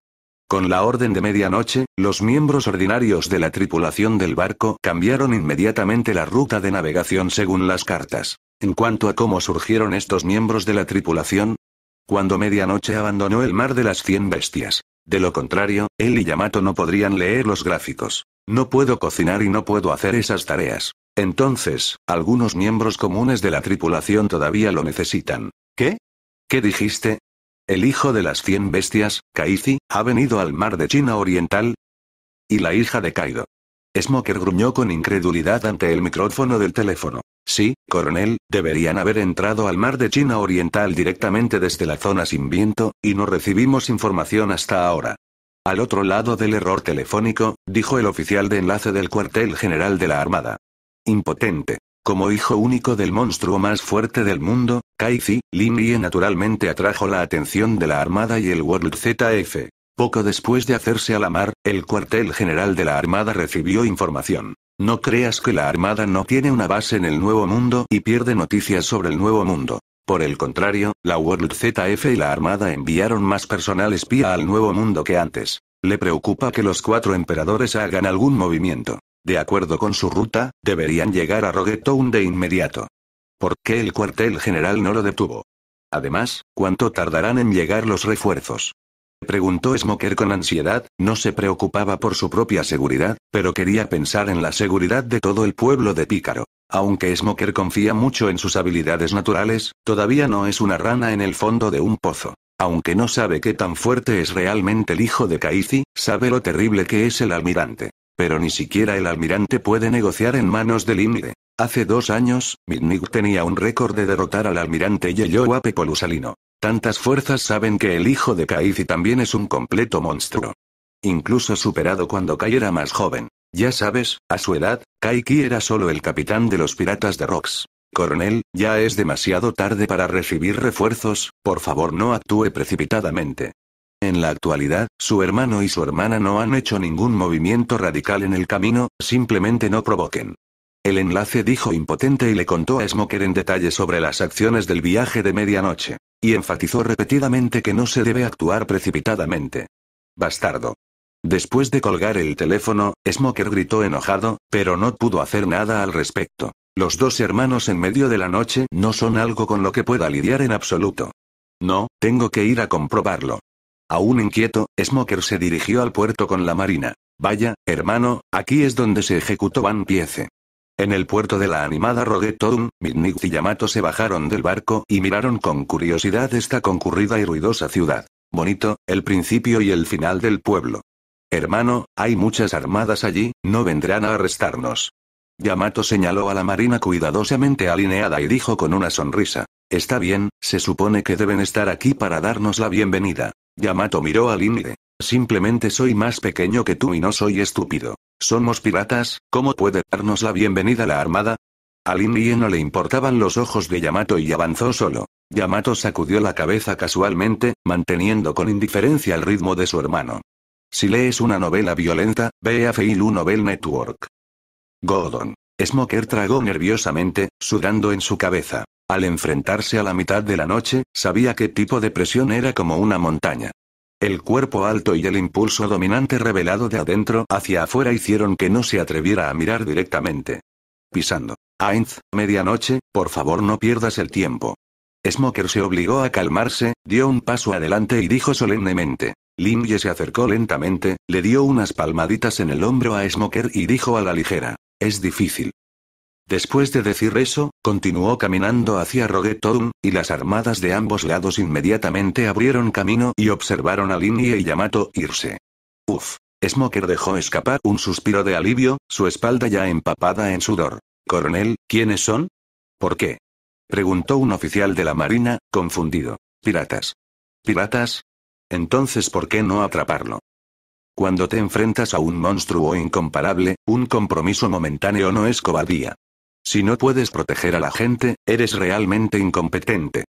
Con la orden de medianoche, los miembros ordinarios de la tripulación del barco cambiaron inmediatamente la ruta de navegación según las cartas. En cuanto a cómo surgieron estos miembros de la tripulación, cuando medianoche abandonó el mar de las cien bestias. De lo contrario, él y Yamato no podrían leer los gráficos. No puedo cocinar y no puedo hacer esas tareas. Entonces, algunos miembros comunes de la tripulación todavía lo necesitan. ¿Qué? ¿Qué dijiste? ¿El hijo de las cien bestias, Kaizi, ha venido al mar de China Oriental? ¿Y la hija de Kaido? Smoker gruñó con incredulidad ante el micrófono del teléfono. Sí, coronel, deberían haber entrado al mar de China Oriental directamente desde la zona sin viento, y no recibimos información hasta ahora. Al otro lado del error telefónico, dijo el oficial de enlace del cuartel general de la Armada. Impotente. Como hijo único del monstruo más fuerte del mundo, Kaizi, Lin naturalmente atrajo la atención de la Armada y el World ZF. Poco después de hacerse a la mar, el cuartel general de la Armada recibió información. No creas que la Armada no tiene una base en el Nuevo Mundo y pierde noticias sobre el Nuevo Mundo. Por el contrario, la World ZF y la Armada enviaron más personal espía al Nuevo Mundo que antes. Le preocupa que los cuatro emperadores hagan algún movimiento. De acuerdo con su ruta, deberían llegar a Rogetown de inmediato. ¿Por qué el cuartel general no lo detuvo? Además, ¿cuánto tardarán en llegar los refuerzos? preguntó Smoker con ansiedad, no se preocupaba por su propia seguridad, pero quería pensar en la seguridad de todo el pueblo de Pícaro. Aunque Smoker confía mucho en sus habilidades naturales, todavía no es una rana en el fondo de un pozo. Aunque no sabe qué tan fuerte es realmente el hijo de Caici, sabe lo terrible que es el almirante. Pero ni siquiera el almirante puede negociar en manos del índice. Hace dos años, Midnig tenía un récord de derrotar al almirante Yeyoape Polusalino. Tantas fuerzas saben que el hijo de Kaiki también es un completo monstruo. Incluso superado cuando Kai era más joven. Ya sabes, a su edad, Kaiki era solo el capitán de los piratas de Rocks. Coronel, ya es demasiado tarde para recibir refuerzos, por favor no actúe precipitadamente. En la actualidad, su hermano y su hermana no han hecho ningún movimiento radical en el camino, simplemente no provoquen. El enlace dijo impotente y le contó a Smoker en detalle sobre las acciones del viaje de medianoche. Y enfatizó repetidamente que no se debe actuar precipitadamente. Bastardo. Después de colgar el teléfono, Smoker gritó enojado, pero no pudo hacer nada al respecto. Los dos hermanos en medio de la noche no son algo con lo que pueda lidiar en absoluto. No, tengo que ir a comprobarlo. Aún inquieto, Smoker se dirigió al puerto con la marina. Vaya, hermano, aquí es donde se ejecutó Van Piece. En el puerto de la animada Rogue Town, y Yamato se bajaron del barco y miraron con curiosidad esta concurrida y ruidosa ciudad. Bonito, el principio y el final del pueblo. Hermano, hay muchas armadas allí, no vendrán a arrestarnos. Yamato señaló a la marina cuidadosamente alineada y dijo con una sonrisa. Está bien, se supone que deben estar aquí para darnos la bienvenida. Yamato miró al Inide. Simplemente soy más pequeño que tú y no soy estúpido. Somos piratas, ¿cómo puede darnos la bienvenida la armada? A Lin no le importaban los ojos de Yamato y avanzó solo. Yamato sacudió la cabeza casualmente, manteniendo con indiferencia el ritmo de su hermano. Si lees una novela violenta, ve a Feilu Novel Network. Gordon. Smoker tragó nerviosamente, sudando en su cabeza. Al enfrentarse a la mitad de la noche, sabía qué tipo de presión era como una montaña. El cuerpo alto y el impulso dominante revelado de adentro hacia afuera hicieron que no se atreviera a mirar directamente. Pisando. Ainz, medianoche, por favor no pierdas el tiempo. Smoker se obligó a calmarse, dio un paso adelante y dijo solemnemente. Limye se acercó lentamente, le dio unas palmaditas en el hombro a Smoker y dijo a la ligera. Es difícil. Después de decir eso, continuó caminando hacia Rogetown, y las armadas de ambos lados inmediatamente abrieron camino y observaron a Linie y Yamato irse. Uf. Smoker dejó escapar un suspiro de alivio, su espalda ya empapada en sudor. Coronel, ¿quiénes son? ¿Por qué? Preguntó un oficial de la Marina, confundido. Piratas. ¿Piratas? Entonces, ¿por qué no atraparlo? Cuando te enfrentas a un monstruo incomparable, un compromiso momentáneo no es cobardía. Si no puedes proteger a la gente, eres realmente incompetente.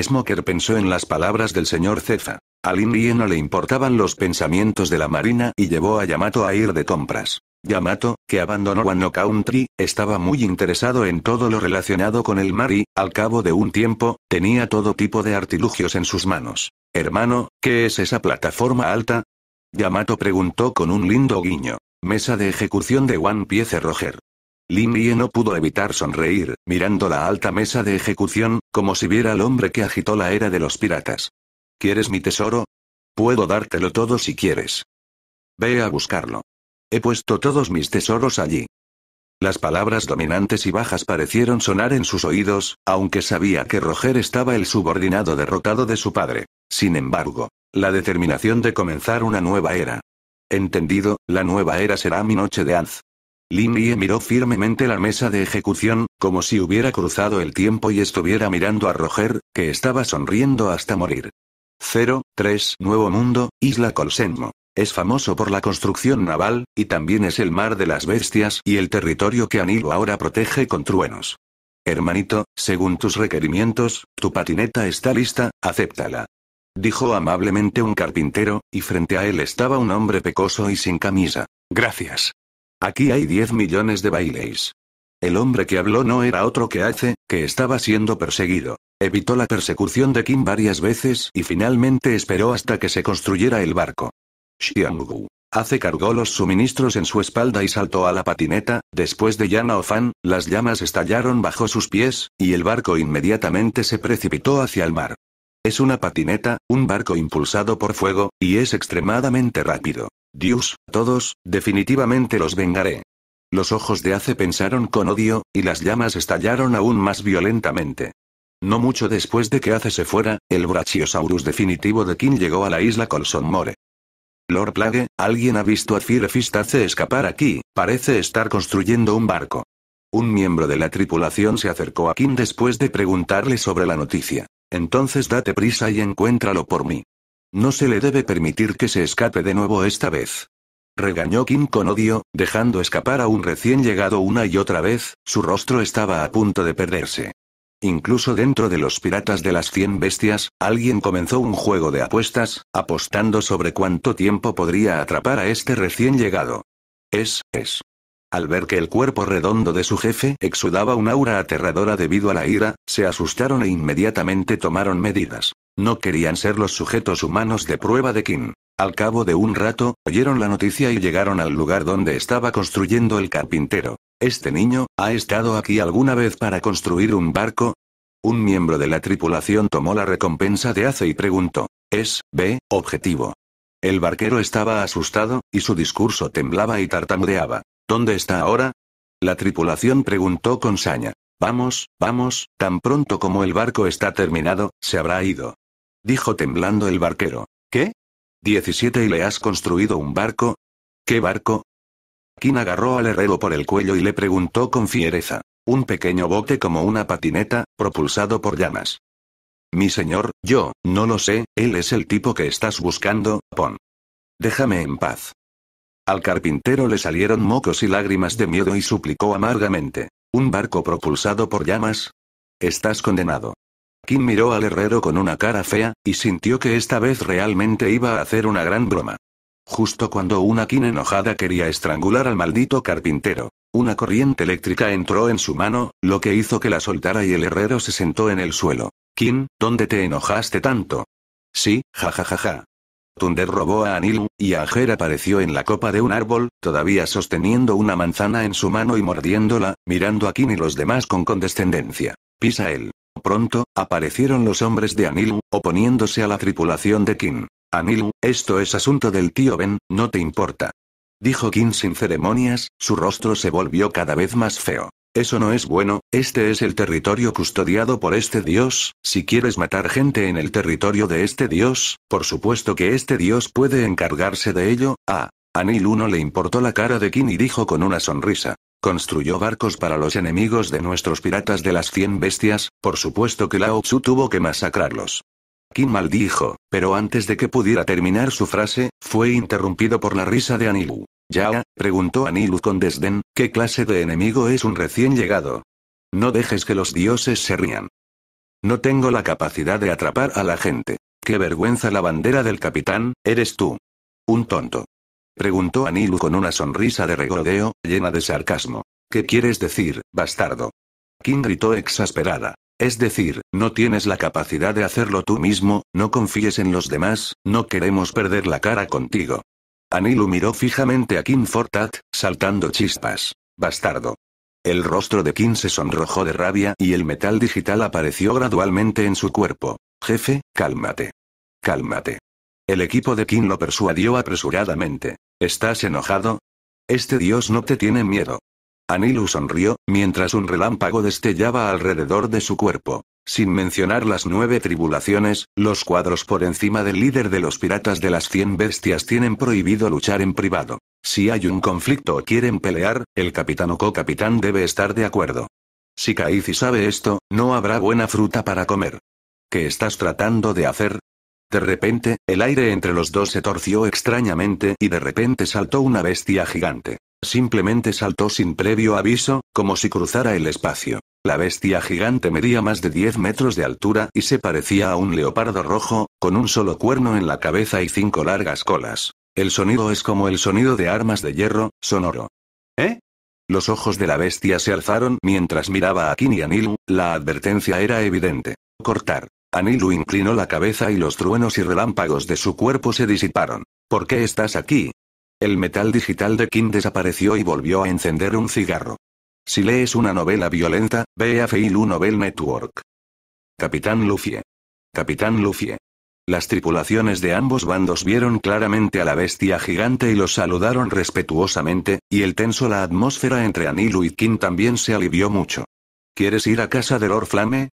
Smoker pensó en las palabras del señor Cefa. Al indio no le importaban los pensamientos de la marina y llevó a Yamato a ir de compras. Yamato, que abandonó Wano Country, estaba muy interesado en todo lo relacionado con el mar y, al cabo de un tiempo, tenía todo tipo de artilugios en sus manos. Hermano, ¿qué es esa plataforma alta? Yamato preguntó con un lindo guiño. Mesa de ejecución de One Piece Roger. Limie no pudo evitar sonreír, mirando la alta mesa de ejecución, como si viera al hombre que agitó la era de los piratas. ¿Quieres mi tesoro? Puedo dártelo todo si quieres. Ve a buscarlo. He puesto todos mis tesoros allí. Las palabras dominantes y bajas parecieron sonar en sus oídos, aunque sabía que Roger estaba el subordinado derrotado de su padre. Sin embargo, la determinación de comenzar una nueva era. Entendido, la nueva era será mi noche de haz miró firmemente la mesa de ejecución, como si hubiera cruzado el tiempo y estuviera mirando a Roger, que estaba sonriendo hasta morir. 0, 3 Nuevo Mundo, Isla Colsenmo. Es famoso por la construcción naval, y también es el mar de las bestias y el territorio que Anilo ahora protege con truenos. Hermanito, según tus requerimientos, tu patineta está lista, acéptala. Dijo amablemente un carpintero, y frente a él estaba un hombre pecoso y sin camisa. Gracias. Aquí hay 10 millones de baileys. El hombre que habló no era otro que Ace, que estaba siendo perseguido. Evitó la persecución de Kim varias veces y finalmente esperó hasta que se construyera el barco. Xianggu. Ace cargó los suministros en su espalda y saltó a la patineta, después de Yana Ofan, las llamas estallaron bajo sus pies, y el barco inmediatamente se precipitó hacia el mar. Es una patineta, un barco impulsado por fuego, y es extremadamente rápido. Dios, todos, definitivamente los vengaré. Los ojos de Ace pensaron con odio, y las llamas estallaron aún más violentamente. No mucho después de que Ace se fuera, el Brachiosaurus definitivo de Kim llegó a la isla Colson More. Lord Plague, alguien ha visto a Firefist Ace escapar aquí, parece estar construyendo un barco. Un miembro de la tripulación se acercó a Kim después de preguntarle sobre la noticia. Entonces date prisa y encuéntralo por mí. No se le debe permitir que se escape de nuevo esta vez. Regañó Kim con odio, dejando escapar a un recién llegado una y otra vez, su rostro estaba a punto de perderse. Incluso dentro de los piratas de las 100 bestias, alguien comenzó un juego de apuestas, apostando sobre cuánto tiempo podría atrapar a este recién llegado. Es, es. Al ver que el cuerpo redondo de su jefe exudaba un aura aterradora debido a la ira, se asustaron e inmediatamente tomaron medidas. No querían ser los sujetos humanos de prueba de Kim. Al cabo de un rato, oyeron la noticia y llegaron al lugar donde estaba construyendo el carpintero. Este niño, ¿ha estado aquí alguna vez para construir un barco? Un miembro de la tripulación tomó la recompensa de hace y preguntó. Es, B, objetivo. El barquero estaba asustado, y su discurso temblaba y tartamudeaba. ¿Dónde está ahora? La tripulación preguntó con saña. Vamos, vamos, tan pronto como el barco está terminado, se habrá ido dijo temblando el barquero. ¿Qué? ¿17 y le has construido un barco? ¿Qué barco? kin agarró al herrero por el cuello y le preguntó con fiereza. Un pequeño bote como una patineta, propulsado por llamas. Mi señor, yo, no lo sé, él es el tipo que estás buscando, Pon. Déjame en paz. Al carpintero le salieron mocos y lágrimas de miedo y suplicó amargamente. ¿Un barco propulsado por llamas? Estás condenado. Kim miró al herrero con una cara fea, y sintió que esta vez realmente iba a hacer una gran broma. Justo cuando una Kim enojada quería estrangular al maldito carpintero. Una corriente eléctrica entró en su mano, lo que hizo que la soltara y el herrero se sentó en el suelo. Kim, ¿dónde te enojaste tanto? Sí, jajajaja. Tunder robó a Anil, y Ager apareció en la copa de un árbol, todavía sosteniendo una manzana en su mano y mordiéndola, mirando a Kim y los demás con condescendencia. Pisa él. Pronto, aparecieron los hombres de Anilu, oponiéndose a la tripulación de Kim. Anilu, esto es asunto del tío Ben, no te importa. Dijo Kim sin ceremonias, su rostro se volvió cada vez más feo. Eso no es bueno, este es el territorio custodiado por este dios, si quieres matar gente en el territorio de este dios, por supuesto que este dios puede encargarse de ello, ah. A anil no le importó la cara de King y dijo con una sonrisa construyó barcos para los enemigos de nuestros piratas de las cien bestias, por supuesto que Lao Tzu tuvo que masacrarlos. Kim maldijo, pero antes de que pudiera terminar su frase, fue interrumpido por la risa de Anilu. Ya, preguntó Anilu con desdén, ¿qué clase de enemigo es un recién llegado? No dejes que los dioses se rían. No tengo la capacidad de atrapar a la gente. Qué vergüenza la bandera del capitán, eres tú. Un tonto. Preguntó Anilu con una sonrisa de regodeo, llena de sarcasmo. ¿Qué quieres decir, bastardo? King gritó exasperada. Es decir, no tienes la capacidad de hacerlo tú mismo, no confíes en los demás, no queremos perder la cara contigo. Anilu miró fijamente a Kim Fortat, saltando chispas. Bastardo. El rostro de Kim se sonrojó de rabia y el metal digital apareció gradualmente en su cuerpo. Jefe, cálmate. Cálmate. El equipo de Kim lo persuadió apresuradamente. ¿Estás enojado? Este dios no te tiene miedo. Anilu sonrió, mientras un relámpago destellaba alrededor de su cuerpo. Sin mencionar las nueve tribulaciones, los cuadros por encima del líder de los piratas de las cien bestias tienen prohibido luchar en privado. Si hay un conflicto o quieren pelear, el capitán o co-capitán debe estar de acuerdo. Si Caici sabe esto, no habrá buena fruta para comer. ¿Qué estás tratando de hacer? De repente, el aire entre los dos se torció extrañamente y de repente saltó una bestia gigante. Simplemente saltó sin previo aviso, como si cruzara el espacio. La bestia gigante medía más de 10 metros de altura y se parecía a un leopardo rojo, con un solo cuerno en la cabeza y cinco largas colas. El sonido es como el sonido de armas de hierro, sonoro. ¿Eh? Los ojos de la bestia se alzaron mientras miraba a Kim y a la advertencia era evidente. Cortar. Anilu inclinó la cabeza y los truenos y relámpagos de su cuerpo se disiparon. ¿Por qué estás aquí? El metal digital de Kim desapareció y volvió a encender un cigarro. Si lees una novela violenta, ve a Feilu Novel Network. Capitán Luffy. Capitán Luffy. Las tripulaciones de ambos bandos vieron claramente a la bestia gigante y los saludaron respetuosamente, y el tenso la atmósfera entre Anilu y Kim también se alivió mucho. ¿Quieres ir a casa de Lord Flame?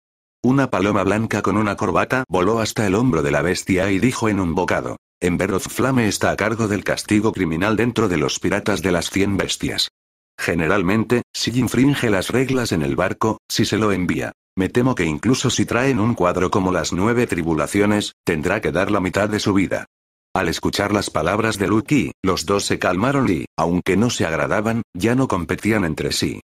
Una paloma blanca con una corbata voló hasta el hombro de la bestia y dijo en un bocado. Emberoth Flame está a cargo del castigo criminal dentro de los piratas de las 100 bestias. Generalmente, si infringe las reglas en el barco, si se lo envía. Me temo que incluso si traen un cuadro como las nueve tribulaciones, tendrá que dar la mitad de su vida. Al escuchar las palabras de Lucky, los dos se calmaron y, aunque no se agradaban, ya no competían entre sí.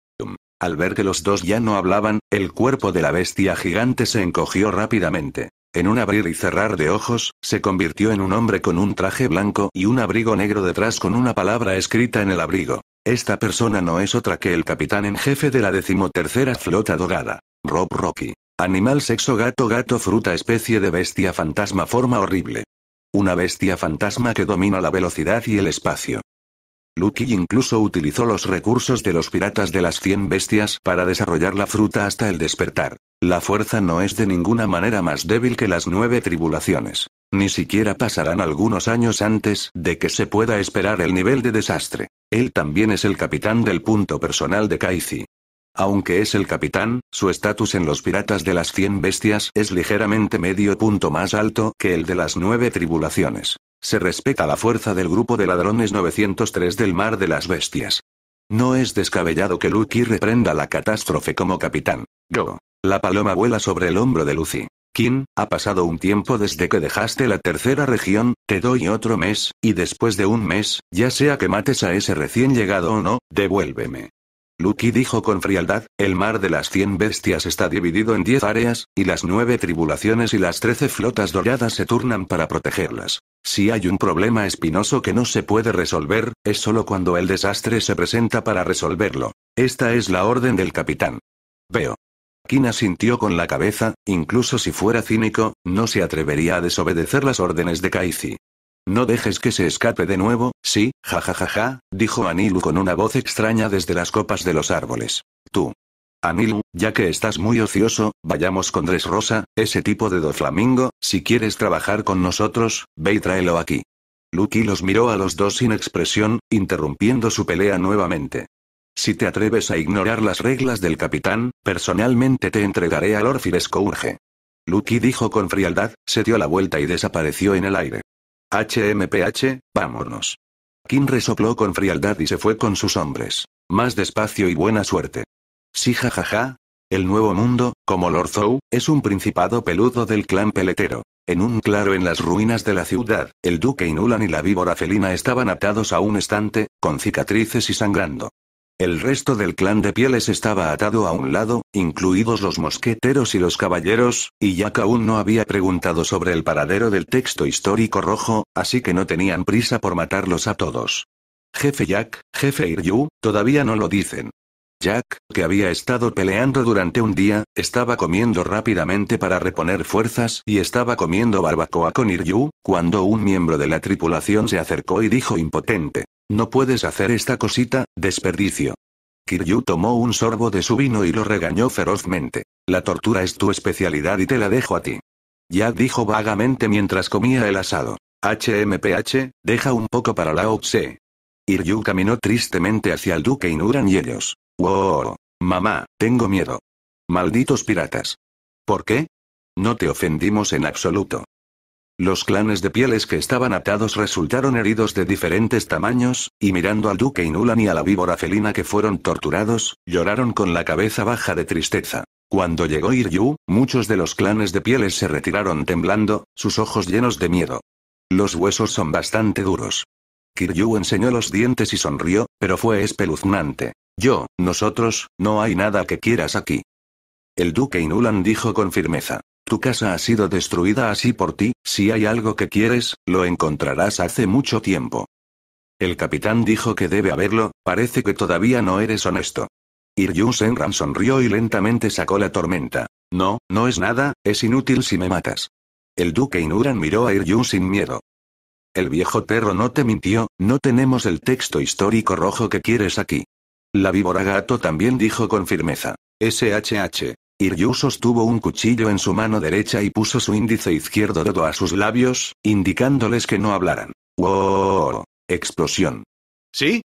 Al ver que los dos ya no hablaban, el cuerpo de la bestia gigante se encogió rápidamente. En un abrir y cerrar de ojos, se convirtió en un hombre con un traje blanco y un abrigo negro detrás con una palabra escrita en el abrigo. Esta persona no es otra que el capitán en jefe de la decimotercera flota dogada. Rob Rocky. Animal sexo gato gato fruta especie de bestia fantasma forma horrible. Una bestia fantasma que domina la velocidad y el espacio. Lucky incluso utilizó los recursos de los piratas de las 100 bestias para desarrollar la fruta hasta el despertar. La fuerza no es de ninguna manera más débil que las nueve tribulaciones. Ni siquiera pasarán algunos años antes de que se pueda esperar el nivel de desastre. Él también es el capitán del punto personal de Kaizi. Aunque es el capitán, su estatus en los piratas de las 100 bestias es ligeramente medio punto más alto que el de las nueve tribulaciones. Se respeta la fuerza del grupo de ladrones 903 del Mar de las Bestias. No es descabellado que Lucky reprenda la catástrofe como capitán. Go. La paloma vuela sobre el hombro de Lucy. Kim, ha pasado un tiempo desde que dejaste la tercera región, te doy otro mes, y después de un mes, ya sea que mates a ese recién llegado o no, devuélveme. Lucky dijo con frialdad, el mar de las 100 bestias está dividido en diez áreas, y las nueve tribulaciones y las trece flotas doradas se turnan para protegerlas. Si hay un problema espinoso que no se puede resolver, es solo cuando el desastre se presenta para resolverlo. Esta es la orden del capitán. Veo. Kina sintió con la cabeza, incluso si fuera cínico, no se atrevería a desobedecer las órdenes de Kaizi. No dejes que se escape de nuevo, sí, jajajaja, dijo Anilu con una voz extraña desde las copas de los árboles. Tú. Anilu, ya que estás muy ocioso, vayamos con Dressrosa, Rosa, ese tipo de doflamingo, si quieres trabajar con nosotros, ve y tráelo aquí. Lucky los miró a los dos sin expresión, interrumpiendo su pelea nuevamente. Si te atreves a ignorar las reglas del capitán, personalmente te entregaré al Orphil Courge. Lucky dijo con frialdad, se dio la vuelta y desapareció en el aire. HMPH, vámonos. Kim resopló con frialdad y se fue con sus hombres. Más despacio y buena suerte. Sí jajaja. El Nuevo Mundo, como Lord Zou, es un principado peludo del clan peletero. En un claro en las ruinas de la ciudad, el duque Inulan y la víbora felina estaban atados a un estante, con cicatrices y sangrando. El resto del clan de pieles estaba atado a un lado, incluidos los mosqueteros y los caballeros, y Jack aún no había preguntado sobre el paradero del texto histórico rojo, así que no tenían prisa por matarlos a todos. Jefe Jack, jefe Iryu, todavía no lo dicen. Jack, que había estado peleando durante un día, estaba comiendo rápidamente para reponer fuerzas y estaba comiendo barbacoa con Kiryu, cuando un miembro de la tripulación se acercó y dijo impotente. No puedes hacer esta cosita, desperdicio. Kiryu tomó un sorbo de su vino y lo regañó ferozmente. La tortura es tu especialidad y te la dejo a ti. Jack dijo vagamente mientras comía el asado. HMPH, deja un poco para la OPSE. Iryu caminó tristemente hacia el duque Inuran y ellos. ¡Wow! Mamá, tengo miedo. Malditos piratas. ¿Por qué? No te ofendimos en absoluto. Los clanes de pieles que estaban atados resultaron heridos de diferentes tamaños, y mirando al duque Inulan y a la víbora felina que fueron torturados, lloraron con la cabeza baja de tristeza. Cuando llegó Iryu, muchos de los clanes de pieles se retiraron temblando, sus ojos llenos de miedo. Los huesos son bastante duros. Kiryu enseñó los dientes y sonrió, pero fue espeluznante. Yo, nosotros, no hay nada que quieras aquí. El duque Inulan dijo con firmeza. Tu casa ha sido destruida así por ti, si hay algo que quieres, lo encontrarás hace mucho tiempo. El capitán dijo que debe haberlo, parece que todavía no eres honesto. Iryu Senran sonrió y lentamente sacó la tormenta. No, no es nada, es inútil si me matas. El duque Inuran miró a Iryu sin miedo. El viejo perro no te mintió, no tenemos el texto histórico rojo que quieres aquí. La víbora gato también dijo con firmeza. SHH. Iryu sostuvo un cuchillo en su mano derecha y puso su índice izquierdo dedo a sus labios, indicándoles que no hablaran. ¡Wow! Explosión. ¿Sí?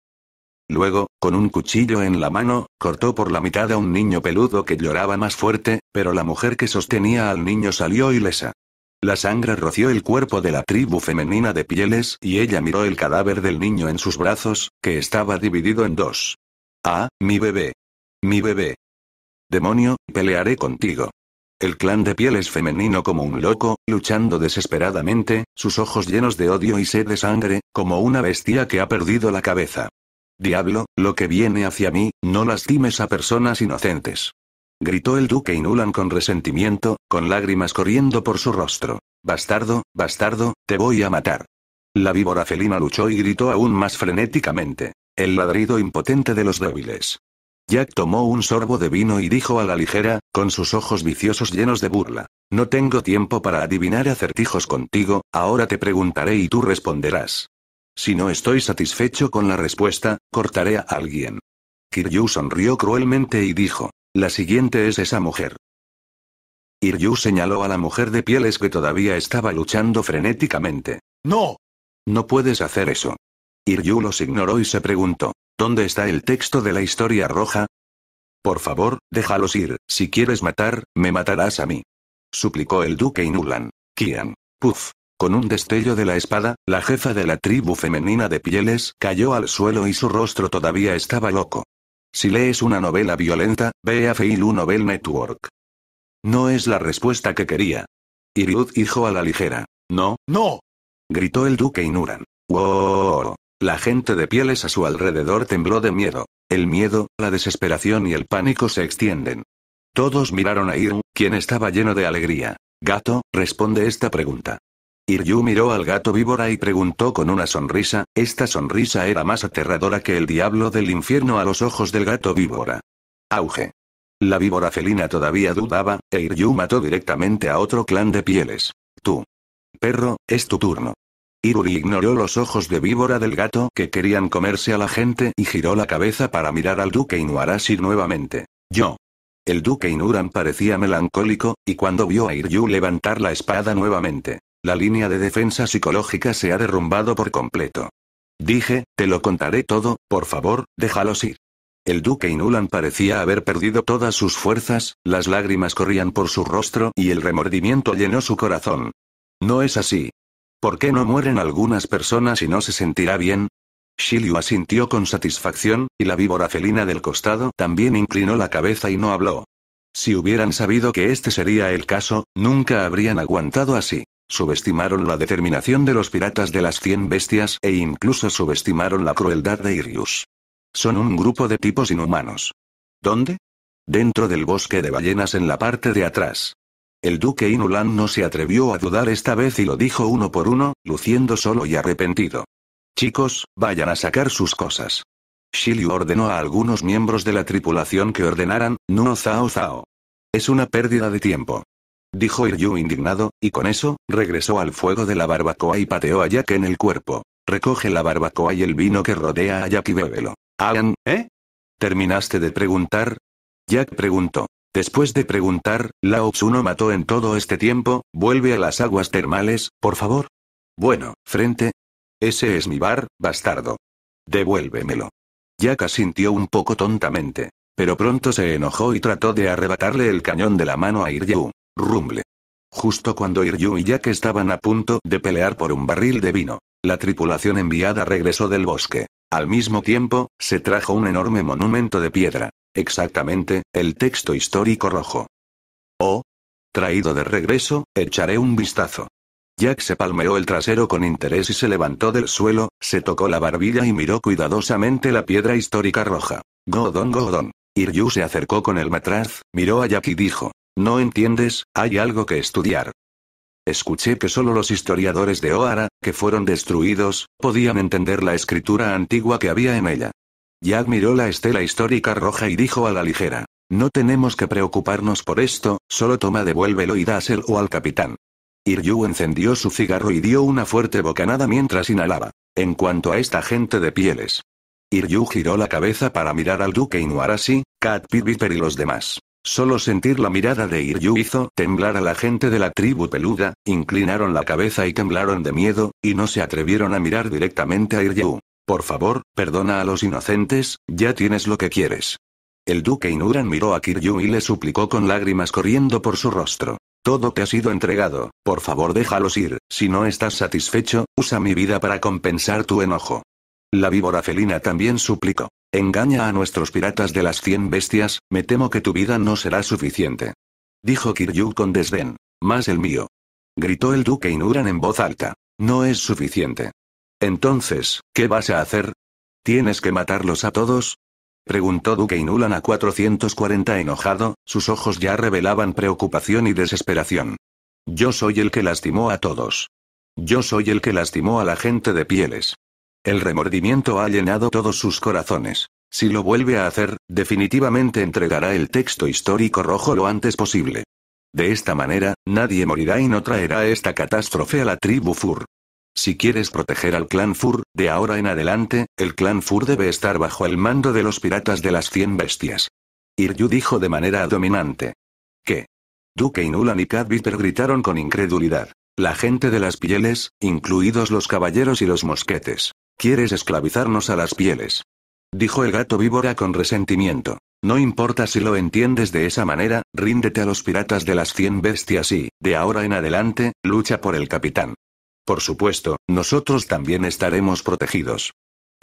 Luego, con un cuchillo en la mano, cortó por la mitad a un niño peludo que lloraba más fuerte, pero la mujer que sostenía al niño salió ilesa. La sangre roció el cuerpo de la tribu femenina de pieles y ella miró el cadáver del niño en sus brazos, que estaba dividido en dos. Ah, mi bebé. Mi bebé. Demonio, pelearé contigo. El clan de pieles femenino como un loco, luchando desesperadamente, sus ojos llenos de odio y sed de sangre, como una bestia que ha perdido la cabeza. Diablo, lo que viene hacia mí, no lastimes a personas inocentes gritó el duque Inulan con resentimiento, con lágrimas corriendo por su rostro. Bastardo, bastardo, te voy a matar. La víbora felina luchó y gritó aún más frenéticamente. El ladrido impotente de los débiles. Jack tomó un sorbo de vino y dijo a la ligera, con sus ojos viciosos llenos de burla. No tengo tiempo para adivinar acertijos contigo, ahora te preguntaré y tú responderás. Si no estoy satisfecho con la respuesta, cortaré a alguien. Kiryu sonrió cruelmente y dijo, la siguiente es esa mujer. Iryu señaló a la mujer de pieles que todavía estaba luchando frenéticamente. ¡No! No puedes hacer eso. Iryu los ignoró y se preguntó, ¿dónde está el texto de la historia roja? Por favor, déjalos ir, si quieres matar, me matarás a mí. Suplicó el duque Inulan. Kian. Puff. Con un destello de la espada, la jefa de la tribu femenina de pieles cayó al suelo y su rostro todavía estaba loco. Si lees una novela violenta, ve a Feilu Novel Network. No es la respuesta que quería. Iriud dijo a la ligera. No, no. Gritó el duque Inuran. ¡Wow! La gente de pieles a su alrededor tembló de miedo. El miedo, la desesperación y el pánico se extienden. Todos miraron a Iru, quien estaba lleno de alegría. Gato, responde esta pregunta. Iryu miró al gato víbora y preguntó con una sonrisa, esta sonrisa era más aterradora que el diablo del infierno a los ojos del gato víbora. Auge. La víbora felina todavía dudaba, e Iryu mató directamente a otro clan de pieles. Tú. Perro, es tu turno. Iruri ignoró los ojos de víbora del gato que querían comerse a la gente y giró la cabeza para mirar al duque Inuarashi nuevamente. Yo. El duque Inuran parecía melancólico, y cuando vio a Iryu levantar la espada nuevamente, la línea de defensa psicológica se ha derrumbado por completo. Dije, te lo contaré todo, por favor, déjalos ir. El duque Inulan parecía haber perdido todas sus fuerzas, las lágrimas corrían por su rostro y el remordimiento llenó su corazón. No es así. ¿Por qué no mueren algunas personas y no se sentirá bien? Shiliu asintió con satisfacción, y la víbora felina del costado también inclinó la cabeza y no habló. Si hubieran sabido que este sería el caso, nunca habrían aguantado así. Subestimaron la determinación de los piratas de las 100 bestias e incluso subestimaron la crueldad de Irius. Son un grupo de tipos inhumanos. ¿Dónde? Dentro del bosque de ballenas en la parte de atrás. El duque Inulan no se atrevió a dudar esta vez y lo dijo uno por uno, luciendo solo y arrepentido. Chicos, vayan a sacar sus cosas. Shiliu ordenó a algunos miembros de la tripulación que ordenaran, no Zao Zao. Es una pérdida de tiempo dijo Iryu indignado, y con eso, regresó al fuego de la barbacoa y pateó a Jack en el cuerpo. Recoge la barbacoa y el vino que rodea a Jack y bébelo. alan ¿eh? ¿Terminaste de preguntar? Jack preguntó. Después de preguntar, Lao no mató en todo este tiempo, vuelve a las aguas termales, por favor. Bueno, frente. Ese es mi bar, bastardo. Devuélvemelo. Jack asintió un poco tontamente. Pero pronto se enojó y trató de arrebatarle el cañón de la mano a Iryu. Rumble. Justo cuando Iryu y Jack estaban a punto de pelear por un barril de vino, la tripulación enviada regresó del bosque. Al mismo tiempo, se trajo un enorme monumento de piedra. Exactamente, el texto histórico rojo. Oh. Traído de regreso, echaré un vistazo. Jack se palmeó el trasero con interés y se levantó del suelo, se tocó la barbilla y miró cuidadosamente la piedra histórica roja. Godon Godon. Iryu se acercó con el matraz, miró a Jack y dijo, no entiendes, hay algo que estudiar. Escuché que solo los historiadores de Oara, que fueron destruidos, podían entender la escritura antigua que había en ella. Ya miró la estela histórica roja y dijo a la ligera, no tenemos que preocuparnos por esto, solo toma devuélvelo y dáselo o al capitán. Iryu encendió su cigarro y dio una fuerte bocanada mientras inhalaba. En cuanto a esta gente de pieles. Iryu giró la cabeza para mirar al duque Inuarasi, Cat Viper y los demás. Solo sentir la mirada de Iryu hizo temblar a la gente de la tribu peluda, inclinaron la cabeza y temblaron de miedo, y no se atrevieron a mirar directamente a Iryu. Por favor, perdona a los inocentes, ya tienes lo que quieres. El duque Inuran miró a Kiryu y le suplicó con lágrimas corriendo por su rostro. Todo te ha sido entregado, por favor déjalos ir, si no estás satisfecho, usa mi vida para compensar tu enojo. La víbora felina también suplicó. Engaña a nuestros piratas de las cien bestias, me temo que tu vida no será suficiente. Dijo Kiryu con desdén. Más el mío. Gritó el duque Inuran en voz alta. No es suficiente. Entonces, ¿qué vas a hacer? ¿Tienes que matarlos a todos? Preguntó Duque Inulan a 440 enojado, sus ojos ya revelaban preocupación y desesperación. Yo soy el que lastimó a todos. Yo soy el que lastimó a la gente de pieles. El remordimiento ha llenado todos sus corazones. Si lo vuelve a hacer, definitivamente entregará el texto histórico rojo lo antes posible. De esta manera, nadie morirá y no traerá esta catástrofe a la tribu Fur. Si quieres proteger al clan Fur, de ahora en adelante, el clan Fur debe estar bajo el mando de los piratas de las 100 bestias. Iryu dijo de manera dominante. ¿Qué? Duque Inulan y Cat gritaron con incredulidad. La gente de las pieles, incluidos los caballeros y los mosquetes. Quieres esclavizarnos a las pieles. Dijo el gato víbora con resentimiento. No importa si lo entiendes de esa manera, ríndete a los piratas de las cien bestias y, de ahora en adelante, lucha por el capitán. Por supuesto, nosotros también estaremos protegidos.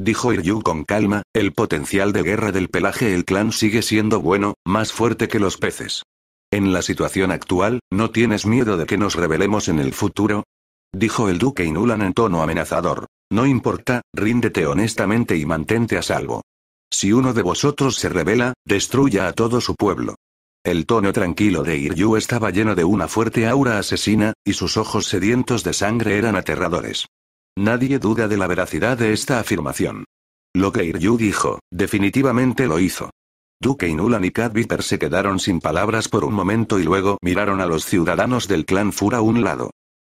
Dijo Iryu con calma, el potencial de guerra del pelaje el clan sigue siendo bueno, más fuerte que los peces. En la situación actual, ¿no tienes miedo de que nos rebelemos en el futuro? dijo el duque Inulan en tono amenazador. No importa, ríndete honestamente y mantente a salvo. Si uno de vosotros se revela, destruya a todo su pueblo. El tono tranquilo de Iryu estaba lleno de una fuerte aura asesina, y sus ojos sedientos de sangre eran aterradores. Nadie duda de la veracidad de esta afirmación. Lo que Iryu dijo, definitivamente lo hizo. Duke Inulan y Cat se quedaron sin palabras por un momento y luego miraron a los ciudadanos del clan Fur a un lado.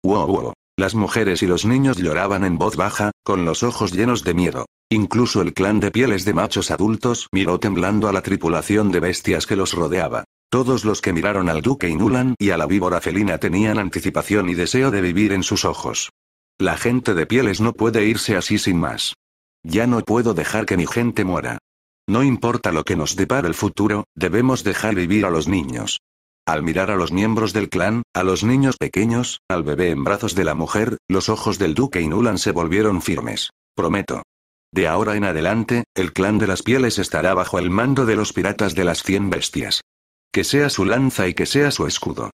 Wow, wow. Las mujeres y los niños lloraban en voz baja, con los ojos llenos de miedo. Incluso el clan de pieles de machos adultos miró temblando a la tripulación de bestias que los rodeaba. Todos los que miraron al duque Inulan y a la víbora felina tenían anticipación y deseo de vivir en sus ojos. La gente de pieles no puede irse así sin más. Ya no puedo dejar que mi gente muera. No importa lo que nos depara el futuro, debemos dejar vivir a los niños. Al mirar a los miembros del clan, a los niños pequeños, al bebé en brazos de la mujer, los ojos del duque y se volvieron firmes. Prometo. De ahora en adelante, el clan de las pieles estará bajo el mando de los piratas de las cien bestias. Que sea su lanza y que sea su escudo.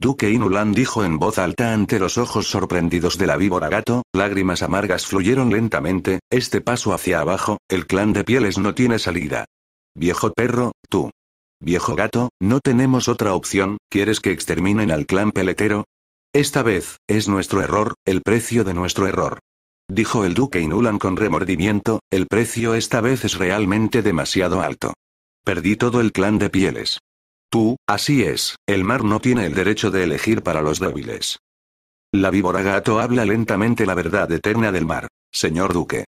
Duque Inulan dijo en voz alta ante los ojos sorprendidos de la víbora gato, lágrimas amargas fluyeron lentamente, este paso hacia abajo, el clan de pieles no tiene salida. Viejo perro, tú. Viejo gato, no tenemos otra opción, ¿quieres que exterminen al clan peletero? Esta vez, es nuestro error, el precio de nuestro error. Dijo el duque Inulan con remordimiento, el precio esta vez es realmente demasiado alto. Perdí todo el clan de pieles. Tú, así es, el mar no tiene el derecho de elegir para los débiles. La víbora gato habla lentamente la verdad eterna del mar, señor duque.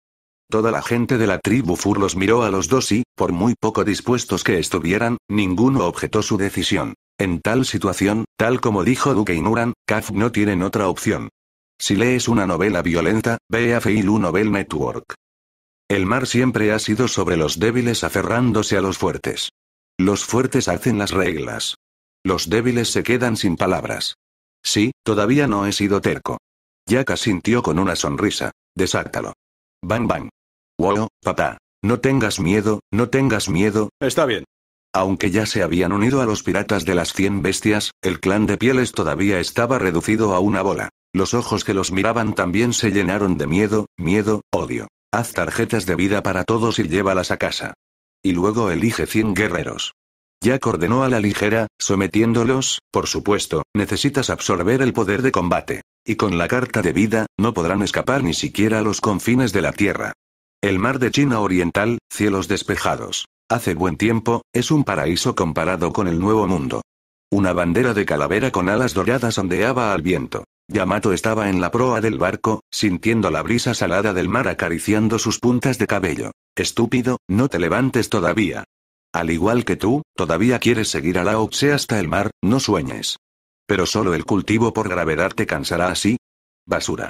Toda la gente de la tribu Fur los miró a los dos y, por muy poco dispuestos que estuvieran, ninguno objetó su decisión. En tal situación, tal como dijo Duque Nuran, Kaf no tienen otra opción. Si lees una novela violenta, ve a Feilu Novel Network. El mar siempre ha sido sobre los débiles aferrándose a los fuertes. Los fuertes hacen las reglas. Los débiles se quedan sin palabras. Sí, todavía no he sido terco. Yaka sintió con una sonrisa. Desáctalo. Bang bang. Wow, papá. No tengas miedo, no tengas miedo. Está bien. Aunque ya se habían unido a los piratas de las cien bestias, el clan de pieles todavía estaba reducido a una bola. Los ojos que los miraban también se llenaron de miedo, miedo, odio. Haz tarjetas de vida para todos y llévalas a casa. Y luego elige 100 guerreros. Ya ordenó a la ligera, sometiéndolos, por supuesto, necesitas absorber el poder de combate. Y con la carta de vida, no podrán escapar ni siquiera a los confines de la Tierra. El mar de China Oriental, cielos despejados. Hace buen tiempo, es un paraíso comparado con el Nuevo Mundo. Una bandera de calavera con alas doradas ondeaba al viento. Yamato estaba en la proa del barco, sintiendo la brisa salada del mar acariciando sus puntas de cabello. Estúpido, no te levantes todavía. Al igual que tú, todavía quieres seguir a la hasta el mar, no sueñes. Pero solo el cultivo por gravedad te cansará así. Basura.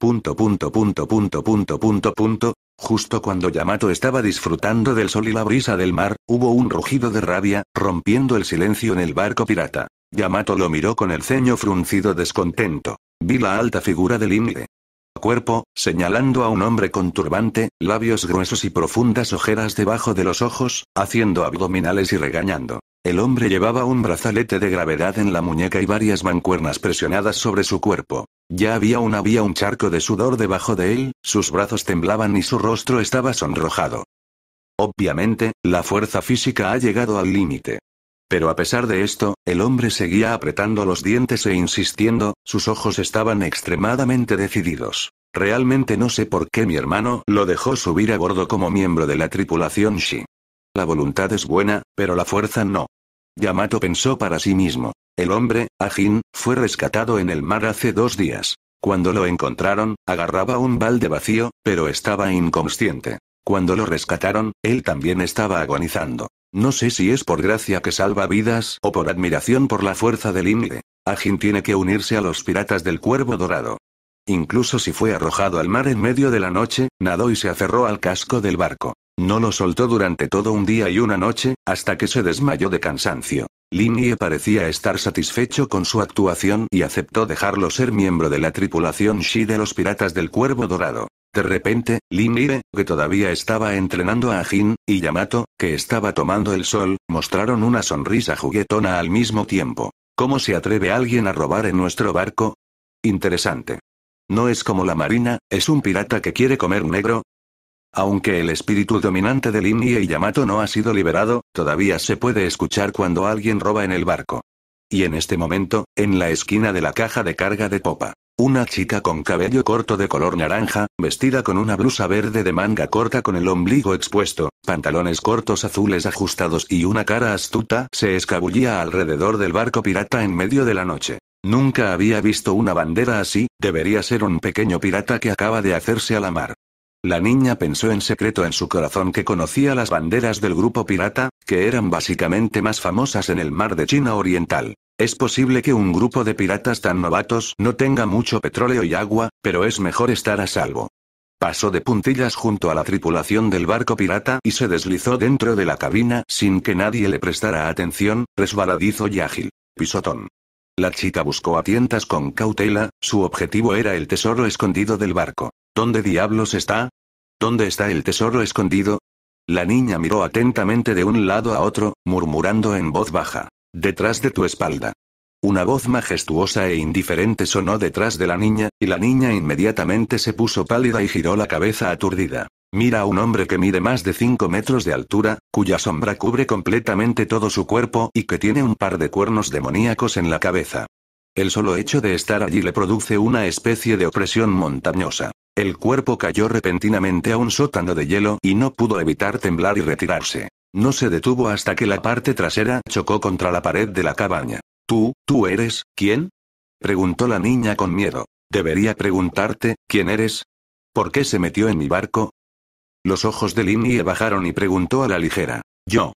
Punto punto punto punto punto punto punto Justo cuando Yamato estaba disfrutando del sol y la brisa del mar, hubo un rugido de rabia, rompiendo el silencio en el barco pirata. Yamato lo miró con el ceño fruncido descontento. Vi la alta figura del inle. Cuerpo, señalando a un hombre con turbante, labios gruesos y profundas ojeras debajo de los ojos, haciendo abdominales y regañando. El hombre llevaba un brazalete de gravedad en la muñeca y varias mancuernas presionadas sobre su cuerpo. Ya había un había un charco de sudor debajo de él, sus brazos temblaban y su rostro estaba sonrojado. Obviamente, la fuerza física ha llegado al límite. Pero a pesar de esto, el hombre seguía apretando los dientes e insistiendo, sus ojos estaban extremadamente decididos. Realmente no sé por qué mi hermano lo dejó subir a bordo como miembro de la tripulación Shi. La voluntad es buena, pero la fuerza no. Yamato pensó para sí mismo. El hombre, Ajin, fue rescatado en el mar hace dos días. Cuando lo encontraron, agarraba un balde vacío, pero estaba inconsciente. Cuando lo rescataron, él también estaba agonizando. No sé si es por gracia que salva vidas o por admiración por la fuerza del Inle. Ajin tiene que unirse a los piratas del Cuervo Dorado. Incluso si fue arrojado al mar en medio de la noche, nadó y se aferró al casco del barco. No lo soltó durante todo un día y una noche, hasta que se desmayó de cansancio. Linie parecía estar satisfecho con su actuación y aceptó dejarlo ser miembro de la tripulación Shi de los Piratas del Cuervo Dorado. De repente, Linie, que todavía estaba entrenando a Jin, y Yamato, que estaba tomando el sol, mostraron una sonrisa juguetona al mismo tiempo. ¿Cómo se atreve alguien a robar en nuestro barco? Interesante. No es como la marina, es un pirata que quiere comer negro, aunque el espíritu dominante de Linnie y Yamato no ha sido liberado, todavía se puede escuchar cuando alguien roba en el barco. Y en este momento, en la esquina de la caja de carga de popa, una chica con cabello corto de color naranja, vestida con una blusa verde de manga corta con el ombligo expuesto, pantalones cortos azules ajustados y una cara astuta, se escabullía alrededor del barco pirata en medio de la noche. Nunca había visto una bandera así, debería ser un pequeño pirata que acaba de hacerse a la mar. La niña pensó en secreto en su corazón que conocía las banderas del grupo pirata, que eran básicamente más famosas en el mar de China Oriental. Es posible que un grupo de piratas tan novatos no tenga mucho petróleo y agua, pero es mejor estar a salvo. Pasó de puntillas junto a la tripulación del barco pirata y se deslizó dentro de la cabina sin que nadie le prestara atención, resbaladizo y ágil. Pisotón. La chica buscó a tientas con cautela, su objetivo era el tesoro escondido del barco. ¿Dónde diablos está? ¿Dónde está el tesoro escondido? La niña miró atentamente de un lado a otro, murmurando en voz baja. Detrás de tu espalda. Una voz majestuosa e indiferente sonó detrás de la niña, y la niña inmediatamente se puso pálida y giró la cabeza aturdida. Mira a un hombre que mide más de 5 metros de altura, cuya sombra cubre completamente todo su cuerpo y que tiene un par de cuernos demoníacos en la cabeza. El solo hecho de estar allí le produce una especie de opresión montañosa. El cuerpo cayó repentinamente a un sótano de hielo y no pudo evitar temblar y retirarse. No se detuvo hasta que la parte trasera chocó contra la pared de la cabaña. ¿Tú, tú eres, quién? preguntó la niña con miedo. Debería preguntarte, ¿quién eres? ¿Por qué se metió en mi barco? Los ojos de Linie bajaron y preguntó a la ligera. Yo.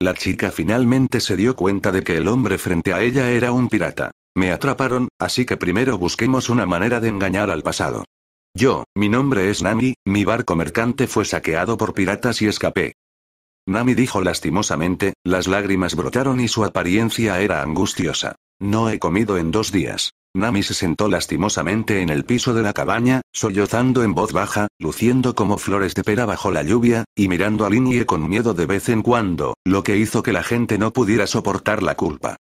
La chica finalmente se dio cuenta de que el hombre frente a ella era un pirata. Me atraparon, así que primero busquemos una manera de engañar al pasado. Yo, mi nombre es Nami, mi barco mercante fue saqueado por piratas y escapé. Nami dijo lastimosamente, las lágrimas brotaron y su apariencia era angustiosa. No he comido en dos días. Nami se sentó lastimosamente en el piso de la cabaña, sollozando en voz baja, luciendo como flores de pera bajo la lluvia, y mirando a Linie con miedo de vez en cuando, lo que hizo que la gente no pudiera soportar la culpa.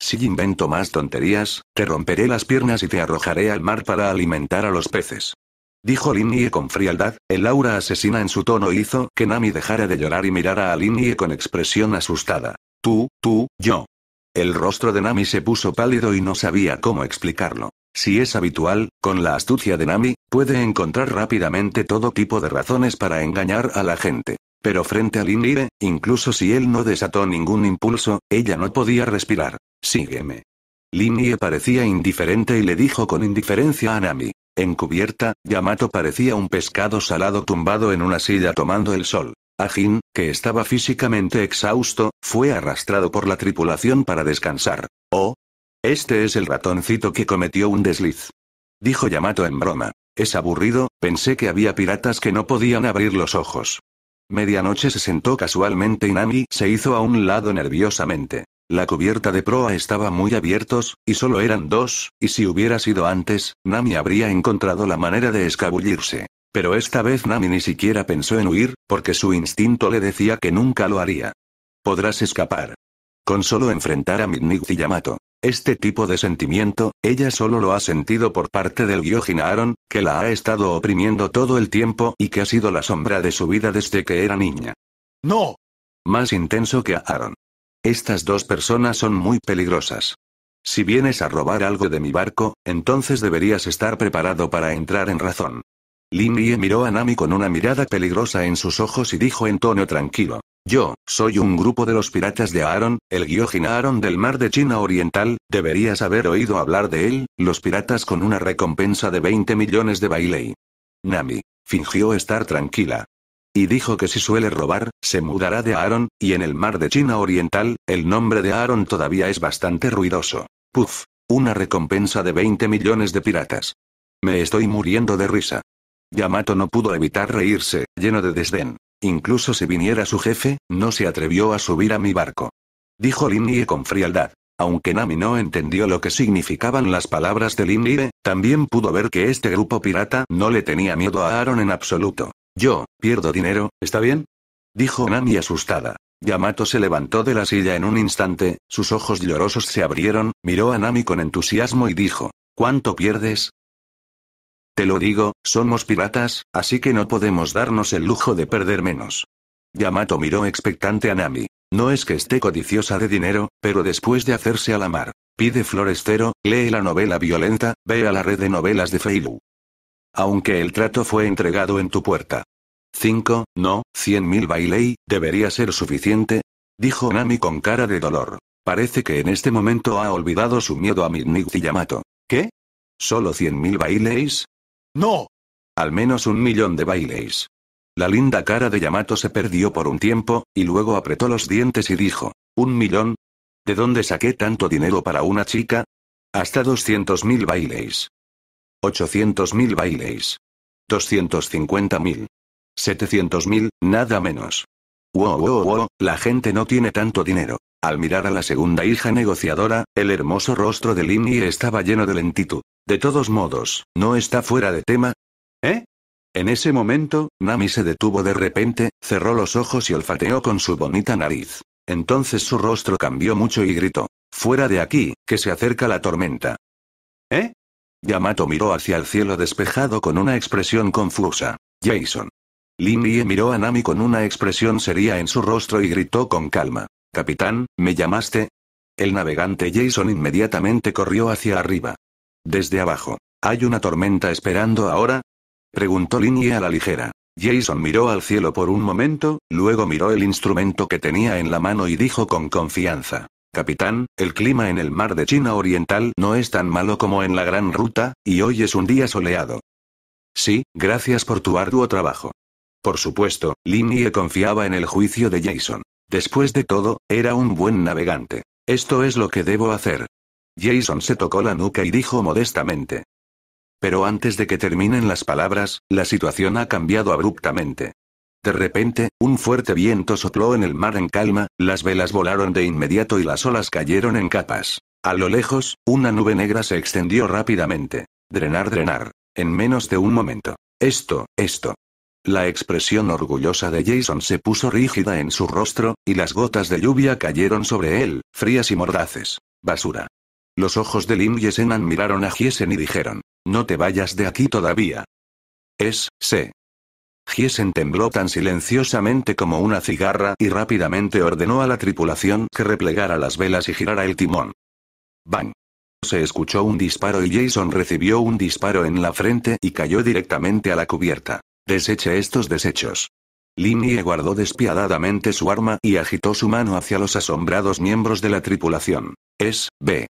Si invento más tonterías, te romperé las piernas y te arrojaré al mar para alimentar a los peces. Dijo Linie con frialdad, el aura asesina en su tono hizo que Nami dejara de llorar y mirara a Linie con expresión asustada. Tú, tú, yo. El rostro de Nami se puso pálido y no sabía cómo explicarlo. Si es habitual, con la astucia de Nami, puede encontrar rápidamente todo tipo de razones para engañar a la gente. Pero frente a Linie, incluso si él no desató ningún impulso, ella no podía respirar. Sígueme. Linie parecía indiferente y le dijo con indiferencia a Nami. En cubierta, Yamato parecía un pescado salado tumbado en una silla tomando el sol. Ajin, que estaba físicamente exhausto, fue arrastrado por la tripulación para descansar. Oh. Este es el ratoncito que cometió un desliz. Dijo Yamato en broma. Es aburrido, pensé que había piratas que no podían abrir los ojos. Medianoche se sentó casualmente y Nami se hizo a un lado nerviosamente. La cubierta de proa estaba muy abiertos, y solo eran dos, y si hubiera sido antes, Nami habría encontrado la manera de escabullirse. Pero esta vez Nami ni siquiera pensó en huir, porque su instinto le decía que nunca lo haría. Podrás escapar. Con solo enfrentar a Midnik y Yamato. Este tipo de sentimiento, ella solo lo ha sentido por parte del Gyojin Aaron, que la ha estado oprimiendo todo el tiempo y que ha sido la sombra de su vida desde que era niña. ¡No! Más intenso que Aaron. Estas dos personas son muy peligrosas. Si vienes a robar algo de mi barco, entonces deberías estar preparado para entrar en razón. Lin miró a Nami con una mirada peligrosa en sus ojos y dijo en tono tranquilo. Yo, soy un grupo de los piratas de Aaron, el Gyojin Aaron del mar de China Oriental, deberías haber oído hablar de él, los piratas con una recompensa de 20 millones de bailey. Nami, fingió estar tranquila, y dijo que si suele robar, se mudará de Aaron, y en el mar de China Oriental, el nombre de Aaron todavía es bastante ruidoso. Puf. Una recompensa de 20 millones de piratas. Me estoy muriendo de risa. Yamato no pudo evitar reírse, lleno de desdén. Incluso si viniera su jefe, no se atrevió a subir a mi barco. Dijo Linie con frialdad. Aunque Nami no entendió lo que significaban las palabras de Linie. también pudo ver que este grupo pirata no le tenía miedo a Aaron en absoluto. Yo, pierdo dinero, ¿está bien? Dijo Nami asustada. Yamato se levantó de la silla en un instante, sus ojos llorosos se abrieron, miró a Nami con entusiasmo y dijo, ¿cuánto pierdes? Te lo digo, somos piratas, así que no podemos darnos el lujo de perder menos. Yamato miró expectante a Nami. No es que esté codiciosa de dinero, pero después de hacerse a la mar, pide florestero, lee la novela violenta, ve a la red de novelas de Feilu. Aunque el trato fue entregado en tu puerta. Cinco, no, cien mil bailey, debería ser suficiente, dijo Nami con cara de dolor. Parece que en este momento ha olvidado su miedo a Midnight y Yamato. ¿Qué? ¿Solo cien mil baileys? ¡No! Al menos un millón de baileys. La linda cara de Yamato se perdió por un tiempo, y luego apretó los dientes y dijo, ¿Un millón? ¿De dónde saqué tanto dinero para una chica? Hasta doscientos mil baileys. 800.000 baileys. 250.000. 700.000, nada menos. Wow, wow, wow, la gente no tiene tanto dinero. Al mirar a la segunda hija negociadora, el hermoso rostro de Lini estaba lleno de lentitud. De todos modos, ¿no está fuera de tema? ¿Eh? En ese momento, Nami se detuvo de repente, cerró los ojos y olfateó con su bonita nariz. Entonces su rostro cambió mucho y gritó, Fuera de aquí, que se acerca la tormenta. ¿Eh? Yamato miró hacia el cielo despejado con una expresión confusa. Jason. Linie miró a Nami con una expresión seria en su rostro y gritó con calma. Capitán, ¿me llamaste? El navegante Jason inmediatamente corrió hacia arriba. Desde abajo. ¿Hay una tormenta esperando ahora? Preguntó Linie a la ligera. Jason miró al cielo por un momento, luego miró el instrumento que tenía en la mano y dijo con confianza. Capitán, el clima en el mar de China Oriental no es tan malo como en la gran ruta, y hoy es un día soleado. Sí, gracias por tu arduo trabajo. Por supuesto, Linie confiaba en el juicio de Jason. Después de todo, era un buen navegante. Esto es lo que debo hacer. Jason se tocó la nuca y dijo modestamente. Pero antes de que terminen las palabras, la situación ha cambiado abruptamente. De repente, un fuerte viento sopló en el mar en calma, las velas volaron de inmediato y las olas cayeron en capas. A lo lejos, una nube negra se extendió rápidamente. Drenar, drenar. En menos de un momento. Esto, esto. La expresión orgullosa de Jason se puso rígida en su rostro, y las gotas de lluvia cayeron sobre él, frías y mordaces. Basura. Los ojos de y Senan miraron a Giesen y dijeron, no te vayas de aquí todavía. Es, sé, Giesen tembló tan silenciosamente como una cigarra y rápidamente ordenó a la tripulación que replegara las velas y girara el timón. ¡Bang! Se escuchó un disparo y Jason recibió un disparo en la frente y cayó directamente a la cubierta. Deseche estos desechos. Linie guardó despiadadamente su arma y agitó su mano hacia los asombrados miembros de la tripulación. Es, B.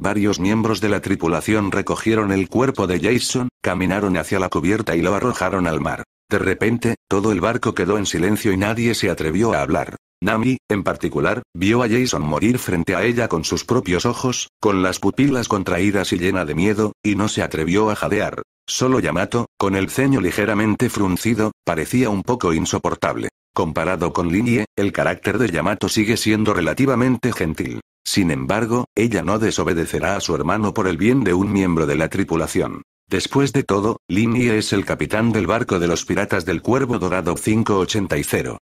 Varios miembros de la tripulación recogieron el cuerpo de Jason, caminaron hacia la cubierta y lo arrojaron al mar. De repente, todo el barco quedó en silencio y nadie se atrevió a hablar. Nami, en particular, vio a Jason morir frente a ella con sus propios ojos, con las pupilas contraídas y llena de miedo, y no se atrevió a jadear. Solo Yamato, con el ceño ligeramente fruncido, parecía un poco insoportable. Comparado con Linie, el carácter de Yamato sigue siendo relativamente gentil. Sin embargo, ella no desobedecerá a su hermano por el bien de un miembro de la tripulación. Después de todo, Linie es el capitán del barco de los piratas del Cuervo Dorado 580.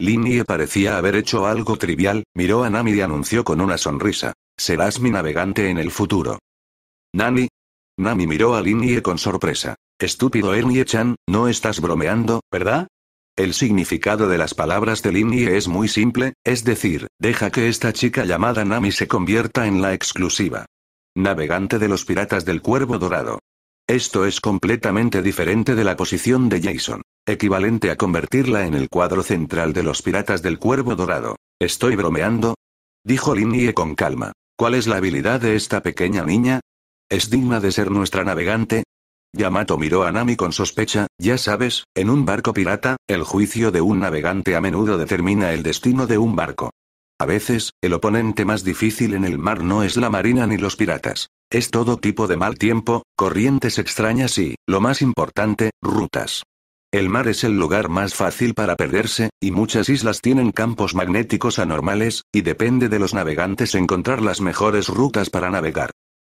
Linie parecía haber hecho algo trivial, miró a Nami y anunció con una sonrisa. Serás mi navegante en el futuro. ¿Nami? Nami miró a Linie con sorpresa. Estúpido Ernie-chan, no estás bromeando, ¿verdad? El significado de las palabras de Linie es muy simple, es decir, deja que esta chica llamada Nami se convierta en la exclusiva. Navegante de los piratas del Cuervo Dorado. Esto es completamente diferente de la posición de Jason, equivalente a convertirla en el cuadro central de los Piratas del Cuervo Dorado. ¿Estoy bromeando? Dijo Linnie con calma. ¿Cuál es la habilidad de esta pequeña niña? ¿Es digna de ser nuestra navegante? Yamato miró a Nami con sospecha, ya sabes, en un barco pirata, el juicio de un navegante a menudo determina el destino de un barco. A veces, el oponente más difícil en el mar no es la marina ni los piratas. Es todo tipo de mal tiempo, corrientes extrañas y, lo más importante, rutas. El mar es el lugar más fácil para perderse, y muchas islas tienen campos magnéticos anormales, y depende de los navegantes encontrar las mejores rutas para navegar.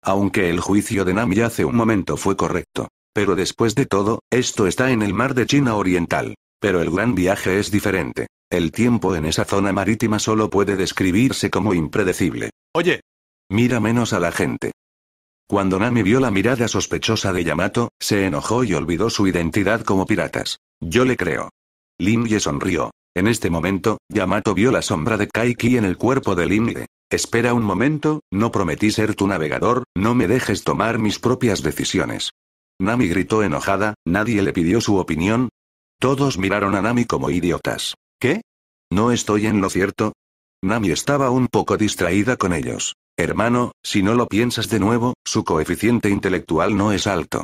Aunque el juicio de Nami hace un momento fue correcto. Pero después de todo, esto está en el mar de China Oriental. Pero el gran viaje es diferente. El tiempo en esa zona marítima solo puede describirse como impredecible. Oye. Mira menos a la gente. Cuando Nami vio la mirada sospechosa de Yamato, se enojó y olvidó su identidad como piratas. Yo le creo. Limye sonrió. En este momento, Yamato vio la sombra de Kaiki en el cuerpo de Limye. Espera un momento, no prometí ser tu navegador, no me dejes tomar mis propias decisiones. Nami gritó enojada, nadie le pidió su opinión. Todos miraron a Nami como idiotas. ¿Qué? ¿No estoy en lo cierto? Nami estaba un poco distraída con ellos. Hermano, si no lo piensas de nuevo, su coeficiente intelectual no es alto.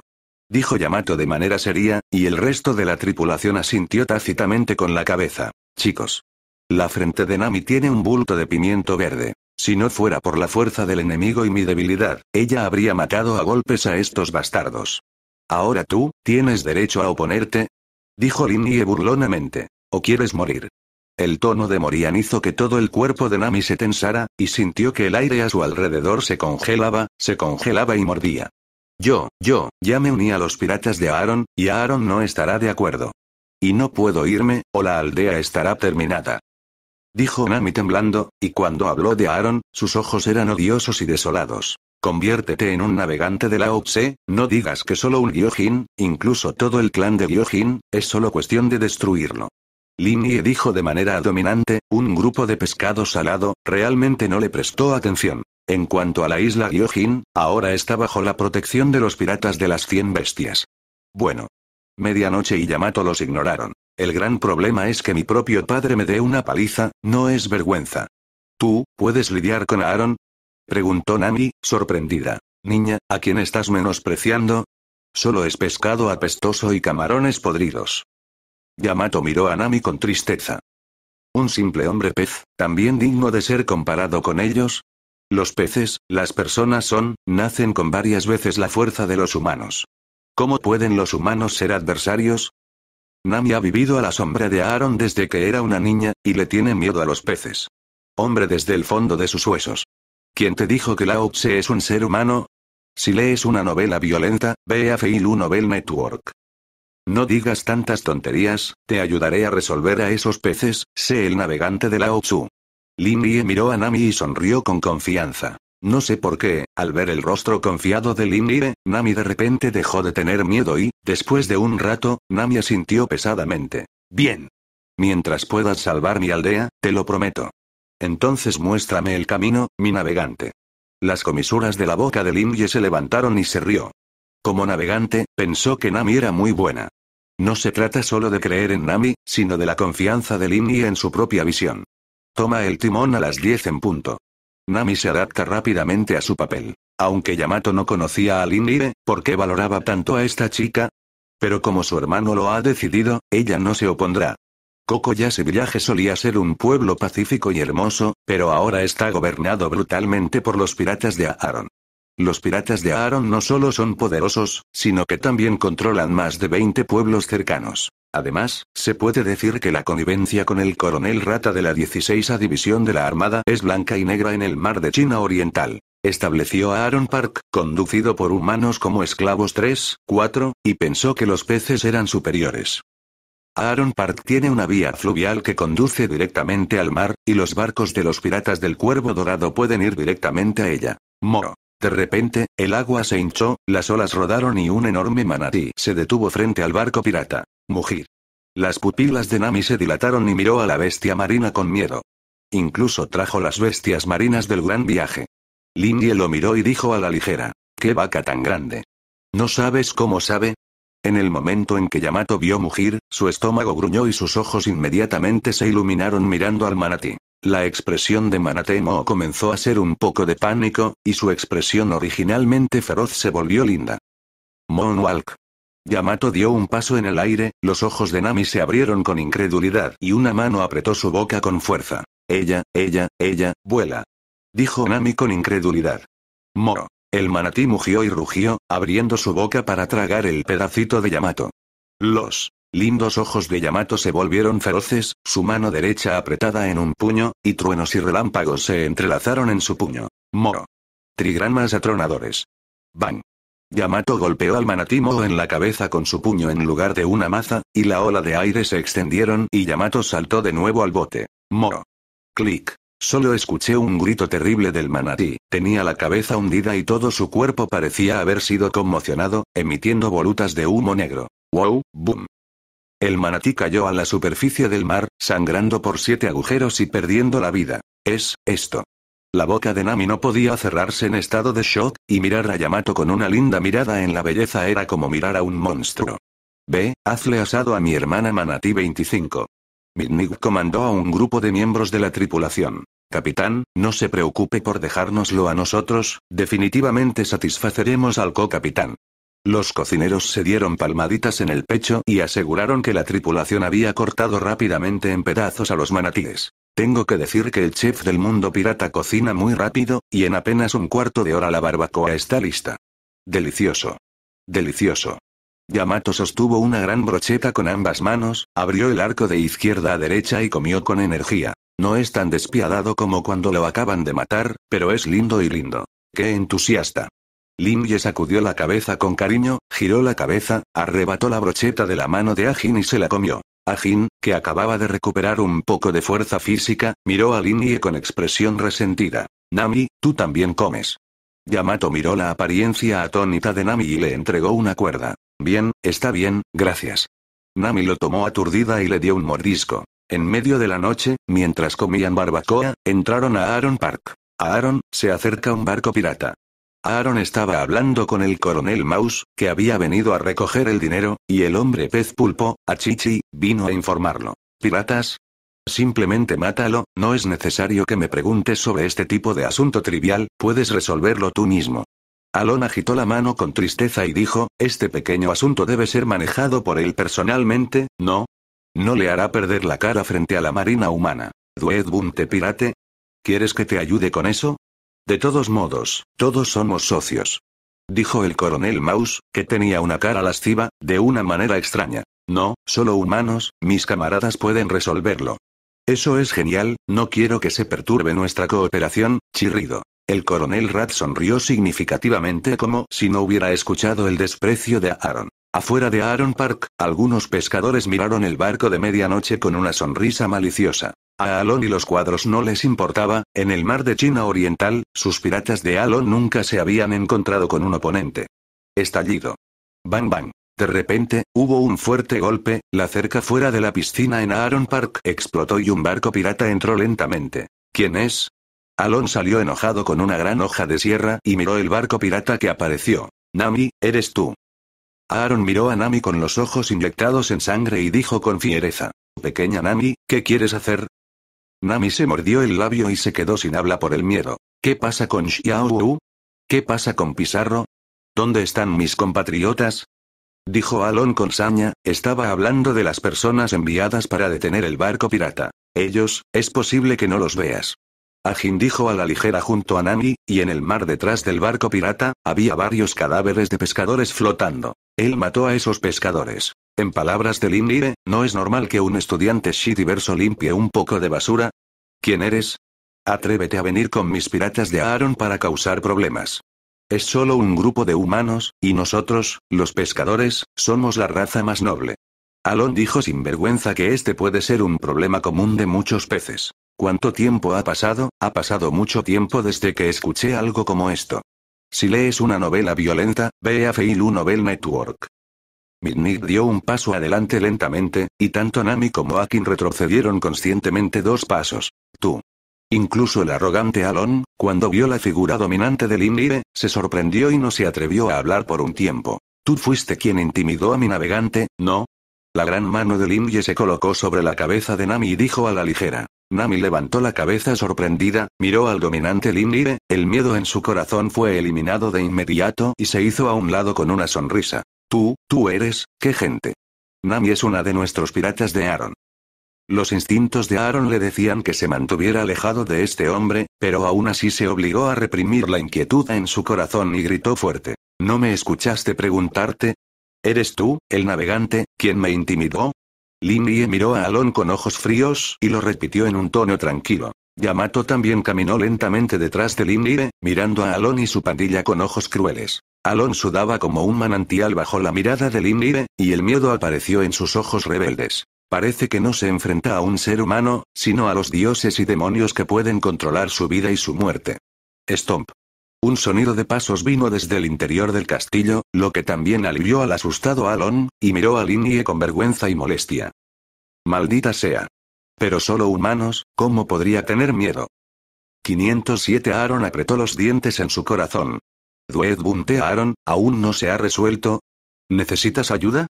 Dijo Yamato de manera seria, y el resto de la tripulación asintió tácitamente con la cabeza. Chicos. La frente de Nami tiene un bulto de pimiento verde. Si no fuera por la fuerza del enemigo y mi debilidad, ella habría matado a golpes a estos bastardos. Ahora tú, tienes derecho a oponerte. Dijo Linnie burlonamente. ¿O quieres morir? El tono de Morian hizo que todo el cuerpo de Nami se tensara, y sintió que el aire a su alrededor se congelaba, se congelaba y mordía. Yo, yo, ya me uní a los piratas de Aaron, y Aaron no estará de acuerdo. Y no puedo irme, o la aldea estará terminada. Dijo Nami temblando, y cuando habló de Aaron, sus ojos eran odiosos y desolados. Conviértete en un navegante de la Tse, no digas que solo un Gyojin, incluso todo el clan de Gyojin, es solo cuestión de destruirlo. Linnie dijo de manera dominante, un grupo de pescado salado, realmente no le prestó atención. En cuanto a la isla Gyojin, ahora está bajo la protección de los piratas de las 100 bestias. Bueno. Medianoche y Yamato los ignoraron. El gran problema es que mi propio padre me dé una paliza, no es vergüenza. ¿Tú, puedes lidiar con Aaron? Preguntó Nami, sorprendida. Niña, ¿a quién estás menospreciando? Solo es pescado apestoso y camarones podridos. Yamato miró a Nami con tristeza. Un simple hombre pez, también digno de ser comparado con ellos. Los peces, las personas son, nacen con varias veces la fuerza de los humanos. ¿Cómo pueden los humanos ser adversarios? Nami ha vivido a la sombra de Aaron desde que era una niña, y le tiene miedo a los peces. Hombre desde el fondo de sus huesos. ¿Quién te dijo que Lao Tse es un ser humano? Si lees una novela violenta, ve a Feilu Novel Network. No digas tantas tonterías, te ayudaré a resolver a esos peces, sé el navegante de la Otsu. Lin miró a Nami y sonrió con confianza. No sé por qué, al ver el rostro confiado de Lin Nami de repente dejó de tener miedo y, después de un rato, Nami asintió pesadamente. Bien. Mientras puedas salvar mi aldea, te lo prometo. Entonces muéstrame el camino, mi navegante. Las comisuras de la boca de Lin se levantaron y se rió. Como navegante, pensó que Nami era muy buena. No se trata solo de creer en Nami, sino de la confianza de y en su propia visión. Toma el timón a las 10 en punto. Nami se adapta rápidamente a su papel. Aunque Yamato no conocía a Ie, ¿por qué valoraba tanto a esta chica? Pero como su hermano lo ha decidido, ella no se opondrá. se Villaje solía ser un pueblo pacífico y hermoso, pero ahora está gobernado brutalmente por los piratas de Aaron. Los piratas de Aaron no solo son poderosos, sino que también controlan más de 20 pueblos cercanos. Además, se puede decir que la connivencia con el coronel Rata de la 16 a División de la Armada es blanca y negra en el mar de China Oriental. Estableció a Aaron Park, conducido por humanos como esclavos 3, 4, y pensó que los peces eran superiores. Aaron Park tiene una vía fluvial que conduce directamente al mar, y los barcos de los piratas del Cuervo Dorado pueden ir directamente a ella. Moro. De repente, el agua se hinchó, las olas rodaron y un enorme manatí se detuvo frente al barco pirata. Mugir. Las pupilas de Nami se dilataron y miró a la bestia marina con miedo. Incluso trajo las bestias marinas del gran viaje. Lindie lo miró y dijo a la ligera. ¡Qué vaca tan grande! ¿No sabes cómo sabe? En el momento en que Yamato vio mugir, su estómago gruñó y sus ojos inmediatamente se iluminaron mirando al manatí. La expresión de Manate Mo comenzó a ser un poco de pánico, y su expresión originalmente feroz se volvió linda. Walk. Yamato dio un paso en el aire, los ojos de Nami se abrieron con incredulidad y una mano apretó su boca con fuerza. Ella, ella, ella, vuela. Dijo Nami con incredulidad. Moro. El manatí mugió y rugió, abriendo su boca para tragar el pedacito de Yamato. Los Lindos ojos de Yamato se volvieron feroces, su mano derecha apretada en un puño, y truenos y relámpagos se entrelazaron en su puño. Moro. Trigramas atronadores. Bang. Yamato golpeó al manatí Moro en la cabeza con su puño en lugar de una maza, y la ola de aire se extendieron y Yamato saltó de nuevo al bote. Moro. Clic. Solo escuché un grito terrible del manatí, tenía la cabeza hundida y todo su cuerpo parecía haber sido conmocionado, emitiendo volutas de humo negro. Wow, boom. El manatí cayó a la superficie del mar, sangrando por siete agujeros y perdiendo la vida. Es, esto. La boca de Nami no podía cerrarse en estado de shock, y mirar a Yamato con una linda mirada en la belleza era como mirar a un monstruo. Ve, hazle asado a mi hermana Manatí 25. Midnick comandó a un grupo de miembros de la tripulación. Capitán, no se preocupe por dejárnoslo a nosotros, definitivamente satisfaceremos al co-capitán. Los cocineros se dieron palmaditas en el pecho y aseguraron que la tripulación había cortado rápidamente en pedazos a los manatíes. Tengo que decir que el chef del mundo pirata cocina muy rápido, y en apenas un cuarto de hora la barbacoa está lista. Delicioso. Delicioso. Yamato sostuvo una gran brocheta con ambas manos, abrió el arco de izquierda a derecha y comió con energía. No es tan despiadado como cuando lo acaban de matar, pero es lindo y lindo. ¡Qué entusiasta! Ye sacudió la cabeza con cariño, giró la cabeza, arrebató la brocheta de la mano de Ajin y se la comió. Ajin, que acababa de recuperar un poco de fuerza física, miró a Ye con expresión resentida. Nami, tú también comes. Yamato miró la apariencia atónita de Nami y le entregó una cuerda. Bien, está bien, gracias. Nami lo tomó aturdida y le dio un mordisco. En medio de la noche, mientras comían barbacoa, entraron a Aaron Park. A Aaron, se acerca un barco pirata. Aaron estaba hablando con el coronel Mouse, que había venido a recoger el dinero, y el hombre pez pulpo, Achichi, vino a informarlo. ¿Piratas? Simplemente mátalo, no es necesario que me preguntes sobre este tipo de asunto trivial, puedes resolverlo tú mismo. Alon agitó la mano con tristeza y dijo, este pequeño asunto debe ser manejado por él personalmente, ¿no? No le hará perder la cara frente a la marina humana. Duedbunte pirate. ¿Quieres que te ayude con eso? De todos modos, todos somos socios. Dijo el coronel Mouse, que tenía una cara lasciva, de una manera extraña. No, solo humanos, mis camaradas pueden resolverlo. Eso es genial, no quiero que se perturbe nuestra cooperación, chirrido. El coronel Rat sonrió significativamente como si no hubiera escuchado el desprecio de Aaron. Afuera de Aaron Park, algunos pescadores miraron el barco de medianoche con una sonrisa maliciosa. A Alon y los cuadros no les importaba, en el mar de China Oriental, sus piratas de Alon nunca se habían encontrado con un oponente. Estallido. Bang bang. De repente, hubo un fuerte golpe, la cerca fuera de la piscina en Aaron Park explotó y un barco pirata entró lentamente. ¿Quién es? Alon salió enojado con una gran hoja de sierra y miró el barco pirata que apareció. Nami, eres tú. Aaron miró a Nami con los ojos inyectados en sangre y dijo con fiereza. Pequeña Nami, ¿qué quieres hacer? Nami se mordió el labio y se quedó sin habla por el miedo. ¿Qué pasa con Xiao ¿Qué pasa con Pizarro? ¿Dónde están mis compatriotas? Dijo Alon con saña, estaba hablando de las personas enviadas para detener el barco pirata. Ellos, es posible que no los veas. Ajin dijo a la ligera junto a Nami, y en el mar detrás del barco pirata, había varios cadáveres de pescadores flotando. Él mató a esos pescadores. En palabras de Lin ¿no es normal que un estudiante diverso limpie un poco de basura? ¿Quién eres? Atrévete a venir con mis piratas de Aaron para causar problemas. Es solo un grupo de humanos, y nosotros, los pescadores, somos la raza más noble. Alon dijo sin vergüenza que este puede ser un problema común de muchos peces. ¿Cuánto tiempo ha pasado? Ha pasado mucho tiempo desde que escuché algo como esto. Si lees una novela violenta, ve a Failu Novel Network. Midnight dio un paso adelante lentamente, y tanto Nami como Akin retrocedieron conscientemente dos pasos. Tú. Incluso el arrogante Alon, cuando vio la figura dominante del Inire, se sorprendió y no se atrevió a hablar por un tiempo. Tú fuiste quien intimidó a mi navegante, ¿no? La gran mano de Limye se colocó sobre la cabeza de Nami y dijo a la ligera. Nami levantó la cabeza sorprendida, miró al dominante Limye, el miedo en su corazón fue eliminado de inmediato y se hizo a un lado con una sonrisa. Tú, tú eres, qué gente. Nami es una de nuestros piratas de Aaron. Los instintos de Aaron le decían que se mantuviera alejado de este hombre, pero aún así se obligó a reprimir la inquietud en su corazón y gritó fuerte. ¿No me escuchaste preguntarte? ¿Eres tú, el navegante, quien me intimidó? Lin miró a Alon con ojos fríos y lo repitió en un tono tranquilo. Yamato también caminó lentamente detrás de Lin mirando a Alon y su pandilla con ojos crueles. Alon sudaba como un manantial bajo la mirada de Lin y el miedo apareció en sus ojos rebeldes. Parece que no se enfrenta a un ser humano, sino a los dioses y demonios que pueden controlar su vida y su muerte. Stomp. Un sonido de pasos vino desde el interior del castillo, lo que también alivió al asustado Alon, y miró a Linie con vergüenza y molestia. Maldita sea. Pero solo humanos, ¿cómo podría tener miedo? 507 Aaron apretó los dientes en su corazón. Duet Bunte Aaron, ¿aún no se ha resuelto? ¿Necesitas ayuda?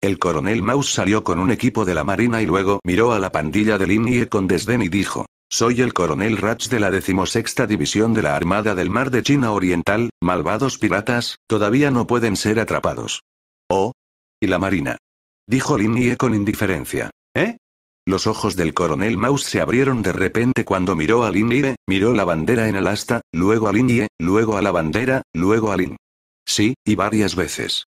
El coronel Mouse salió con un equipo de la marina y luego miró a la pandilla de Linie con desdén y dijo. Soy el coronel Ratch de la decimosexta división de la Armada del Mar de China Oriental, malvados piratas, todavía no pueden ser atrapados. Oh. Y la Marina. Dijo Lin Ye con indiferencia. ¿Eh? Los ojos del coronel Mouse se abrieron de repente cuando miró a Lin Ye, miró la bandera en el asta, luego a Lin Ye, luego a la bandera, luego a Lin. Sí, y varias veces.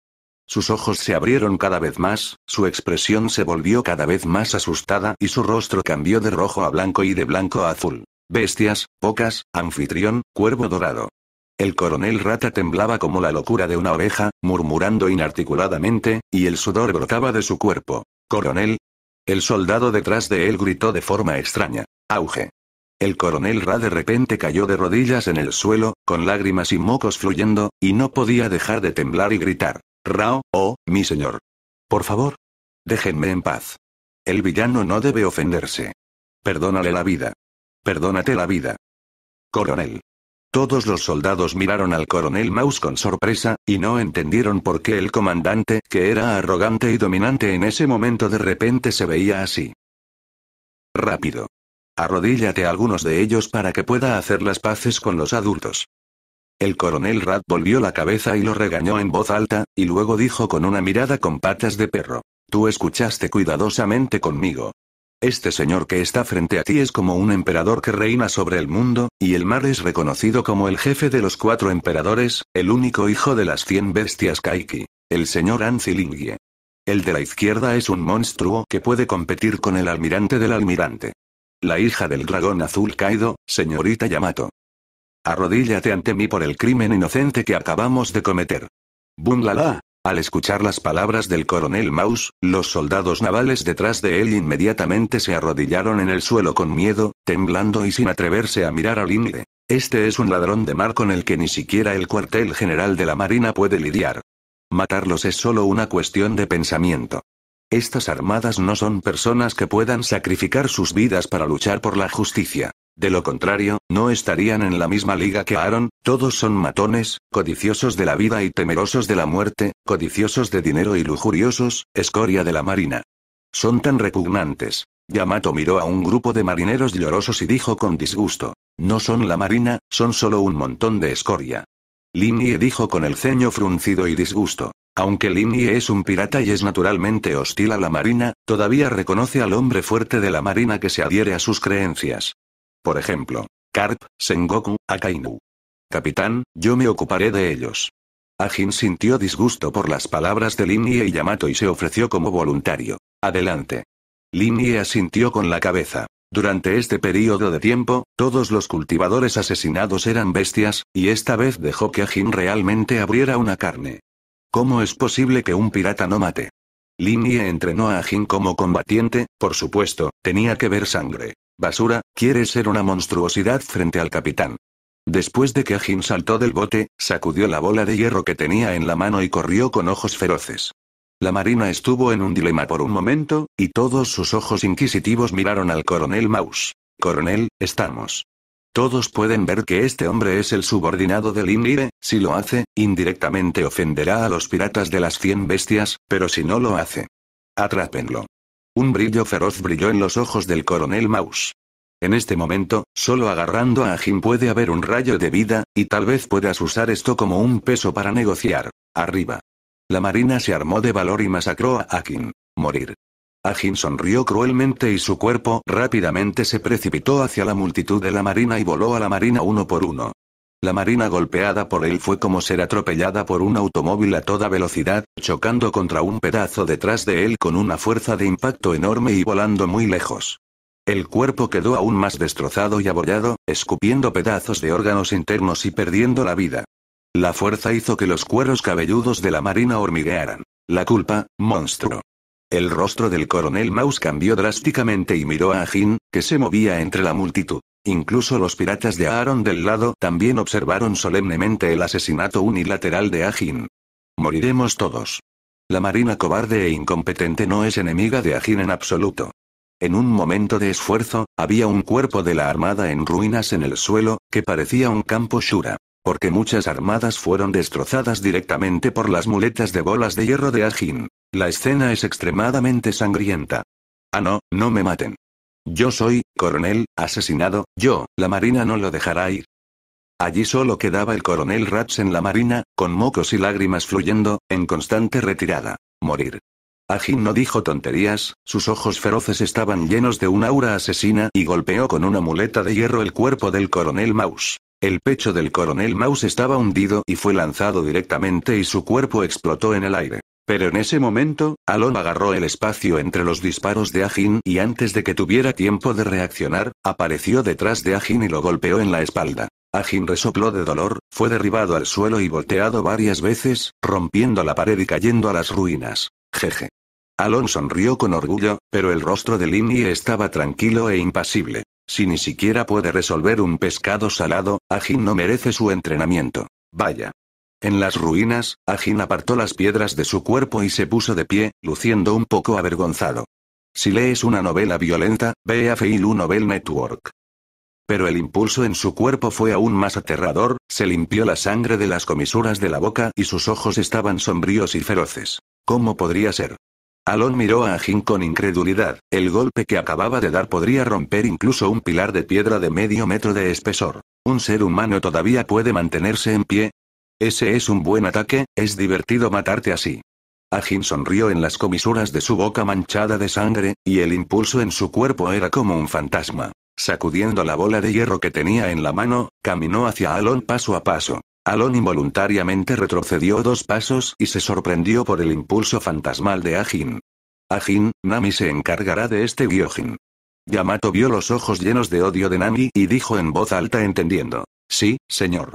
Sus ojos se abrieron cada vez más, su expresión se volvió cada vez más asustada y su rostro cambió de rojo a blanco y de blanco a azul. Bestias, pocas, anfitrión, cuervo dorado. El coronel rata temblaba como la locura de una oveja, murmurando inarticuladamente, y el sudor brotaba de su cuerpo. Coronel. El soldado detrás de él gritó de forma extraña. Auge. El coronel Ra de repente cayó de rodillas en el suelo, con lágrimas y mocos fluyendo, y no podía dejar de temblar y gritar. Rao, oh, mi señor. Por favor. Déjenme en paz. El villano no debe ofenderse. Perdónale la vida. Perdónate la vida. Coronel. Todos los soldados miraron al coronel Maus con sorpresa, y no entendieron por qué el comandante, que era arrogante y dominante en ese momento, de repente se veía así. Rápido. Arrodíllate a algunos de ellos para que pueda hacer las paces con los adultos. El coronel Rat volvió la cabeza y lo regañó en voz alta, y luego dijo con una mirada con patas de perro. Tú escuchaste cuidadosamente conmigo. Este señor que está frente a ti es como un emperador que reina sobre el mundo, y el mar es reconocido como el jefe de los cuatro emperadores, el único hijo de las cien bestias Kaiki, el señor Ancilingie. El de la izquierda es un monstruo que puede competir con el almirante del almirante. La hija del dragón azul Kaido, señorita Yamato. Arrodíllate ante mí por el crimen inocente que acabamos de cometer. ¡Bum la la! Al escuchar las palabras del coronel Maus, los soldados navales detrás de él inmediatamente se arrodillaron en el suelo con miedo, temblando y sin atreverse a mirar al inglés Este es un ladrón de mar con el que ni siquiera el cuartel general de la Marina puede lidiar. Matarlos es solo una cuestión de pensamiento. Estas armadas no son personas que puedan sacrificar sus vidas para luchar por la justicia. De lo contrario, no estarían en la misma liga que Aaron, todos son matones, codiciosos de la vida y temerosos de la muerte, codiciosos de dinero y lujuriosos, escoria de la marina. Son tan repugnantes. Yamato miró a un grupo de marineros llorosos y dijo con disgusto, no son la marina, son solo un montón de escoria. Linie dijo con el ceño fruncido y disgusto. Aunque Linie es un pirata y es naturalmente hostil a la marina, todavía reconoce al hombre fuerte de la marina que se adhiere a sus creencias. Por ejemplo, Carp, Sengoku, Akainu. Capitán, yo me ocuparé de ellos. Ajin sintió disgusto por las palabras de Linie y Yamato y se ofreció como voluntario. Adelante. Linie asintió con la cabeza. Durante este periodo de tiempo, todos los cultivadores asesinados eran bestias, y esta vez dejó que Ajin realmente abriera una carne. ¿Cómo es posible que un pirata no mate? Linie entrenó a Jin como combatiente, por supuesto, tenía que ver sangre. Basura, quiere ser una monstruosidad frente al capitán. Después de que Jin saltó del bote, sacudió la bola de hierro que tenía en la mano y corrió con ojos feroces. La marina estuvo en un dilema por un momento, y todos sus ojos inquisitivos miraron al coronel Maus. Coronel, estamos. Todos pueden ver que este hombre es el subordinado del Lindy. si lo hace, indirectamente ofenderá a los piratas de las 100 bestias, pero si no lo hace. Atrápenlo. Un brillo feroz brilló en los ojos del coronel Mouse. En este momento, solo agarrando a Jim puede haber un rayo de vida, y tal vez puedas usar esto como un peso para negociar. Arriba. La marina se armó de valor y masacró a Akin. Morir. Agin sonrió cruelmente y su cuerpo rápidamente se precipitó hacia la multitud de la marina y voló a la marina uno por uno. La marina golpeada por él fue como ser atropellada por un automóvil a toda velocidad, chocando contra un pedazo detrás de él con una fuerza de impacto enorme y volando muy lejos. El cuerpo quedó aún más destrozado y abollado, escupiendo pedazos de órganos internos y perdiendo la vida. La fuerza hizo que los cueros cabelludos de la marina hormiguearan. La culpa, monstruo. El rostro del coronel Mouse cambió drásticamente y miró a Ajin, que se movía entre la multitud. Incluso los piratas de Aaron del lado también observaron solemnemente el asesinato unilateral de Ajin. Moriremos todos. La marina cobarde e incompetente no es enemiga de Ajin en absoluto. En un momento de esfuerzo, había un cuerpo de la armada en ruinas en el suelo, que parecía un campo Shura. Porque muchas armadas fueron destrozadas directamente por las muletas de bolas de hierro de Ajin. La escena es extremadamente sangrienta. Ah no, no me maten. Yo soy, coronel, asesinado, yo, la marina no lo dejará ir. Allí solo quedaba el coronel Rats en la marina, con mocos y lágrimas fluyendo, en constante retirada. Morir, Ajin no dijo tonterías, sus ojos feroces estaban llenos de un aura asesina y golpeó con una muleta de hierro el cuerpo del coronel Mouse. El pecho del coronel Mouse estaba hundido y fue lanzado directamente y su cuerpo explotó en el aire. Pero en ese momento, Alon agarró el espacio entre los disparos de Ajin y antes de que tuviera tiempo de reaccionar, apareció detrás de Ajin y lo golpeó en la espalda. Ajin resopló de dolor, fue derribado al suelo y volteado varias veces, rompiendo la pared y cayendo a las ruinas. Jeje. Alon sonrió con orgullo, pero el rostro de Linny estaba tranquilo e impasible. Si ni siquiera puede resolver un pescado salado, Ajin no merece su entrenamiento. Vaya. En las ruinas, Ajin apartó las piedras de su cuerpo y se puso de pie, luciendo un poco avergonzado. Si lees una novela violenta, ve a Feilu Novel Network. Pero el impulso en su cuerpo fue aún más aterrador, se limpió la sangre de las comisuras de la boca y sus ojos estaban sombríos y feroces. ¿Cómo podría ser? Alon miró a Ajin con incredulidad, el golpe que acababa de dar podría romper incluso un pilar de piedra de medio metro de espesor. ¿Un ser humano todavía puede mantenerse en pie? Ese es un buen ataque, es divertido matarte así. Ajin sonrió en las comisuras de su boca manchada de sangre, y el impulso en su cuerpo era como un fantasma. Sacudiendo la bola de hierro que tenía en la mano, caminó hacia Alon paso a paso. Alon involuntariamente retrocedió dos pasos y se sorprendió por el impulso fantasmal de Ajin. Ajin, Nami se encargará de este Gyojin. Yamato vio los ojos llenos de odio de Nami y dijo en voz alta entendiendo. Sí, señor.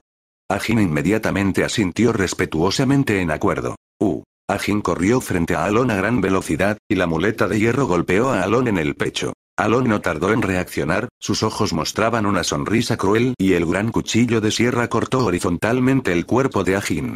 Ajin inmediatamente asintió respetuosamente en acuerdo. Uh. Ajin corrió frente a Alon a gran velocidad, y la muleta de hierro golpeó a Alon en el pecho. Alon no tardó en reaccionar, sus ojos mostraban una sonrisa cruel y el gran cuchillo de sierra cortó horizontalmente el cuerpo de Ajin.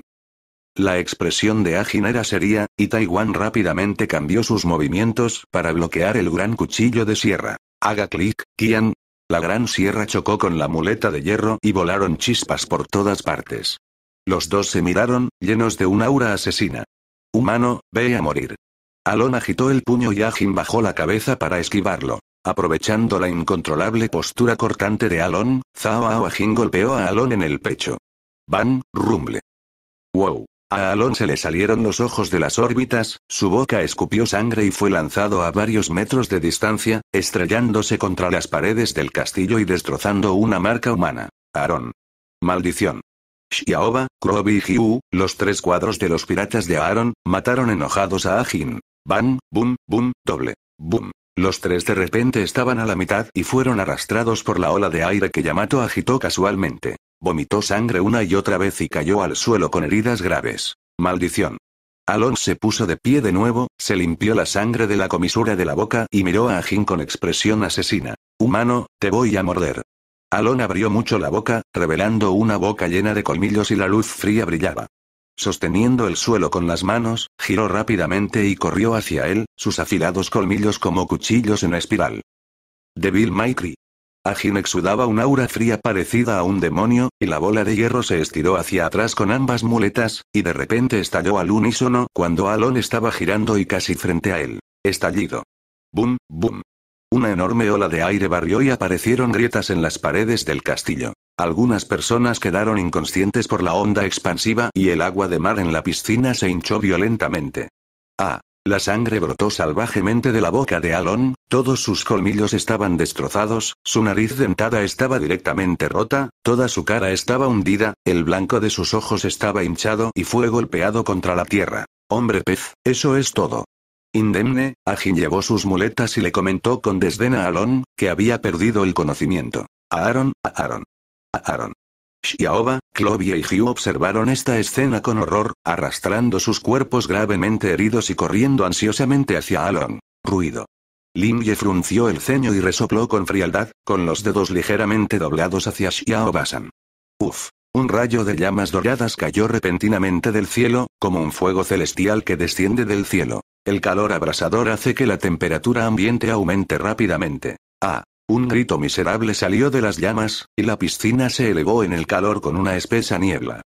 La expresión de Ajin era seria, y Taiwan rápidamente cambió sus movimientos para bloquear el gran cuchillo de sierra. Haga clic, Kian. La gran sierra chocó con la muleta de hierro y volaron chispas por todas partes. Los dos se miraron, llenos de un aura asesina. Humano, ve a morir. Alon agitó el puño y Ajin bajó la cabeza para esquivarlo. Aprovechando la incontrolable postura cortante de Alon, Zhao Ajin golpeó a Alon en el pecho. Van, rumble. Wow. A Alon se le salieron los ojos de las órbitas, su boca escupió sangre y fue lanzado a varios metros de distancia, estrellándose contra las paredes del castillo y destrozando una marca humana. aaron Maldición. Xiaoba, Krobi y Hiu, los tres cuadros de los piratas de Aaron, mataron enojados a Ajin. Van, boom, boom, doble. Boom. Los tres de repente estaban a la mitad y fueron arrastrados por la ola de aire que Yamato agitó casualmente. Vomitó sangre una y otra vez y cayó al suelo con heridas graves. Maldición. Alon se puso de pie de nuevo, se limpió la sangre de la comisura de la boca y miró a Ajin con expresión asesina. Humano, te voy a morder. Alon abrió mucho la boca, revelando una boca llena de colmillos y la luz fría brillaba. Sosteniendo el suelo con las manos, giró rápidamente y corrió hacia él, sus afilados colmillos como cuchillos en espiral. Devil Maikri. Agin exudaba un aura fría parecida a un demonio, y la bola de hierro se estiró hacia atrás con ambas muletas, y de repente estalló al unísono cuando Alon estaba girando y casi frente a él. Estallido. Boom, boom. Una enorme ola de aire barrió y aparecieron grietas en las paredes del castillo. Algunas personas quedaron inconscientes por la onda expansiva y el agua de mar en la piscina se hinchó violentamente. Ah, la sangre brotó salvajemente de la boca de Alon, todos sus colmillos estaban destrozados, su nariz dentada estaba directamente rota, toda su cara estaba hundida, el blanco de sus ojos estaba hinchado y fue golpeado contra la tierra. Hombre pez, eso es todo. Indemne, Ajin llevó sus muletas y le comentó con desdén a Alon, que había perdido el conocimiento. A Aaron, Aaron. A Aaron. Xiaoba, Clovia y Hugh observaron esta escena con horror, arrastrando sus cuerpos gravemente heridos y corriendo ansiosamente hacia Alon. Ruido. Limye frunció el ceño y resopló con frialdad, con los dedos ligeramente doblados hacia Xiaobasan. Uf. Un rayo de llamas doradas cayó repentinamente del cielo, como un fuego celestial que desciende del cielo. El calor abrasador hace que la temperatura ambiente aumente rápidamente. Ah. Un grito miserable salió de las llamas, y la piscina se elevó en el calor con una espesa niebla.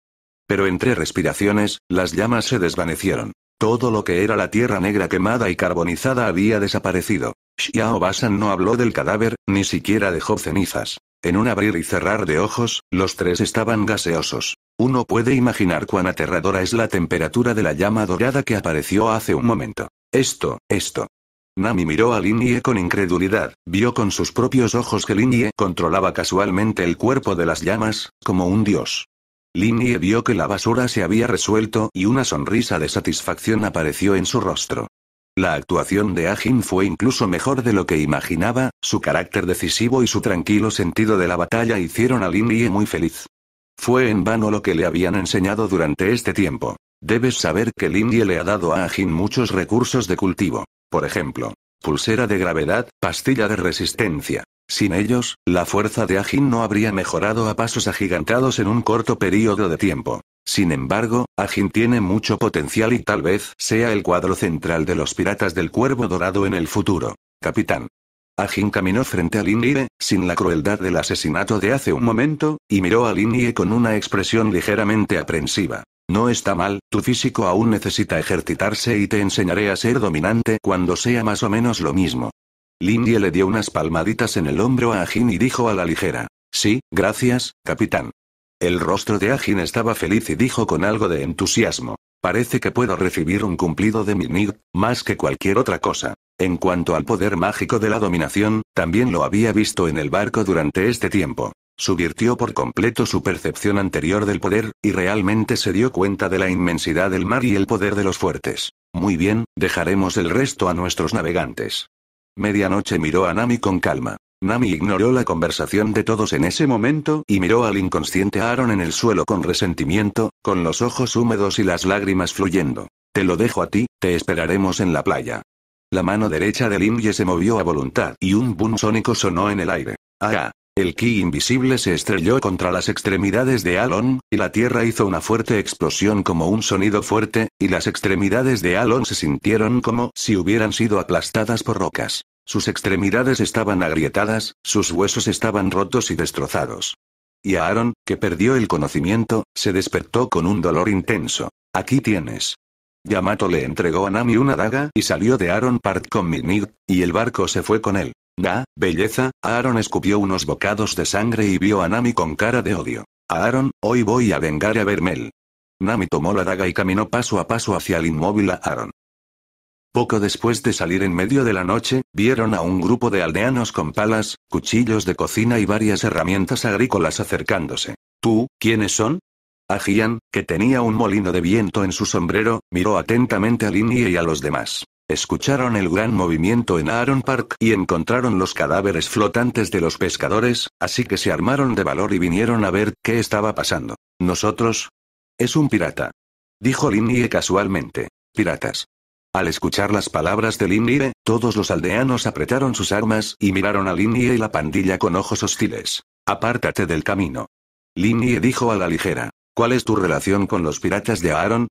Pero entre respiraciones, las llamas se desvanecieron. Todo lo que era la tierra negra quemada y carbonizada había desaparecido. Xiao Basan no habló del cadáver, ni siquiera dejó cenizas. En un abrir y cerrar de ojos, los tres estaban gaseosos. Uno puede imaginar cuán aterradora es la temperatura de la llama dorada que apareció hace un momento. Esto, esto. Nami miró a Linye con incredulidad, vio con sus propios ojos que Linye controlaba casualmente el cuerpo de las llamas, como un dios. Linye vio que la basura se había resuelto y una sonrisa de satisfacción apareció en su rostro. La actuación de Ajin ah fue incluso mejor de lo que imaginaba, su carácter decisivo y su tranquilo sentido de la batalla hicieron a Linye muy feliz. Fue en vano lo que le habían enseñado durante este tiempo. Debes saber que Lindy le ha dado a Ajin muchos recursos de cultivo. Por ejemplo, pulsera de gravedad, pastilla de resistencia. Sin ellos, la fuerza de Ajin no habría mejorado a pasos agigantados en un corto periodo de tiempo. Sin embargo, Agin tiene mucho potencial y tal vez sea el cuadro central de los piratas del cuervo dorado en el futuro. Capitán. Ajin caminó frente a Linie, sin la crueldad del asesinato de hace un momento, y miró a Linie con una expresión ligeramente aprensiva. No está mal, tu físico aún necesita ejercitarse y te enseñaré a ser dominante cuando sea más o menos lo mismo. Linie le dio unas palmaditas en el hombro a Ajin y dijo a la ligera. Sí, gracias, capitán. El rostro de Ajin estaba feliz y dijo con algo de entusiasmo. Parece que puedo recibir un cumplido de mi más que cualquier otra cosa. En cuanto al poder mágico de la dominación, también lo había visto en el barco durante este tiempo. Subvirtió por completo su percepción anterior del poder, y realmente se dio cuenta de la inmensidad del mar y el poder de los fuertes. Muy bien, dejaremos el resto a nuestros navegantes. Medianoche miró a Nami con calma. Nami ignoró la conversación de todos en ese momento y miró al inconsciente Aaron en el suelo con resentimiento, con los ojos húmedos y las lágrimas fluyendo. Te lo dejo a ti, te esperaremos en la playa. La mano derecha de Limbie se movió a voluntad y un boom sónico sonó en el aire. Ah, ¡Ah! El ki invisible se estrelló contra las extremidades de Alon, y la tierra hizo una fuerte explosión como un sonido fuerte, y las extremidades de Alon se sintieron como si hubieran sido aplastadas por rocas. Sus extremidades estaban agrietadas, sus huesos estaban rotos y destrozados. Y Aaron, que perdió el conocimiento, se despertó con un dolor intenso. Aquí tienes. Yamato le entregó a Nami una daga y salió de Aaron Park con Minid, y el barco se fue con él. Da, belleza, Aaron escupió unos bocados de sangre y vio a Nami con cara de odio. Aaron, hoy voy a vengar a Vermel. Nami tomó la daga y caminó paso a paso hacia el inmóvil a Aaron. Poco después de salir en medio de la noche, vieron a un grupo de aldeanos con palas, cuchillos de cocina y varias herramientas agrícolas acercándose. ¿Tú, quiénes son? Agian, que tenía un molino de viento en su sombrero, miró atentamente a Linnie y a los demás. Escucharon el gran movimiento en Aaron Park y encontraron los cadáveres flotantes de los pescadores, así que se armaron de valor y vinieron a ver qué estaba pasando. Nosotros. Es un pirata. Dijo Linnie casualmente. Piratas. Al escuchar las palabras de Linnie, todos los aldeanos apretaron sus armas y miraron a Linnie y la pandilla con ojos hostiles. Apártate del camino. Linnie dijo a la ligera. ¿Cuál es tu relación con los piratas de Aaron?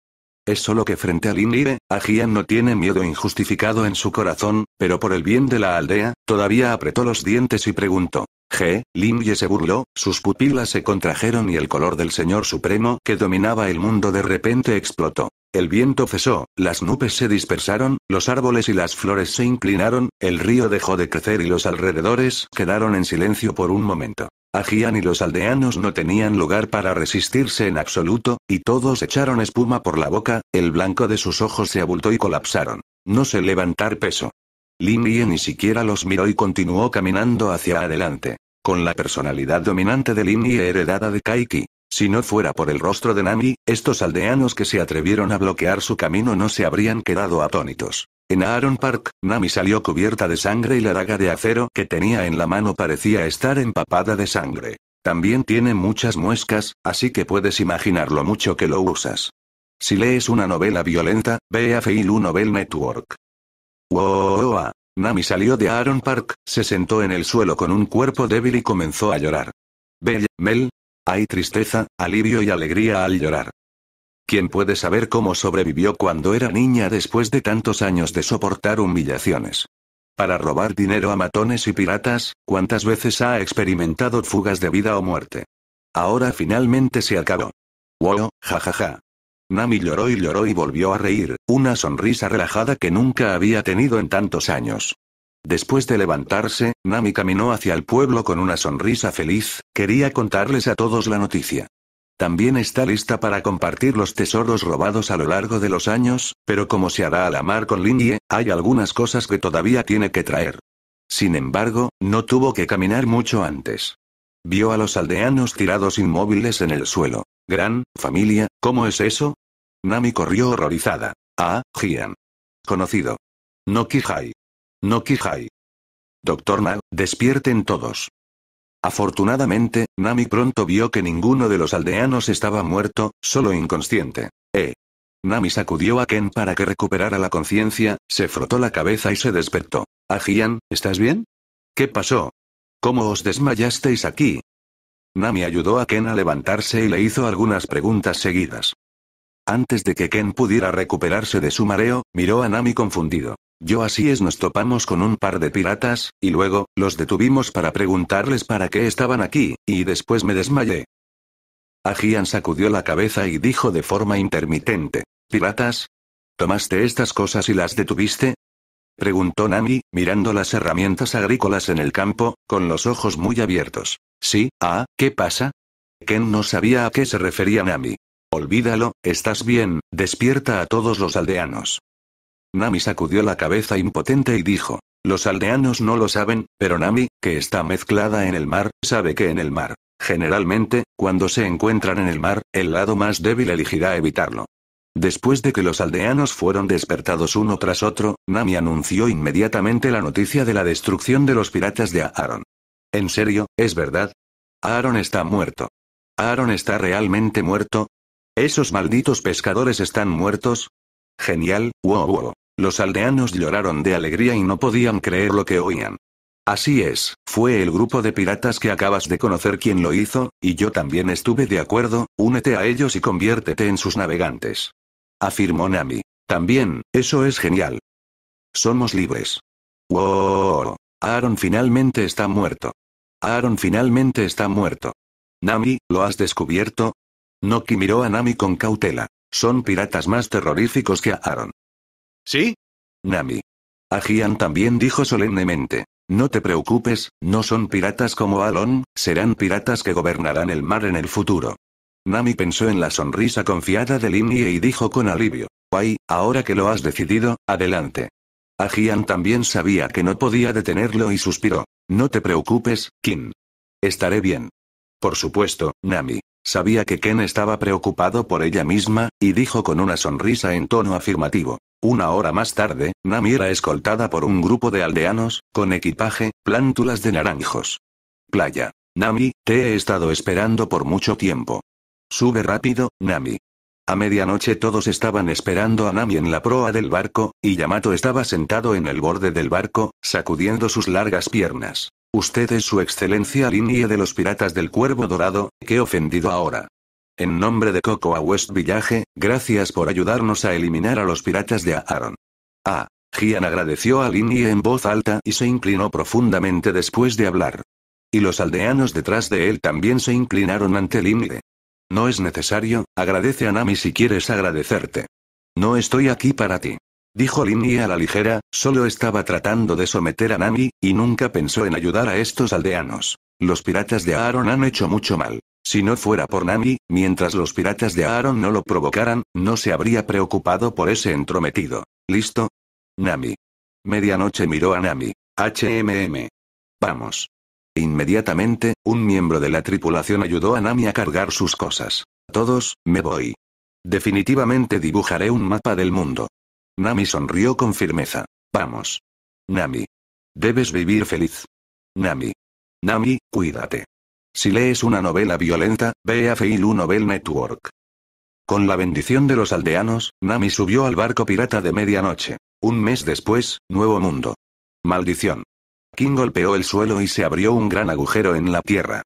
Es solo que frente al Inire, Ajian no tiene miedo injustificado en su corazón, pero por el bien de la aldea, todavía apretó los dientes y preguntó. G. Limye se burló, sus pupilas se contrajeron y el color del Señor Supremo que dominaba el mundo de repente explotó. El viento cesó, las nubes se dispersaron, los árboles y las flores se inclinaron, el río dejó de crecer y los alrededores quedaron en silencio por un momento. Agian y los aldeanos no tenían lugar para resistirse en absoluto, y todos echaron espuma por la boca, el blanco de sus ojos se abultó y colapsaron. No se levantar peso. Lin-Yi ni siquiera los miró y continuó caminando hacia adelante. Con la personalidad dominante de Lin-Yi heredada de Kaiki, si no fuera por el rostro de Nami, estos aldeanos que se atrevieron a bloquear su camino no se habrían quedado atónitos. En Aaron Park, Nami salió cubierta de sangre y la daga de acero que tenía en la mano parecía estar empapada de sangre. También tiene muchas muescas, así que puedes imaginar lo mucho que lo usas. Si lees una novela violenta, ve a Feilu Novel Network. Wow. Nami salió de Aaron Park, se sentó en el suelo con un cuerpo débil y comenzó a llorar. ¡Bella! Mel, hay tristeza, alivio y alegría al llorar. ¿Quién puede saber cómo sobrevivió cuando era niña después de tantos años de soportar humillaciones? Para robar dinero a matones y piratas, ¿cuántas veces ha experimentado fugas de vida o muerte? Ahora finalmente se acabó. Wow, jajaja. Ja, Nami lloró y lloró y volvió a reír, una sonrisa relajada que nunca había tenido en tantos años. Después de levantarse, Nami caminó hacia el pueblo con una sonrisa feliz, quería contarles a todos la noticia. También está lista para compartir los tesoros robados a lo largo de los años, pero como se hará a la mar con Lingye, hay algunas cosas que todavía tiene que traer. Sin embargo, no tuvo que caminar mucho antes. Vio a los aldeanos tirados inmóviles en el suelo. Gran, familia, ¿cómo es eso? Nami corrió horrorizada. Ah, Gian. Conocido. No Kihai. No Kihai. Doctor Mal, despierten todos. Afortunadamente, Nami pronto vio que ninguno de los aldeanos estaba muerto, solo inconsciente. Eh. Nami sacudió a Ken para que recuperara la conciencia, se frotó la cabeza y se despertó. Ajian, ah, ¿estás bien? ¿Qué pasó? ¿Cómo os desmayasteis aquí? Nami ayudó a Ken a levantarse y le hizo algunas preguntas seguidas. Antes de que Ken pudiera recuperarse de su mareo, miró a Nami confundido. Yo así es nos topamos con un par de piratas, y luego, los detuvimos para preguntarles para qué estaban aquí, y después me desmayé. Agian sacudió la cabeza y dijo de forma intermitente. ¿Piratas? ¿Tomaste estas cosas y las detuviste? Preguntó Nami, mirando las herramientas agrícolas en el campo, con los ojos muy abiertos. Sí, ah, ¿qué pasa? Ken no sabía a qué se refería Nami. Olvídalo, estás bien, despierta a todos los aldeanos. Nami sacudió la cabeza impotente y dijo. Los aldeanos no lo saben, pero Nami, que está mezclada en el mar, sabe que en el mar. Generalmente, cuando se encuentran en el mar, el lado más débil elegirá evitarlo. Después de que los aldeanos fueron despertados uno tras otro, Nami anunció inmediatamente la noticia de la destrucción de los piratas de Aaron. ¿En serio, es verdad? Aaron está muerto. ¿Aaron está realmente muerto? ¿Esos malditos pescadores están muertos? Genial, wow wow. Los aldeanos lloraron de alegría y no podían creer lo que oían. Así es, fue el grupo de piratas que acabas de conocer quien lo hizo, y yo también estuve de acuerdo, únete a ellos y conviértete en sus navegantes. Afirmó Nami. También, eso es genial. Somos libres. Wow. Aaron finalmente está muerto. Aaron finalmente está muerto. Nami, ¿lo has descubierto? Noki miró a Nami con cautela. Son piratas más terroríficos que a Aaron. ¿Sí? Nami. Ajian también dijo solemnemente. No te preocupes, no son piratas como Alon, serán piratas que gobernarán el mar en el futuro. Nami pensó en la sonrisa confiada de Linie y dijo con alivio. Guay, ahora que lo has decidido, adelante. Ajian también sabía que no podía detenerlo y suspiró. No te preocupes, Kim. Estaré bien. Por supuesto, Nami. Sabía que Ken estaba preocupado por ella misma, y dijo con una sonrisa en tono afirmativo. Una hora más tarde, Nami era escoltada por un grupo de aldeanos, con equipaje, plántulas de naranjos. Playa. Nami, te he estado esperando por mucho tiempo. Sube rápido, Nami. A medianoche todos estaban esperando a Nami en la proa del barco, y Yamato estaba sentado en el borde del barco, sacudiendo sus largas piernas. Usted es su excelencia línea de los piratas del cuervo dorado, he ofendido ahora. En nombre de Cocoa West Village, gracias por ayudarnos a eliminar a los piratas de Aaron. Ah, Gian agradeció a Linny en voz alta y se inclinó profundamente después de hablar. Y los aldeanos detrás de él también se inclinaron ante Linny. No es necesario, agradece a Nami si quieres agradecerte. No estoy aquí para ti. Dijo Linie a la ligera, solo estaba tratando de someter a Nami, y nunca pensó en ayudar a estos aldeanos. Los piratas de Aaron han hecho mucho mal. Si no fuera por Nami, mientras los piratas de Aaron no lo provocaran, no se habría preocupado por ese entrometido. ¿Listo? Nami. Medianoche miró a Nami. HMM. Vamos. Inmediatamente, un miembro de la tripulación ayudó a Nami a cargar sus cosas. Todos, me voy. Definitivamente dibujaré un mapa del mundo. Nami sonrió con firmeza. Vamos. Nami. Debes vivir feliz. Nami. Nami, cuídate. Si lees una novela violenta, ve a Feilu Novel Network. Con la bendición de los aldeanos, Nami subió al barco pirata de medianoche. Un mes después, Nuevo Mundo. Maldición. King golpeó el suelo y se abrió un gran agujero en la tierra.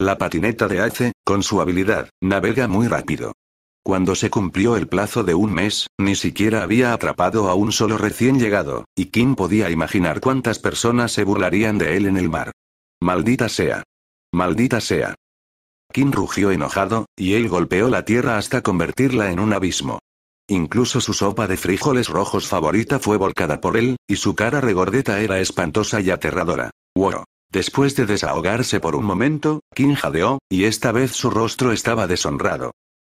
La patineta de Ace, con su habilidad, navega muy rápido. Cuando se cumplió el plazo de un mes, ni siquiera había atrapado a un solo recién llegado, y King podía imaginar cuántas personas se burlarían de él en el mar. Maldita sea. Maldita sea. Kim rugió enojado, y él golpeó la tierra hasta convertirla en un abismo. Incluso su sopa de frijoles rojos favorita fue volcada por él, y su cara regordeta era espantosa y aterradora. ¡Wow! Después de desahogarse por un momento, Kim jadeó, y esta vez su rostro estaba deshonrado.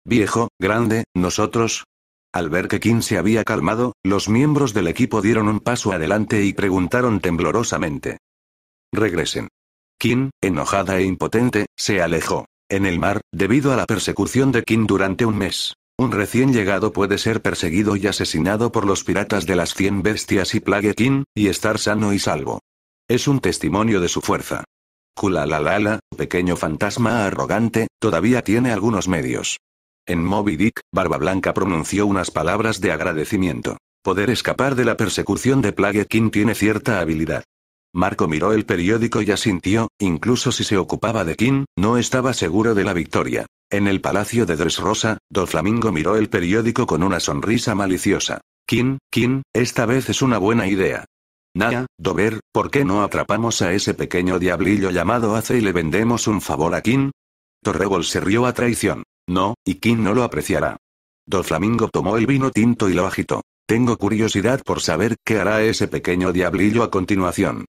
Viejo, grande, nosotros. Al ver que Kim se había calmado, los miembros del equipo dieron un paso adelante y preguntaron temblorosamente. Regresen. Kim, enojada e impotente, se alejó. En el mar, debido a la persecución de Kim durante un mes. Un recién llegado puede ser perseguido y asesinado por los piratas de las 100 bestias y plague Kim y estar sano y salvo. Es un testimonio de su fuerza. Kulalalala, pequeño fantasma arrogante, todavía tiene algunos medios. En Moby Dick, Barba Blanca pronunció unas palabras de agradecimiento. Poder escapar de la persecución de Plague King tiene cierta habilidad. Marco miró el periódico y asintió, incluso si se ocupaba de Kim, no estaba seguro de la victoria. En el palacio de Dressrosa, Do Flamingo miró el periódico con una sonrisa maliciosa. Kim, King, esta vez es una buena idea. Naya, Dover, ¿por qué no atrapamos a ese pequeño diablillo llamado Ace y le vendemos un favor a Kim? Torrebol se rió a traición. No, y Kim no lo apreciará. Do Flamingo tomó el vino tinto y lo agitó. Tengo curiosidad por saber qué hará ese pequeño diablillo a continuación.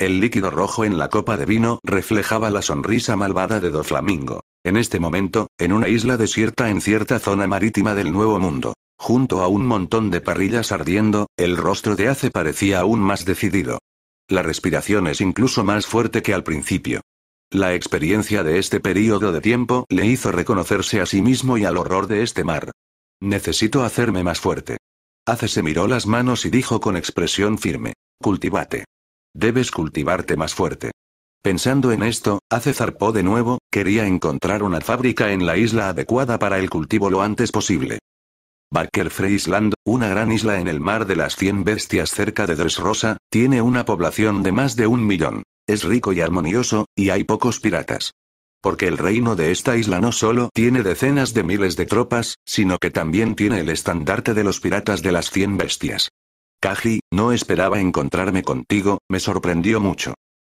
El líquido rojo en la copa de vino reflejaba la sonrisa malvada de Doflamingo. En este momento, en una isla desierta en cierta zona marítima del Nuevo Mundo, junto a un montón de parrillas ardiendo, el rostro de Ace parecía aún más decidido. La respiración es incluso más fuerte que al principio. La experiencia de este periodo de tiempo le hizo reconocerse a sí mismo y al horror de este mar. Necesito hacerme más fuerte. Ace se miró las manos y dijo con expresión firme, cultivate. Debes cultivarte más fuerte. Pensando en esto, hace zarpó de nuevo, quería encontrar una fábrica en la isla adecuada para el cultivo lo antes posible. Baker Freisland, una gran isla en el mar de las 100 bestias cerca de Dresrosa, tiene una población de más de un millón. Es rico y armonioso, y hay pocos piratas. Porque el reino de esta isla no solo tiene decenas de miles de tropas, sino que también tiene el estandarte de los piratas de las 100 bestias. Kaji, no esperaba encontrarme contigo, me sorprendió mucho.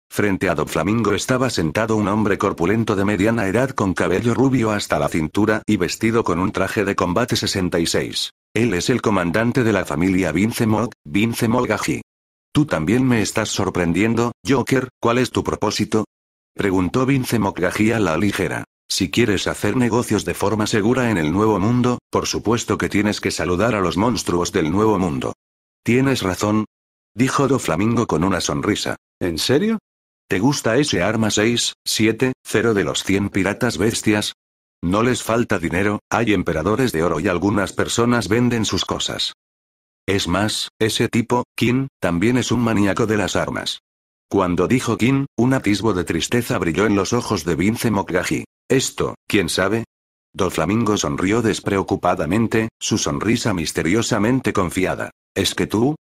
Frente a Don Flamingo estaba sentado un hombre corpulento de mediana edad con cabello rubio hasta la cintura y vestido con un traje de combate 66. Él es el comandante de la familia Vince Vincemog Gaji. Tú también me estás sorprendiendo, Joker, ¿cuál es tu propósito? Preguntó Vince Gaji a la ligera. Si quieres hacer negocios de forma segura en el Nuevo Mundo, por supuesto que tienes que saludar a los monstruos del Nuevo Mundo. Tienes razón. Dijo Doflamingo con una sonrisa. ¿En serio? ¿Te gusta ese arma 6, 7, 0 de los 100 piratas bestias? No les falta dinero, hay emperadores de oro y algunas personas venden sus cosas. Es más, ese tipo, Kim, también es un maníaco de las armas. Cuando dijo Kim, un atisbo de tristeza brilló en los ojos de Vince Mokgahi. Esto, ¿quién sabe? Doflamingo sonrió despreocupadamente, su sonrisa misteriosamente confiada. Es que tú...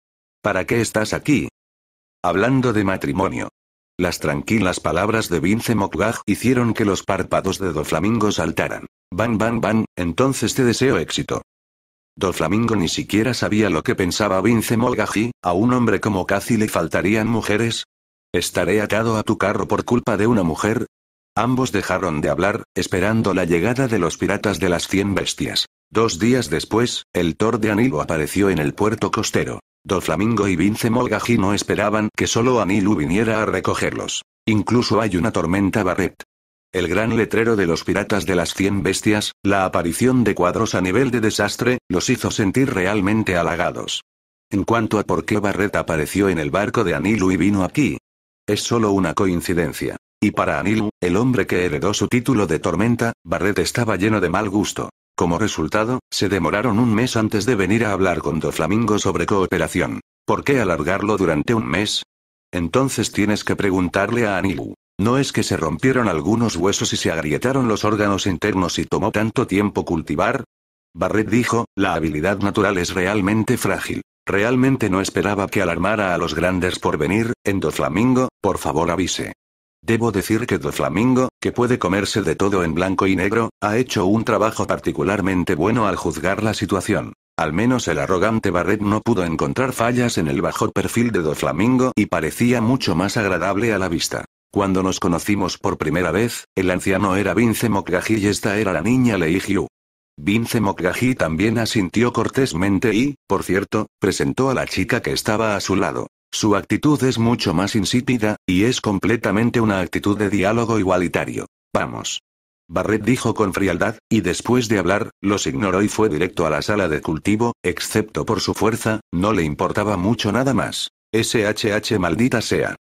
¿Para qué estás aquí? Hablando de matrimonio. Las tranquilas palabras de Vince Mokgag hicieron que los párpados de Doflamingo saltaran. Van, van, van, entonces te deseo éxito. Doflamingo ni siquiera sabía lo que pensaba Vince Mokgag y, a un hombre como casi le faltarían mujeres. ¿Estaré atado a tu carro por culpa de una mujer? Ambos dejaron de hablar, esperando la llegada de los piratas de las cien bestias. Dos días después, el Thor de Anilo apareció en el puerto costero. Don Flamingo y Vince Molgaji no esperaban que solo Anilu viniera a recogerlos. Incluso hay una tormenta Barret. El gran letrero de los piratas de las 100 bestias, la aparición de cuadros a nivel de desastre, los hizo sentir realmente halagados. En cuanto a por qué Barret apareció en el barco de Anilu y vino aquí, es solo una coincidencia. Y para Anilu, el hombre que heredó su título de tormenta, Barret estaba lleno de mal gusto. Como resultado, se demoraron un mes antes de venir a hablar con Doflamingo sobre cooperación. ¿Por qué alargarlo durante un mes? Entonces tienes que preguntarle a Anilu. No es que se rompieron algunos huesos y se agrietaron los órganos internos y tomó tanto tiempo cultivar. Barret dijo, la habilidad natural es realmente frágil. Realmente no esperaba que alarmara a los grandes por venir, en Doflamingo, por favor avise. Debo decir que Doflamingo, que puede comerse de todo en blanco y negro, ha hecho un trabajo particularmente bueno al juzgar la situación. Al menos el arrogante Barret no pudo encontrar fallas en el bajo perfil de Doflamingo y parecía mucho más agradable a la vista. Cuando nos conocimos por primera vez, el anciano era Vince Mokgaji y esta era la niña Lei Hyu. Vince Mokgaji también asintió cortésmente y, por cierto, presentó a la chica que estaba a su lado. Su actitud es mucho más insípida, y es completamente una actitud de diálogo igualitario. Vamos. Barret dijo con frialdad, y después de hablar, los ignoró y fue directo a la sala de cultivo, excepto por su fuerza, no le importaba mucho nada más. SHH maldita sea.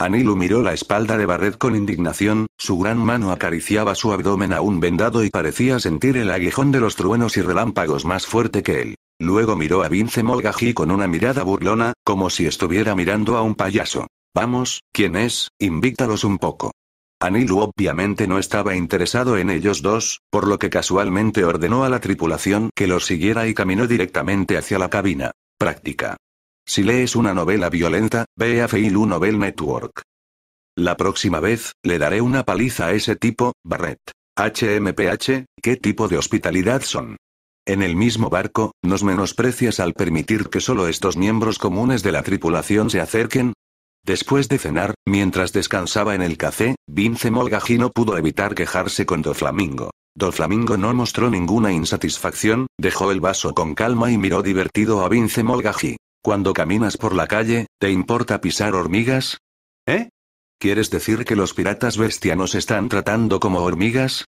Anilu miró la espalda de Barret con indignación, su gran mano acariciaba su abdomen aún vendado y parecía sentir el aguijón de los truenos y relámpagos más fuerte que él. Luego miró a Vince Molgaji con una mirada burlona, como si estuviera mirando a un payaso. Vamos, ¿quién es? Invítalos un poco. Anilu obviamente no estaba interesado en ellos dos, por lo que casualmente ordenó a la tripulación que los siguiera y caminó directamente hacia la cabina. Práctica. Si lees una novela violenta, ve a Feilu Novel Network. La próxima vez, le daré una paliza a ese tipo, Barrett. HMPH, ¿qué tipo de hospitalidad son? En el mismo barco, ¿nos menosprecias al permitir que solo estos miembros comunes de la tripulación se acerquen? Después de cenar, mientras descansaba en el café, Vince Molgaji no pudo evitar quejarse con Doflamingo. Doflamingo no mostró ninguna insatisfacción, dejó el vaso con calma y miró divertido a Vince Molgaji. Cuando caminas por la calle, ¿te importa pisar hormigas? ¿Eh? ¿Quieres decir que los piratas bestianos están tratando como hormigas?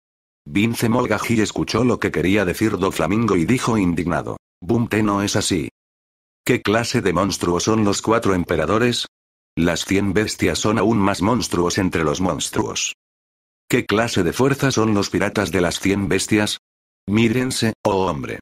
Vince Molgaji escuchó lo que quería decir Do Flamingo y dijo indignado. Bumte no es así. ¿Qué clase de monstruos son los cuatro emperadores? Las cien bestias son aún más monstruos entre los monstruos. ¿Qué clase de fuerza son los piratas de las cien bestias? Mírense, oh hombre.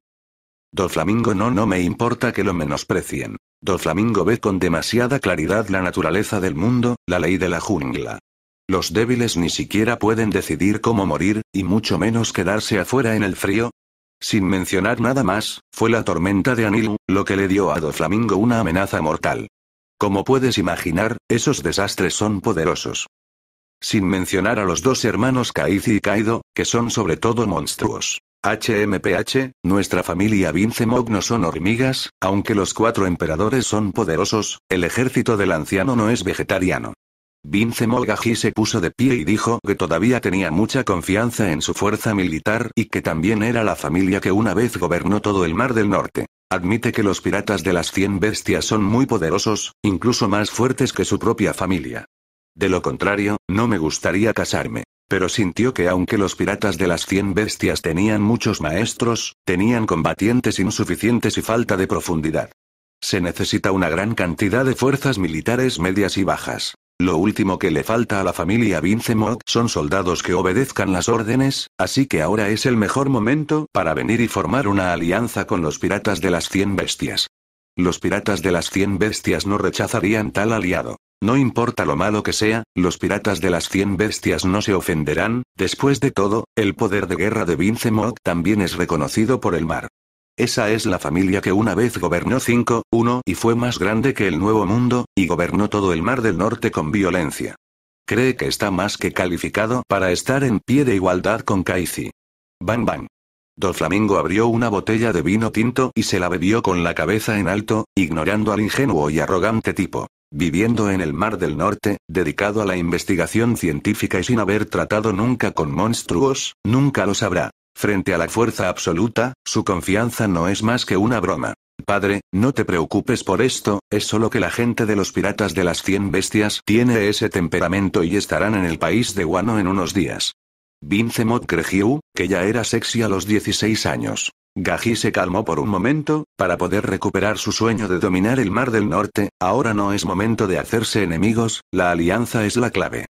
Do Flamingo no, no me importa que lo menosprecien. Do Flamingo ve con demasiada claridad la naturaleza del mundo, la ley de la jungla, los débiles ni siquiera pueden decidir cómo morir, y mucho menos quedarse afuera en el frío. Sin mencionar nada más, fue la tormenta de Anilu, lo que le dio a Flamingo una amenaza mortal. Como puedes imaginar, esos desastres son poderosos. Sin mencionar a los dos hermanos Kaizi y Kaido, que son sobre todo monstruos. HMPH, nuestra familia Mog no son hormigas, aunque los cuatro emperadores son poderosos, el ejército del anciano no es vegetariano. Vince Molgaji se puso de pie y dijo que todavía tenía mucha confianza en su fuerza militar y que también era la familia que una vez gobernó todo el Mar del Norte. Admite que los piratas de las 100 bestias son muy poderosos, incluso más fuertes que su propia familia. De lo contrario, no me gustaría casarme. Pero sintió que aunque los piratas de las 100 bestias tenían muchos maestros, tenían combatientes insuficientes y falta de profundidad. Se necesita una gran cantidad de fuerzas militares medias y bajas. Lo último que le falta a la familia Mock son soldados que obedezcan las órdenes, así que ahora es el mejor momento para venir y formar una alianza con los piratas de las 100 bestias. Los piratas de las 100 bestias no rechazarían tal aliado. No importa lo malo que sea, los piratas de las 100 bestias no se ofenderán, después de todo, el poder de guerra de Mock también es reconocido por el mar. Esa es la familia que una vez gobernó 5-1 y fue más grande que el Nuevo Mundo, y gobernó todo el Mar del Norte con violencia. Cree que está más que calificado para estar en pie de igualdad con Caici. Bang bang. Don Flamingo abrió una botella de vino tinto y se la bebió con la cabeza en alto, ignorando al ingenuo y arrogante tipo. Viviendo en el Mar del Norte, dedicado a la investigación científica y sin haber tratado nunca con monstruos, nunca lo sabrá. Frente a la fuerza absoluta, su confianza no es más que una broma. Padre, no te preocupes por esto, es solo que la gente de los piratas de las 100 bestias tiene ese temperamento y estarán en el país de Guano en unos días. Vince Cregiu, que ya era sexy a los 16 años. Gaji se calmó por un momento, para poder recuperar su sueño de dominar el Mar del Norte, ahora no es momento de hacerse enemigos, la alianza es la clave.